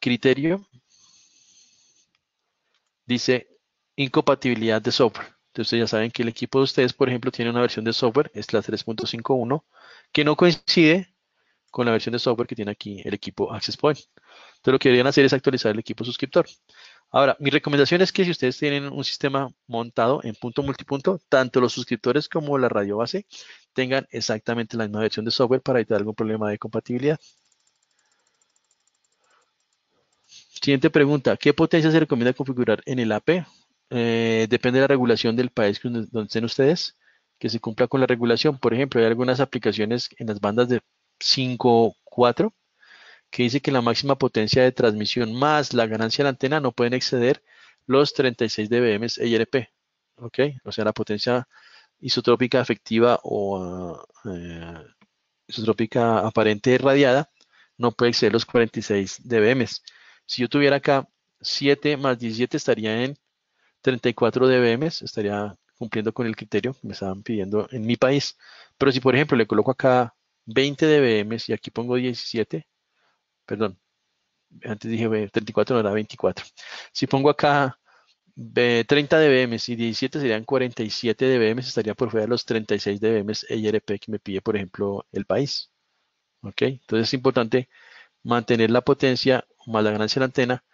criterio, dice incompatibilidad de software. Entonces ya saben que el equipo de ustedes, por ejemplo, tiene una versión de software, es la 3.51, que no coincide con la versión de software que tiene aquí el equipo Access Point. Entonces lo que deberían hacer es actualizar el equipo suscriptor. Ahora, mi recomendación es que si ustedes tienen un sistema montado en punto multipunto, tanto los suscriptores como la radio base tengan exactamente la misma versión de software para evitar algún problema de compatibilidad. Siguiente pregunta, ¿qué potencia se recomienda configurar en el AP? Eh, depende de la regulación del país donde estén ustedes, que se cumpla con la regulación. Por ejemplo, hay algunas aplicaciones en las bandas de 5, 4, que dice que la máxima potencia de transmisión más la ganancia de la antena no pueden exceder los 36 dBm IRP. ¿Ok? O sea, la potencia isotrópica efectiva o eh, isotrópica aparente radiada no puede exceder los 46 dBm. Si yo tuviera acá 7 más 17 estaría en 34 dBm, estaría cumpliendo con el criterio que me estaban pidiendo en mi país. Pero si, por ejemplo, le coloco acá 20 dBm y aquí pongo 17, perdón, antes dije 34, no era 24. Si pongo acá 30 dBm y 17 serían 47 dBm, estaría por fuera de los 36 dBm IRP que me pide, por ejemplo, el país. ¿Ok? Entonces es importante mantener la potencia más la ganancia de la antena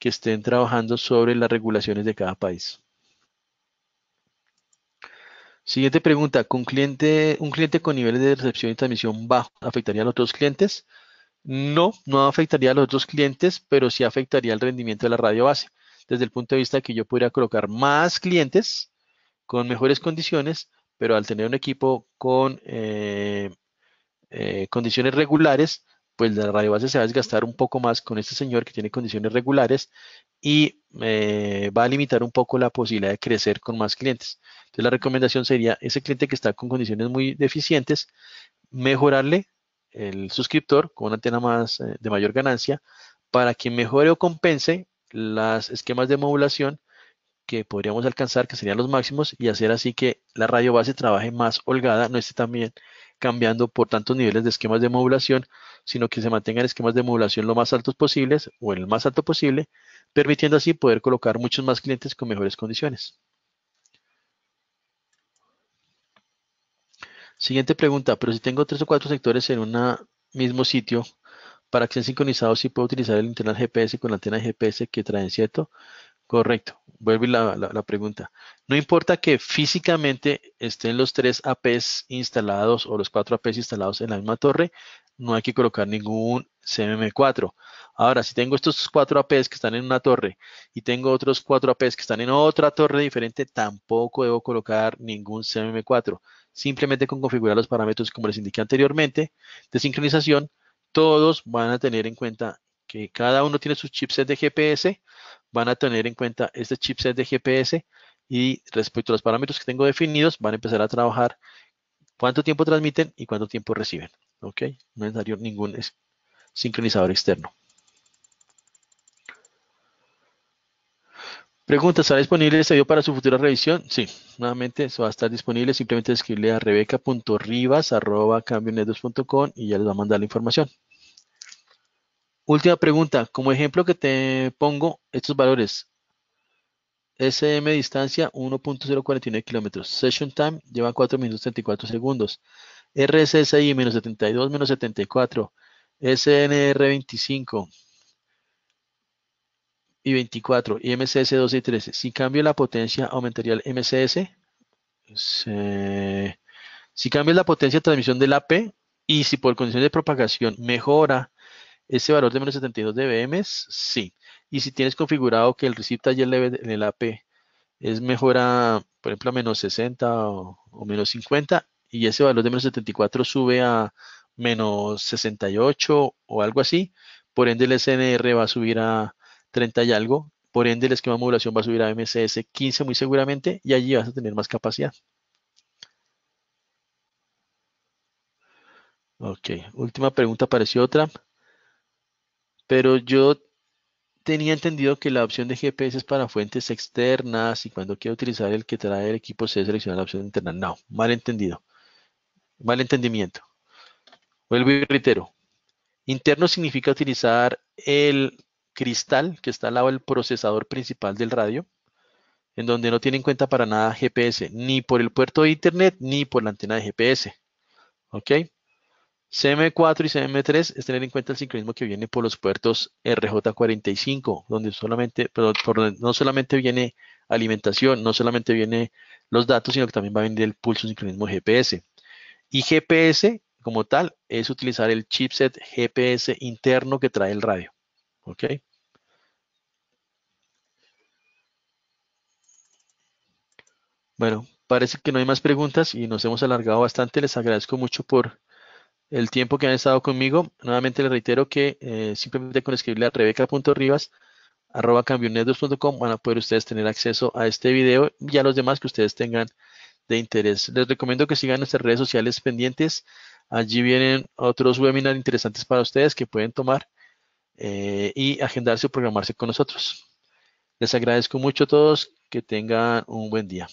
que estén trabajando sobre las regulaciones de cada país. Siguiente pregunta, ¿con cliente, ¿un cliente con niveles de recepción y transmisión bajo afectaría a los otros clientes? No, no afectaría a los otros clientes, pero sí afectaría el rendimiento de la radio base. Desde el punto de vista de que yo podría colocar más clientes con mejores condiciones, pero al tener un equipo con eh, eh, condiciones regulares, pues la radio base se va a desgastar un poco más con este señor que tiene condiciones regulares y eh, va a limitar un poco la posibilidad de crecer con más clientes. Entonces la recomendación sería ese cliente que está con condiciones muy deficientes, mejorarle el suscriptor con una antena más eh, de mayor ganancia para que mejore o compense los esquemas de modulación que podríamos alcanzar, que serían los máximos, y hacer así que la radio base trabaje más holgada, no esté también cambiando por tantos niveles de esquemas de modulación, sino que se mantengan esquemas de modulación lo más altos posibles o el más alto posible, permitiendo así poder colocar muchos más clientes con mejores condiciones. Siguiente pregunta, pero si tengo tres o cuatro sectores en un mismo sitio, para que sean sincronizados, sí puedo utilizar el internal GPS con la antena GPS que traen, ¿cierto? Correcto. Vuelvo a la, la, pregunta. No importa que físicamente estén los tres APs instalados o los cuatro APs instalados en la misma torre, no hay que colocar ningún CMM4. Ahora, si tengo estos cuatro APs que están en una torre y tengo otros cuatro APs que están en otra torre diferente, tampoco debo colocar ningún CMM4 simplemente con configurar los parámetros como les indiqué anteriormente de sincronización, todos van a tener en cuenta que cada uno tiene sus chipset de GPS, van a tener en cuenta este chipset de GPS y respecto a los parámetros que tengo definidos, van a empezar a trabajar cuánto tiempo transmiten y cuánto tiempo reciben. ¿Ok? No es necesario ningún sincronizador externo. Pregunta, ¿Está disponible este video para su futura revisión? Sí, nuevamente eso va a estar disponible. Simplemente escribirle a rebeca.ribas.com y ya les va a mandar la información. Última pregunta, como ejemplo que te pongo estos valores. SM distancia 1.049 kilómetros. Session time lleva 4 minutos 34 segundos. RSSI menos 72 menos 74. SNR 25 y 24 y MCS 12 y 13. Si cambio la potencia, aumentaría el MCS. Si cambias la potencia de transmisión del AP y si por condiciones de propagación mejora ese valor de menos 72 dBm, sí. Y si tienes configurado que el receive taller en el AP es mejora, por ejemplo, a menos 60 o menos 50 y ese valor de menos 74 sube a menos 68 o algo así, por ende el SNR va a subir a 30 y algo, por ende el esquema de modulación va a subir a MCS 15 muy seguramente y allí vas a tener más capacidad. Ok, última pregunta, apareció otra. Pero yo tenía entendido que la opción de GPS es para fuentes externas y cuando quiero utilizar el que trae el equipo se selecciona la opción interna. No, mal entendido. Mal entendimiento. Vuelvo y reitero. Interno significa utilizar el cristal que está al lado del procesador principal del radio, en donde no tiene en cuenta para nada GPS, ni por el puerto de Internet, ni por la antena de GPS. ¿Ok? CM4 y CM3 es tener en cuenta el sincronismo que viene por los puertos RJ45, donde solamente, no solamente viene alimentación, no solamente viene los datos, sino que también va a venir el pulso sincronismo GPS. Y GPS, como tal, es utilizar el chipset GPS interno que trae el radio. ¿Ok? Bueno, parece que no hay más preguntas y nos hemos alargado bastante. Les agradezco mucho por el tiempo que han estado conmigo. Nuevamente les reitero que eh, simplemente con escribirle a rebeca.rivas arroba van a poder ustedes tener acceso a este video y a los demás que ustedes tengan de interés. Les recomiendo que sigan nuestras redes sociales pendientes. Allí vienen otros webinars interesantes para ustedes que pueden tomar eh, y agendarse o programarse con nosotros. Les agradezco mucho a todos, que tengan un buen día.